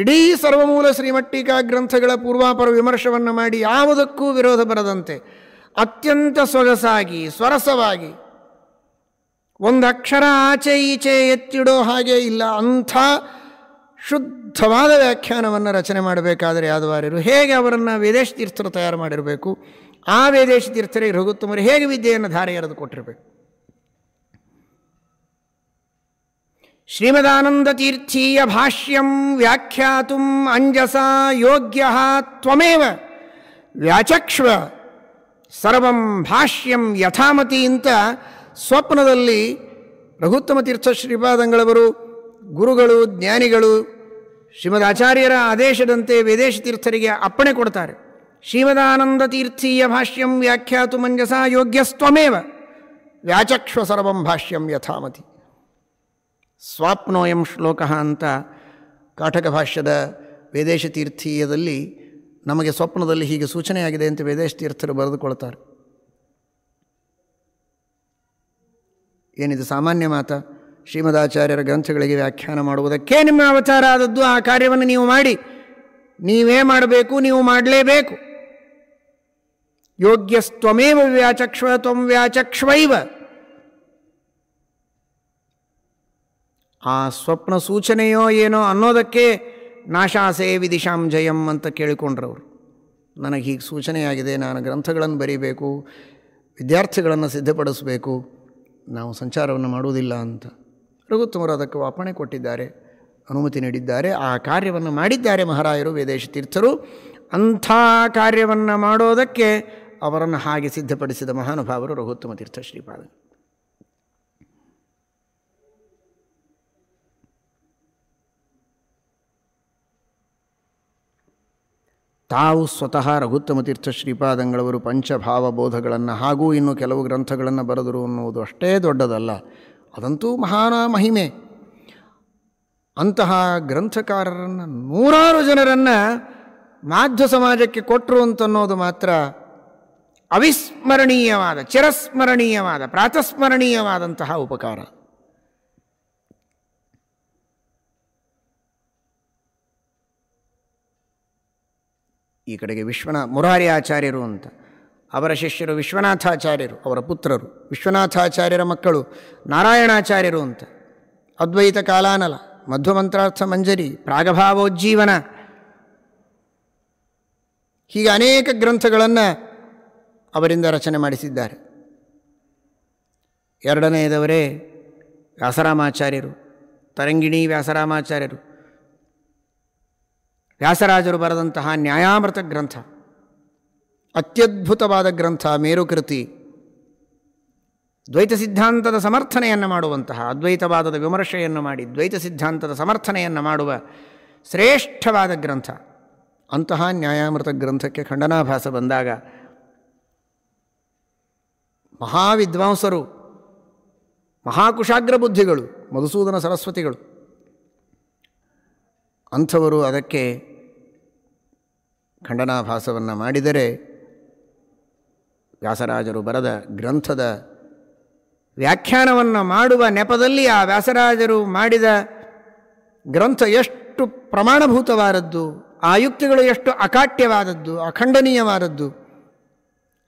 ಇಡೀ ಸರ್ವಮೂಲ ಶ್ರೀಮಟ್ಟಿಕಾ ಗ್ರಂಥಗಳ ಪೂರ್ವಾಪರ ವಿಮರ್ಶವನ್ನು ಮಾಡಿ ಯಾವುದಕ್ಕೂ ವಿರೋಧ ಬರದಂತೆ ಅತ್ಯಂತ ಸೊಗಸಾಗಿ ಸ್ವರಸವಾಗಿ ಒಂದು ಅಕ್ಷರ ಆಚೆ ಈಚೆ ಎತ್ತಿಡೋ ಹಾಗೆ ಇಲ್ಲ ಅಂಥ ಶುದ್ಧವಾದ ವ್ಯಾಖ್ಯಾನವನ್ನು ರಚನೆ ಮಾಡಬೇಕಾದರೆ ಯಾದವಾರ್ಯರು ಹೇಗೆ ಅವರನ್ನು ವೇದೇಶ ತೀರ್ಥರು ತಯಾರು ಮಾಡಿರಬೇಕು ಆ ವೇದೇಶ ತೀರ್ಥರೇ ರಘುತ್ತಮರು ಹೇಗೆ ವಿದ್ಯೆಯನ್ನು ಧಾರೆ ಎರೆದು ಕೊಟ್ಟಿರಬೇಕು ಶ್ರೀಮದಾನಂದ ತೀರ್ಥೀಯ ಭಾಷ್ಯಂ ವ್ಯಾಖ್ಯಾತುಂ ಅಂಜಸ ಯೋಗ್ಯ ತ್ವಮೇವ ವ್ಯಾಚಕ್ಷ್ವ ಸರ್ವಂ ಭಾಷ್ಯಂ ಯಥಾಮತಿ ಅಂತ ಸ್ವಪ್ನದಲ್ಲಿ ರಘುತ್ತಮ ತೀರ್ಥ ಶ್ರೀಪಾದಂಗಳವರು ಗುರುಗಳು ಜ್ಞಾನಿಗಳು ಶ್ರೀಮದ್ ಆಚಾರ್ಯರ ಆದೇಶದಂತೆ ವೇದೇಶ ತೀರ್ಥರಿಗೆ ಅಪ್ಪಣೆ ಕೊಡ್ತಾರೆ ಶ್ರೀಮದಾನಂದ ತೀರ್ಥೀಯ ಭಾಷ್ಯಂ ವ್ಯಾಖ್ಯಾತು ಮಂಜಸಾ ಯೋಗ್ಯಸ್ತ್ವಮೇವ ವ್ಯಾಚಕ್ಷ್ವ ಸರ್ವಂ ಭಾಷ್ಯಂ ಯಥಾಮತಿ ಸ್ವಾಪ್ನೋಯಂ ಶ್ಲೋಕ ಅಂತ ಕಾಟಕ ಭಾಷ್ಯದ ವೇದೇಶ ತೀರ್ಥೀಯದಲ್ಲಿ ನಮಗೆ ಸ್ವಪ್ನದಲ್ಲಿ ಹೀಗೆ ಸೂಚನೆಯಾಗಿದೆ ಅಂತ ವೇದೇಶ ತೀರ್ಥರು ಬರೆದುಕೊಳ್ತಾರೆ ಏನಿದು ಸಾಮಾನ್ಯ ಮಾತ ಶ್ರೀಮದಾಚಾರ್ಯರ ಗ್ರಂಥಗಳಿಗೆ ವ್ಯಾಖ್ಯಾನ ಮಾಡುವುದಕ್ಕೆ ನಿಮ್ಮ ಅವತಾರ ಆದದ್ದು ಆ ಕಾರ್ಯವನ್ನು ನೀವು ಮಾಡಿ ನೀವೇ ಮಾಡಬೇಕು ನೀವು ಮಾಡಲೇಬೇಕು ಯೋಗ್ಯಸ್ತ್ವಮೇವ ವ್ಯಾಚಕ್ಷ್ವ ತ್ವಂ ವ್ಯಾಚಕ್ಷ್ವೈವ ಆ ಸ್ವಪ್ನ ಸೂಚನೆಯೋ ಏನೋ ಅನ್ನೋದಕ್ಕೆ ನಾಶಾಸೆ ವಿದಿಶಾಂ ಜಯಂ ಅಂತ ಕೇಳಿಕೊಂಡ್ರವರು ನನಗೆ ಹೀಗೆ ಸೂಚನೆಯಾಗಿದೆ ನಾನು ಗ್ರಂಥಗಳನ್ನು ಬರೀಬೇಕು ವಿದ್ಯಾರ್ಥಿಗಳನ್ನು ಸಿದ್ಧಪಡಿಸಬೇಕು ನಾವು ಸಂಚಾರವನ್ನು ಮಾಡುವುದಿಲ್ಲ ಅಂತ ರಘುತ್ತಮರು ಅದಕ್ಕೆ ವಾಪಣೆ ಕೊಟ್ಟಿದ್ದಾರೆ ಅನುಮತಿ ನೀಡಿದ್ದಾರೆ ಆ ಕಾರ್ಯವನ್ನು ಮಾಡಿದ್ದಾರೆ ಮಹಾರಾಯರು ವೇದೇಶ ತೀರ್ಥರು ಅಂಥ ಕಾರ್ಯವನ್ನು ಮಾಡೋದಕ್ಕೆ ಅವರನ್ನು ಹಾಗೆ ಸಿದ್ಧಪಡಿಸಿದ ಮಹಾನುಭಾವರು ರಘುತ್ತಮ ತೀರ್ಥ ಶ್ರೀಪಾದ ತಾವು ಸ್ವತಃ ತೀರ್ಥ ಶ್ರೀಪಾದಂಗಳವರು ಪಂಚಭಾವ ಬೋಧಗಳನ್ನು ಹಾಗೂ ಇನ್ನು ಕೆಲವು ಗ್ರಂಥಗಳನ್ನು ಬರೆದರು ಅನ್ನುವುದು ಅಷ್ಟೇ ದೊಡ್ಡದಲ್ಲ ಅದಂತೂ ಮಹಾನ ಮಹಿಮೆ ಅಂತಹ ಗ್ರಂಥಕಾರರನ್ನು ನೂರಾರು ಜನರನ್ನು ಮಾಧ್ಯ ಸಮಾಜಕ್ಕೆ ಕೊಟ್ಟರು ಅಂತನ್ನೋದು ಮಾತ್ರ ಅವಿಸ್ಮರಣೀಯವಾದ ಚಿರಸ್ಮರಣೀಯವಾದ ಪ್ರಾತಸ್ಮರಣೀಯವಾದಂತಹ ಉಪಕಾರ ಈ ಕಡೆಗೆ ವಿಶ್ವನಾಥ ಮುರಾರಿ ಆಚಾರ್ಯರು ಅಂತ ಅವರ ಶಿಷ್ಯರು ವಿಶ್ವನಾಥಾಚಾರ್ಯರು ಅವರ ಪುತ್ರರು ವಿಶ್ವನಾಥಾಚಾರ್ಯರ ಮಕ್ಕಳು ನಾರಾಯಣಾಚಾರ್ಯರು ಅಂತ ಅದ್ವೈತ ಕಾಲಾನಲ ಮಧ್ವಮಂತ್ರಾರ್ಥ ಮಂಜರಿ ಪ್ರಾಗಭಾವೋಜ್ಜೀವನ ಹೀಗೆ ಅನೇಕ ಗ್ರಂಥಗಳನ್ನು ಅವರಿಂದ ರಚನೆ ಮಾಡಿಸಿದ್ದಾರೆ ಎರಡನೆಯದವರೇ ವ್ಯಾಸರಾಮಾಚಾರ್ಯರು ತರಂಗಿಣಿ ವ್ಯಾಸರಾಮಾಚಾರ್ಯರು ವ್ಯಾಸರಾಜರು ಬರೆದಂತಹ ನ್ಯಾಯಾಮೃತ ಗ್ರಂಥ ಅತ್ಯದ್ಭುತವಾದ ಗ್ರಂಥ ಮೇರುಕೃತಿ ದ್ವೈತ ಸಿದ್ಧಾಂತದ ಸಮರ್ಥನೆಯನ್ನು ಮಾಡುವಂತಹ ಅದ್ವೈತವಾದದ ವಿಮರ್ಶೆಯನ್ನು ಮಾಡಿ ದ್ವೈತ ಸಿದ್ಧಾಂತದ ಸಮರ್ಥನೆಯನ್ನು ಮಾಡುವ ಶ್ರೇಷ್ಠವಾದ ಗ್ರಂಥ ಅಂತಹ ನ್ಯಾಯಾಮೃತ ಗ್ರಂಥಕ್ಕೆ ಖಂಡನಾಭಾಸ ಬಂದಾಗ ಮಹಾವಿದ್ವಾಂಸರು ಮಹಾಕುಶಾಗ್ರ ಬುದ್ಧಿಗಳು ಮಧುಸೂದನ ಸರಸ್ವತಿಗಳು ಅಂಥವರು ಅದಕ್ಕೆ ಖಂಡನಾಭಾಸವನ್ನು ಮಾಡಿದರೆ ವ್ಯಾಸರಾಜರು ಬರೆದ ಗ್ರಂಥದ ವ್ಯಾಖ್ಯಾನವನ್ನು ಮಾಡುವ ನೆಪದಲ್ಲಿ ಆ ವ್ಯಾಸರಾಜರು ಮಾಡಿದ ಗ್ರಂಥ ಎಷ್ಟು ಪ್ರಮಾಣಭೂತವಾದದ್ದು ಆ ಯುಕ್ತಿಗಳು ಎಷ್ಟು ಅಕಾಟ್ಯವಾದದ್ದು ಅಖಂಡನೀಯವಾದದ್ದು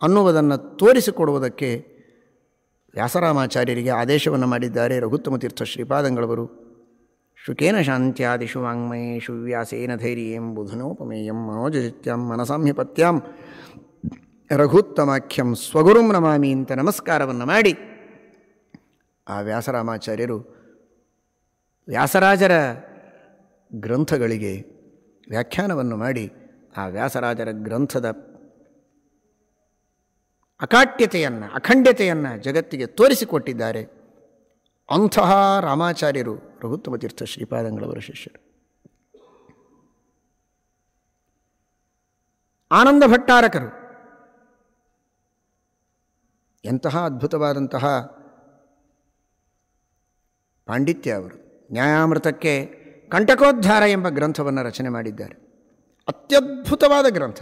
ಅನ್ನುವುದನ್ನು ತೋರಿಸಿಕೊಡುವುದಕ್ಕೆ ವ್ಯಾಸರಾಮಾಚಾರ್ಯರಿಗೆ ಆದೇಶವನ್ನು ಮಾಡಿದ್ದಾರೆ ರಘುತ್ತಮ ತೀರ್ಥ ಶ್ರೀಪಾದಂಗಳವರು ಶುಕೇನ ಶಾಂತ್ಯಾದಿಷು ವಾಂಗ್ಮಯೇಷು ವ್ಯಾಸೇನ ಧೈರ್ಯಂ ಬುಧನೋಪಮೇಯಂ ಮನೋಜಿತ್ಯಂ ಮನಸಾಂಹಿಪತ್ಯಂ ರಘುತ್ತಮಾಖ್ಯಂ ಸ್ವಗುರುಂ ನಮಾಮಿ ಅಂತ ನಮಸ್ಕಾರವನ್ನು ಮಾಡಿ ಆ ವ್ಯಾಸರಾಮಾಚಾರ್ಯರು ವ್ಯಾಸರಾಜರ ಗ್ರಂಥಗಳಿಗೆ ವ್ಯಾಖ್ಯಾನವನ್ನು ಮಾಡಿ ಆ ವ್ಯಾಸರಾಜರ ಗ್ರಂಥದ ಅಕಾಟ್ಯತೆಯನ್ನು ಅಖಂಡ್ಯತೆಯನ್ನು ಜಗತ್ತಿಗೆ ತೋರಿಸಿಕೊಟ್ಟಿದ್ದಾರೆ ಅಂತಹ ರಾಮಾಚಾರ್ಯರು ಪ್ರಭುತ್ವ ತೀರ್ಥ ಶ್ರೀಪಾದಂಗಳವರ ಶಿಷ್ಯರು ಆನಂದ ಭಟ್ಟಾರಕರು ಎಂತಹ ಅದ್ಭುತವಾದಂತಹ ಪಾಂಡಿತ್ಯ ಅವರು ನ್ಯಾಯಾಮೃತಕ್ಕೆ ಕಂಟಕೋದ್ಧಾರ ಎಂಬ ಗ್ರಂಥವನ್ನು ರಚನೆ ಮಾಡಿದ್ದಾರೆ ಅತ್ಯದ್ಭುತವಾದ ಗ್ರಂಥ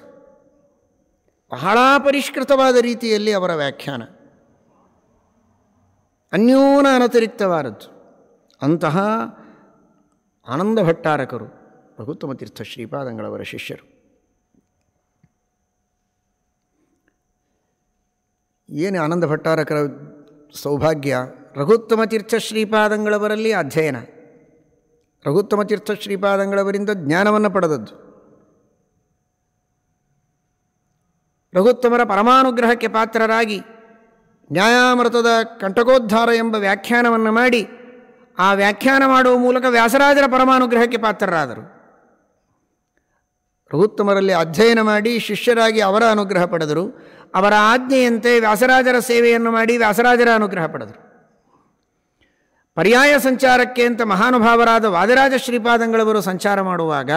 ಬಹಳ ಪರಿಷ್ಕೃತವಾದ ರೀತಿಯಲ್ಲಿ ಅವರ ವ್ಯಾಖ್ಯಾನ ಅನ್ಯೂನ ಅನತಿರಿಕ್ತವಾದದ್ದು ಅಂತಹ ಆನಂದ ಭಟ್ಟಾರಕರು ರಘುತ್ತಮ ತೀರ್ಥ ಶ್ರೀಪಾದಂಗಳವರ ಶಿಷ್ಯರು ಏನು ಆನಂದ ಭಟ್ಟಾರಕರ ಸೌಭಾಗ್ಯ ರಘುತ್ತಮ ತೀರ್ಥ ಶ್ರೀಪಾದಂಗಳವರಲ್ಲಿ ಅಧ್ಯಯನ ರಘುತ್ತಮ ತೀರ್ಥ ಶ್ರೀಪಾದಂಗಳವರಿಂದ ಜ್ಞಾನವನ್ನು ಪಡೆದದ್ದು ರಘುತ್ತಮರ ಪರಮಾನುಗ್ರಹಕ್ಕೆ ಪಾತ್ರರಾಗಿ ನ್ಯಾಯಾಮೃತದ ಕಂಟಕೋದ್ಧಾರ ಎಂಬ ವ್ಯಾಖ್ಯಾನವನ್ನು ಮಾಡಿ ಆ ವ್ಯಾಖ್ಯಾನ ಮಾಡುವ ಮೂಲಕ ವ್ಯಾಸರಾಜರ ಪರಮಾನುಗ್ರಹಕ್ಕೆ ಪಾತ್ರರಾದರು ರಘುತ್ತಮರಲ್ಲಿ ಅಧ್ಯಯನ ಮಾಡಿ ಶಿಷ್ಯರಾಗಿ ಅವರ ಅನುಗ್ರಹ ಪಡೆದರು ಅವರ ಆಜ್ಞೆಯಂತೆ ವ್ಯಾಸರಾಜರ ಸೇವೆಯನ್ನು ಮಾಡಿ ವ್ಯಾಸರಾಜರ ಅನುಗ್ರಹ ಪಡೆದರು ಪರ್ಯಾಯ ಸಂಚಾರಕ್ಕೆ ಅಂತ ಮಹಾನುಭಾವರಾದ ವಾದಿರಾಜ ಶ್ರೀಪಾದಂಗಳವರು ಸಂಚಾರ ಮಾಡುವಾಗ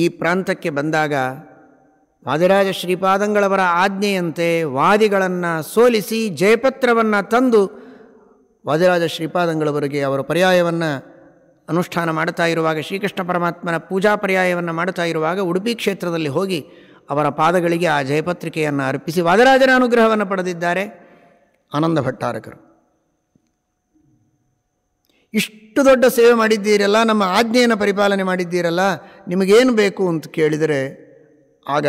ಈ ಪ್ರಾಂತಕ್ಕೆ ಬಂದಾಗ ವಾದಿರಾಜ ಶ್ರೀಪಾದಂಗಳವರ ಆಜ್ಞೆಯಂತೆ ವಾದಿಗಳನ್ನು ಸೋಲಿಸಿ ಜಯಪತ್ರವನ್ನು ತಂದು ವಾದಿರಾಜ ಶ್ರೀಪಾದಂಗಳವರಿಗೆ ಅವರ ಪರ್ಯಾಯವನ್ನು ಅನುಷ್ಠಾನ ಮಾಡ್ತಾ ಇರುವಾಗ ಶ್ರೀಕೃಷ್ಣ ಪರಮಾತ್ಮನ ಪೂಜಾ ಪರ್ಯಾಯವನ್ನು ಮಾಡ್ತಾ ಇರುವಾಗ ಉಡುಪಿ ಕ್ಷೇತ್ರದಲ್ಲಿ ಹೋಗಿ ಅವರ ಪಾದಗಳಿಗೆ ಆ ಜಯಪತ್ರಿಕೆಯನ್ನು ಅರ್ಪಿಸಿ ವಾದರಾಜನ ಅನುಗ್ರಹವನ್ನು ಪಡೆದಿದ್ದಾರೆ ಆನಂದ ಭಟ್ಟಾರಕರು ಇಷ್ಟು ದೊಡ್ಡ ಸೇವೆ ಮಾಡಿದ್ದೀರಲ್ಲ ನಮ್ಮ ಆಜ್ಞೆಯನ್ನು ಪರಿಪಾಲನೆ ಮಾಡಿದ್ದೀರಲ್ಲ ನಿಮಗೇನು ಬೇಕು ಅಂತ ಕೇಳಿದರೆ ಆಗ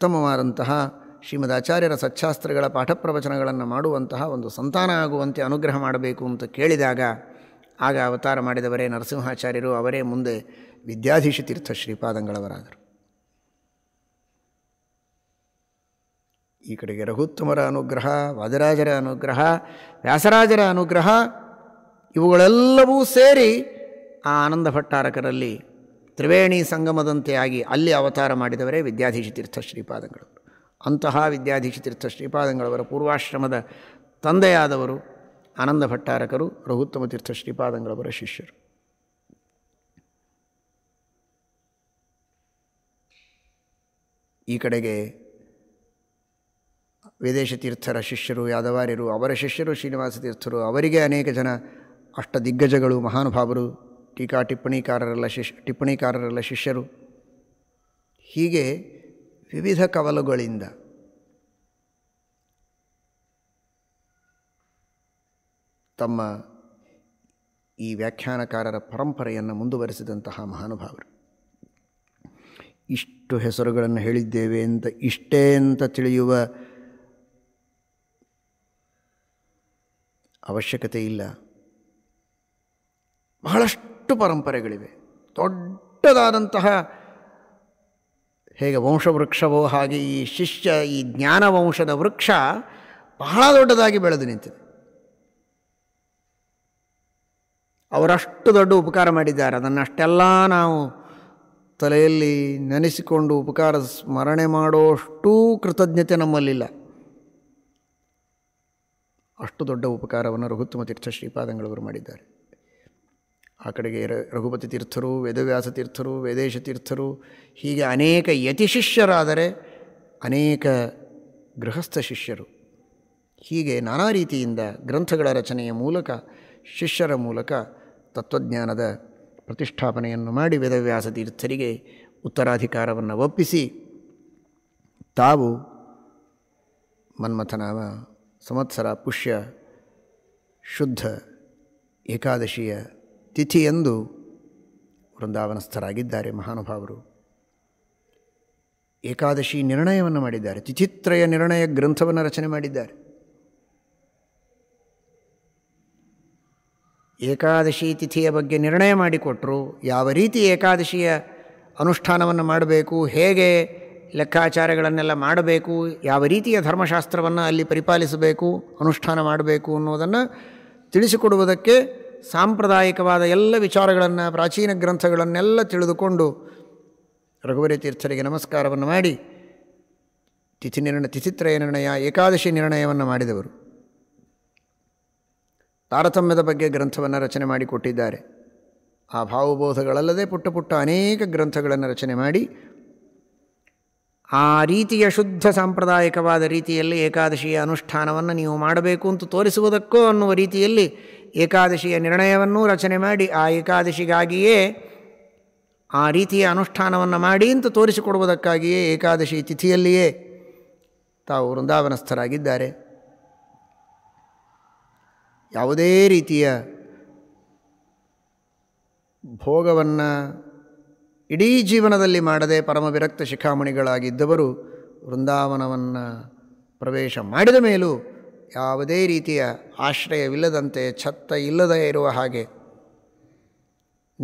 ಉತ್ತಮವಾದಂತಹ ಶ್ರೀಮದ್ ಆಚಾರ್ಯರ ಸಚ್ಚಾಸ್ತ್ರಗಳ ಪಾಠ ಮಾಡುವಂತಹ ಒಂದು ಸಂತಾನ ಆಗುವಂತೆ ಅನುಗ್ರಹ ಮಾಡಬೇಕು ಅಂತ ಕೇಳಿದಾಗ ಆಗ ಅವತಾರ ಮಾಡಿದವರೇ ನರಸಿಂಹಾಚಾರ್ಯರು ಅವರೇ ಮುಂದೆ ವಿದ್ಯಾಧೀಶ ತೀರ್ಥ ಶ್ರೀಪಾದಂಗಳವರಾದರು ಈ ಕಡೆಗೆ ರಘುತ್ತಮರ ಅನುಗ್ರಹ ವಾದರಾಜರ ಅನುಗ್ರಹ ವ್ಯಾಸರಾಜರ ಅನುಗ್ರಹ ಇವುಗಳೆಲ್ಲವೂ ಸೇರಿ ಆ ಆನಂದ ಭಟ್ಟಾರಕರಲ್ಲಿ ತ್ರಿವೇಣಿ ಸಂಗಮದಂತೆ ಆಗಿ ಅಲ್ಲಿ ಅವತಾರ ಮಾಡಿದವರೇ ತೀರ್ಥ ಶ್ರೀಪಾದಗಳು ಅಂತಹ ತೀರ್ಥ ಶ್ರೀಪಾದಂಗಳವರ ಪೂರ್ವಾಶ್ರಮದ ತಂದೆಯಾದವರು ಆನಂದ ಭಟ್ಟಾರಕರು ರಘುತ್ತಮ ತೀರ್ಥ ಶ್ರೀಪಾದಂಗಳವರ ಶಿಷ್ಯರು ಈ ಕಡೆಗೆ ವಿದೇಶ ತೀರ್ಥರ ಶಿಷ್ಯರು ಯಾದವಾರ್ಯರು ಅವರ ಶಿಷ್ಯರು ಶ್ರೀನಿವಾಸ ತೀರ್ಥರು ಅವರಿಗೆ ಅನೇಕ ಜನ ಅಷ್ಟ ದಿಗ್ಗಜಗಳು ಮಹಾನುಭಾವರು ಟೀಕಾ ಟಿಪ್ಪಣಿಕಾರರೆಲ್ಲ ಶಿಷ್ಯ ಟಿಪ್ಪಣಿಕಾರರೆಲ್ಲ ಶಿಷ್ಯರು ಹೀಗೆ ವಿವಿಧ ಕವಲುಗಳಿಂದ ತಮ್ಮ ಈ ವ್ಯಾಖ್ಯಾನಕಾರರ ಪರಂಪರೆಯನ್ನು ಮುಂದುವರೆಸಿದಂತಹ ಮಹಾನುಭಾವರು ಇಷ್ಟು ಹೆಸರುಗಳನ್ನು ಹೇಳಿದ್ದೇವೆ ಅಂತ ಇಷ್ಟೇ ಅಂತ ತಿಳಿಯುವ ಅವಶ್ಯಕತೆ ಇಲ್ಲ ಬಹಳಷ್ಟು ಎಷ್ಟು ಪರಂಪರೆಗಳಿವೆ ದೊಡ್ಡದಾದಂತಹ ಹೇಗೆ ವಂಶವೃಕ್ಷವೋ ಹಾಗೆ ಈ ಶಿಷ್ಯ ಈ ಜ್ಞಾನವಂಶದ ವೃಕ್ಷ ಬಹಳ ದೊಡ್ಡದಾಗಿ ಬೆಳೆದು ನಿಂತಿದೆ ಅವರಷ್ಟು ದೊಡ್ಡ ಉಪಕಾರ ಮಾಡಿದ್ದಾರೆ ಅದನ್ನು ಅಷ್ಟೆಲ್ಲ ನಾವು ತಲೆಯಲ್ಲಿ ನೆನೆಸಿಕೊಂಡು ಉಪಕಾರ ಸ್ಮರಣೆ ಮಾಡೋಷ್ಟು ಕೃತಜ್ಞತೆ ನಮ್ಮಲ್ಲಿಲ್ಲ ಅಷ್ಟು ದೊಡ್ಡ ಉಪಕಾರವನ್ನು ರಘುತ್ತಮ ತೀರ್ಥ ಶ್ರೀಪಾದಂಗಳವರು ಮಾಡಿದ್ದಾರೆ ಆ ಕಡೆಗೆ ರಘುಪತಿ ತೀರ್ಥರು ವೇದವ್ಯಾಸ ತೀರ್ಥರು ವೇದೇಶ ತೀರ್ಥರು ಹೀಗೆ ಅನೇಕ ಯತಿ ಶಿಷ್ಯರಾದರೆ ಅನೇಕ ಗೃಹಸ್ಥ ಶಿಷ್ಯರು ಹೀಗೆ ನಾನಾ ರೀತಿಯಿಂದ ಗ್ರಂಥಗಳ ರಚನೆಯ ಮೂಲಕ ಶಿಷ್ಯರ ಮೂಲಕ ತತ್ವಜ್ಞಾನದ ಪ್ರತಿಷ್ಠಾಪನೆಯನ್ನು ಮಾಡಿ ವೇದವ್ಯಾಸ ತೀರ್ಥರಿಗೆ ಉತ್ತರಾಧಿಕಾರವನ್ನು ಒಪ್ಪಿಸಿ ತಾವು ಮನ್ಮಥನಾಮ ಸಂವತ್ಸರ ಪುಷ್ಯ ಶುದ್ಧ ಏಕಾದಶಿಯ ತಿಥಿಯಂದು ವೃಂದಾವನಸ್ಥರಾಗಿದ್ದಾರೆ ಮಹಾನುಭಾವರು ಏಕಾದಶಿ ನಿರ್ಣಯವನ್ನು ಮಾಡಿದ್ದಾರೆ ತಿಥಿತ್ರಯ ನಿರ್ಣಯ ಗ್ರಂಥವನ್ನು ರಚನೆ ಮಾಡಿದ್ದಾರೆ ಏಕಾದಶಿ ತಿಥಿಯ ಬಗ್ಗೆ ನಿರ್ಣಯ ಮಾಡಿಕೊಟ್ಟರು ಯಾವ ರೀತಿ ಏಕಾದಶಿಯ ಅನುಷ್ಠಾನವನ್ನು ಮಾಡಬೇಕು ಹೇಗೆ ಲೆಕ್ಕಾಚಾರಗಳನ್ನೆಲ್ಲ ಮಾಡಬೇಕು ಯಾವ ರೀತಿಯ ಧರ್ಮಶಾಸ್ತ್ರವನ್ನು ಅಲ್ಲಿ ಪರಿಪಾಲಿಸಬೇಕು ಅನುಷ್ಠಾನ ಮಾಡಬೇಕು ಅನ್ನೋದನ್ನು ತಿಳಿಸಿಕೊಡುವುದಕ್ಕೆ ಸಾಂಪ್ರದಾಯಿಕವಾದ ಎಲ್ಲ ವಿಚಾರಗಳನ್ನು ಪ್ರಾಚೀನ ಗ್ರಂಥಗಳನ್ನೆಲ್ಲ ತಿಳಿದುಕೊಂಡು ರಘುವರಿ ತೀರ್ಥರಿಗೆ ನಮಸ್ಕಾರವನ್ನು ಮಾಡಿ ತಿಥಿ ನಿರ್ಣಯ ತಿಥಿತ್ರಯ ನಿರ್ಣಯ ಏಕಾದಶಿ ನಿರ್ಣಯವನ್ನು ಮಾಡಿದವರು ತಾರತಮ್ಯದ ಬಗ್ಗೆ ಗ್ರಂಥವನ್ನು ರಚನೆ ಮಾಡಿಕೊಟ್ಟಿದ್ದಾರೆ ಆ ಭಾವಬೋಧಗಳಲ್ಲದೆ ಪುಟ್ಟ ಪುಟ್ಟ ಅನೇಕ ಗ್ರಂಥಗಳನ್ನು ರಚನೆ ಮಾಡಿ ಆ ರೀತಿಯ ಶುದ್ಧ ಸಾಂಪ್ರದಾಯಿಕವಾದ ರೀತಿಯಲ್ಲಿ ಏಕಾದಶಿಯ ಅನುಷ್ಠಾನವನ್ನು ನೀವು ಮಾಡಬೇಕು ಅಂತ ತೋರಿಸುವುದಕ್ಕೋ ಅನ್ನುವ ರೀತಿಯಲ್ಲಿ ಏಕಾದಶಿಯ ನಿರ್ಣಯವನ್ನು ರಚನೆ ಮಾಡಿ ಆ ಏಕಾದಶಿಗಾಗಿಯೇ ಆ ರೀತಿಯ ಅನುಷ್ಠಾನವನ್ನು ಮಾಡಿ ಅಂತ ತೋರಿಸಿಕೊಡುವುದಕ್ಕಾಗಿಯೇ ಏಕಾದಶಿ ತಿಥಿಯಲ್ಲಿಯೇ ತಾವು ವೃಂದಾವನಸ್ಥರಾಗಿದ್ದಾರೆ ಯಾವುದೇ ರೀತಿಯ ಭೋಗವನ್ನು ಇಡೀ ಜೀವನದಲ್ಲಿ ಮಾಡದೆ ಪರಮವಿರಕ್ತ ಶಿಖಾಮಣಿಗಳಾಗಿದ್ದವರು ವೃಂದಾವನವನ್ನು ಪ್ರವೇಶ ಮಾಡಿದ ಮೇಲೂ ಯಾವುದೇ ರೀತಿಯ ಆಶ್ರಯವಿಲ್ಲದಂತೆ ಛತ್ತ ಇಲ್ಲದೇ ಇರುವ ಹಾಗೆ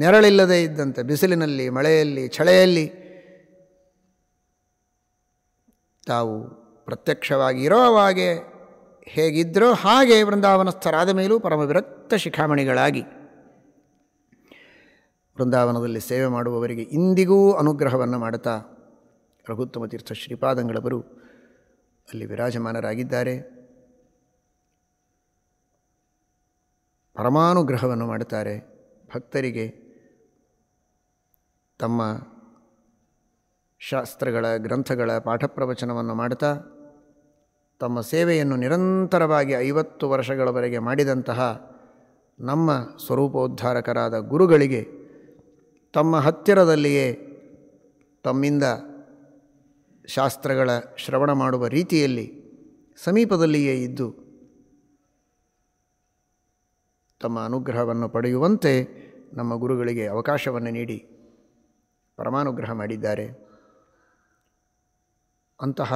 ನೆರಳಿಲ್ಲದೇ ಇದ್ದಂತೆ ಬಿಸಿಲಿನಲ್ಲಿ ಮಳೆಯಲ್ಲಿ ಛಳೆಯಲ್ಲಿ ತಾವು ಪ್ರತ್ಯಕ್ಷವಾಗಿ ಇರೋವಾಗೆ ಹೇಗಿದ್ದರೋ ಹಾಗೆ ವೃಂದಾವನಸ್ಥರಾದ ಮೇಲೂ ವಿರಕ್ತ ಶಿಖಾಮಣಿಗಳಾಗಿ ವೃಂದಾವನದಲ್ಲಿ ಸೇವೆ ಮಾಡುವವರಿಗೆ ಇಂದಿಗೂ ಅನುಗ್ರಹವನ್ನು ಮಾಡುತ್ತಾ ರಘುತ್ತಮ ತೀರ್ಥ ಶ್ರೀಪಾದಂಗಳವರು ಅಲ್ಲಿ ವಿರಾಜಮಾನರಾಗಿದ್ದಾರೆ ಪರಮಾನುಗ್ರಹವನ್ನು ಮಾಡುತ್ತಾರೆ ಭಕ್ತರಿಗೆ ತಮ್ಮ ಶಾಸ್ತ್ರಗಳ ಗ್ರಂಥಗಳ ಪಾಠ ಪ್ರವಚನವನ್ನು ಮಾಡುತ್ತಾ ತಮ್ಮ ಸೇವೆಯನ್ನು ನಿರಂತರವಾಗಿ ಐವತ್ತು ವರ್ಷಗಳವರೆಗೆ ಮಾಡಿದಂತಹ ನಮ್ಮ ಸ್ವರೂಪೋದ್ಧಾರಕರಾದ ಗುರುಗಳಿಗೆ ತಮ್ಮ ಹತ್ತಿರದಲ್ಲಿಯೇ ತಮ್ಮಿಂದ ಶಾಸ್ತ್ರಗಳ ಶ್ರವಣ ಮಾಡುವ ರೀತಿಯಲ್ಲಿ ಸಮೀಪದಲ್ಲಿಯೇ ಇದ್ದು ತಮ್ಮ ಅನುಗ್ರಹವನ್ನು ಪಡೆಯುವಂತೆ ನಮ್ಮ ಗುರುಗಳಿಗೆ ಅವಕಾಶವನ್ನು ನೀಡಿ ಪರಮಾನುಗ್ರಹ ಮಾಡಿದ್ದಾರೆ ಅಂತಹ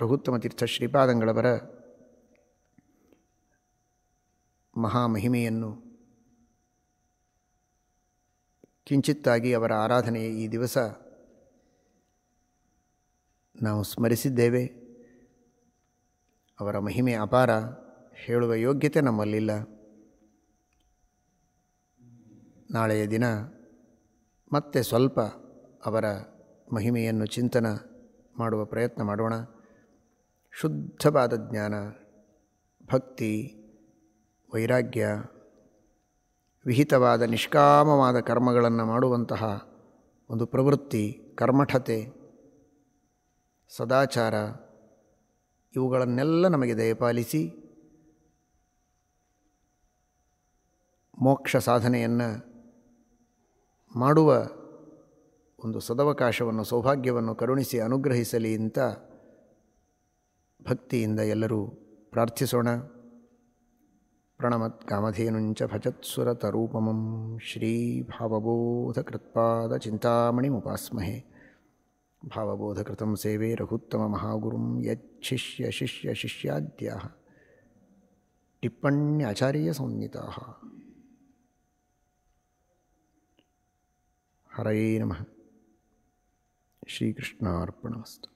ರಘುತ್ತಮ ತೀರ್ಥ ಶ್ರೀಪಾದಂಗಳವರ ಮಹಾಮಹಿಮೆಯನ್ನು ಕಿಂಚಿತ್ತಾಗಿ ಅವರ ಆರಾಧನೆ ಈ ದಿವಸ ನಾವು ಸ್ಮರಿಸಿದ್ದೇವೆ ಅವರ ಮಹಿಮೆ ಅಪಾರ ಹೇಳುವ ಯೋಗ್ಯತೆ ನಮ್ಮಲ್ಲಿಲ್ಲ ನಾಳೆಯ ದಿನ ಮತ್ತೆ ಸ್ವಲ್ಪ ಅವರ ಮಹಿಮೆಯನ್ನು ಚಿಂತನ ಮಾಡುವ ಪ್ರಯತ್ನ ಮಾಡೋಣ ಶುದ್ಧವಾದ ಜ್ಞಾನ ಭಕ್ತಿ ವೈರಾಗ್ಯ ವಿಹಿತವಾದ ನಿಷ್ಕಾಮವಾದ ಕರ್ಮಗಳನ್ನು ಮಾಡುವಂತಹ ಒಂದು ಪ್ರವೃತ್ತಿ ಕರ್ಮಠತೆ ಸದಾಚಾರ ಇವುಗಳನ್ನೆಲ್ಲ ನಮಗೆ ದಯಪಾಲಿಸಿ ಮೋಕ್ಷ ಸಾಧನೆಯನ್ನು ಮಾಡುವ ಒಂದು ಸದವಕಾಶವನ್ನು ಸೌಭಾಗ್ಯವನ್ನು ಕರುಣಿಸಿ ಅನುಗ್ರಹಿಸಲಿ ಅಂತ ಭಕ್ತಿಯಿಂದ ಎಲ್ಲರೂ ಪ್ರಾರ್ಥಿಸೋಣ ಪ್ರಣಮತ್ ಕಾಮಧೇನುಂಚ ಭಜತ್ಸುರತರೂಪಮಂ ಶ್ರೀ ಭಾವಬೋಧಕೃತ್ಪಾದ ಚಿಂತಾಮಣಿ ಮುಪಾಸ್ಮಹೆ ಭಾವಬೋಧಕೃತ ಸೇವೆ ರಘುತ್ತಮ ಮಹಾಗುರುಂ ಯಚ್ಛಿಷ್ಯ ಶಿಷ್ಯ ಶಿಷ್ಯಾದ್ಯಾ ಟಿಪ್ಪಣ್ಯಾಚಾರ್ಯ ಸಂಹಿತಾ हरये नमः श्रीकृष्णार्पणमस्तु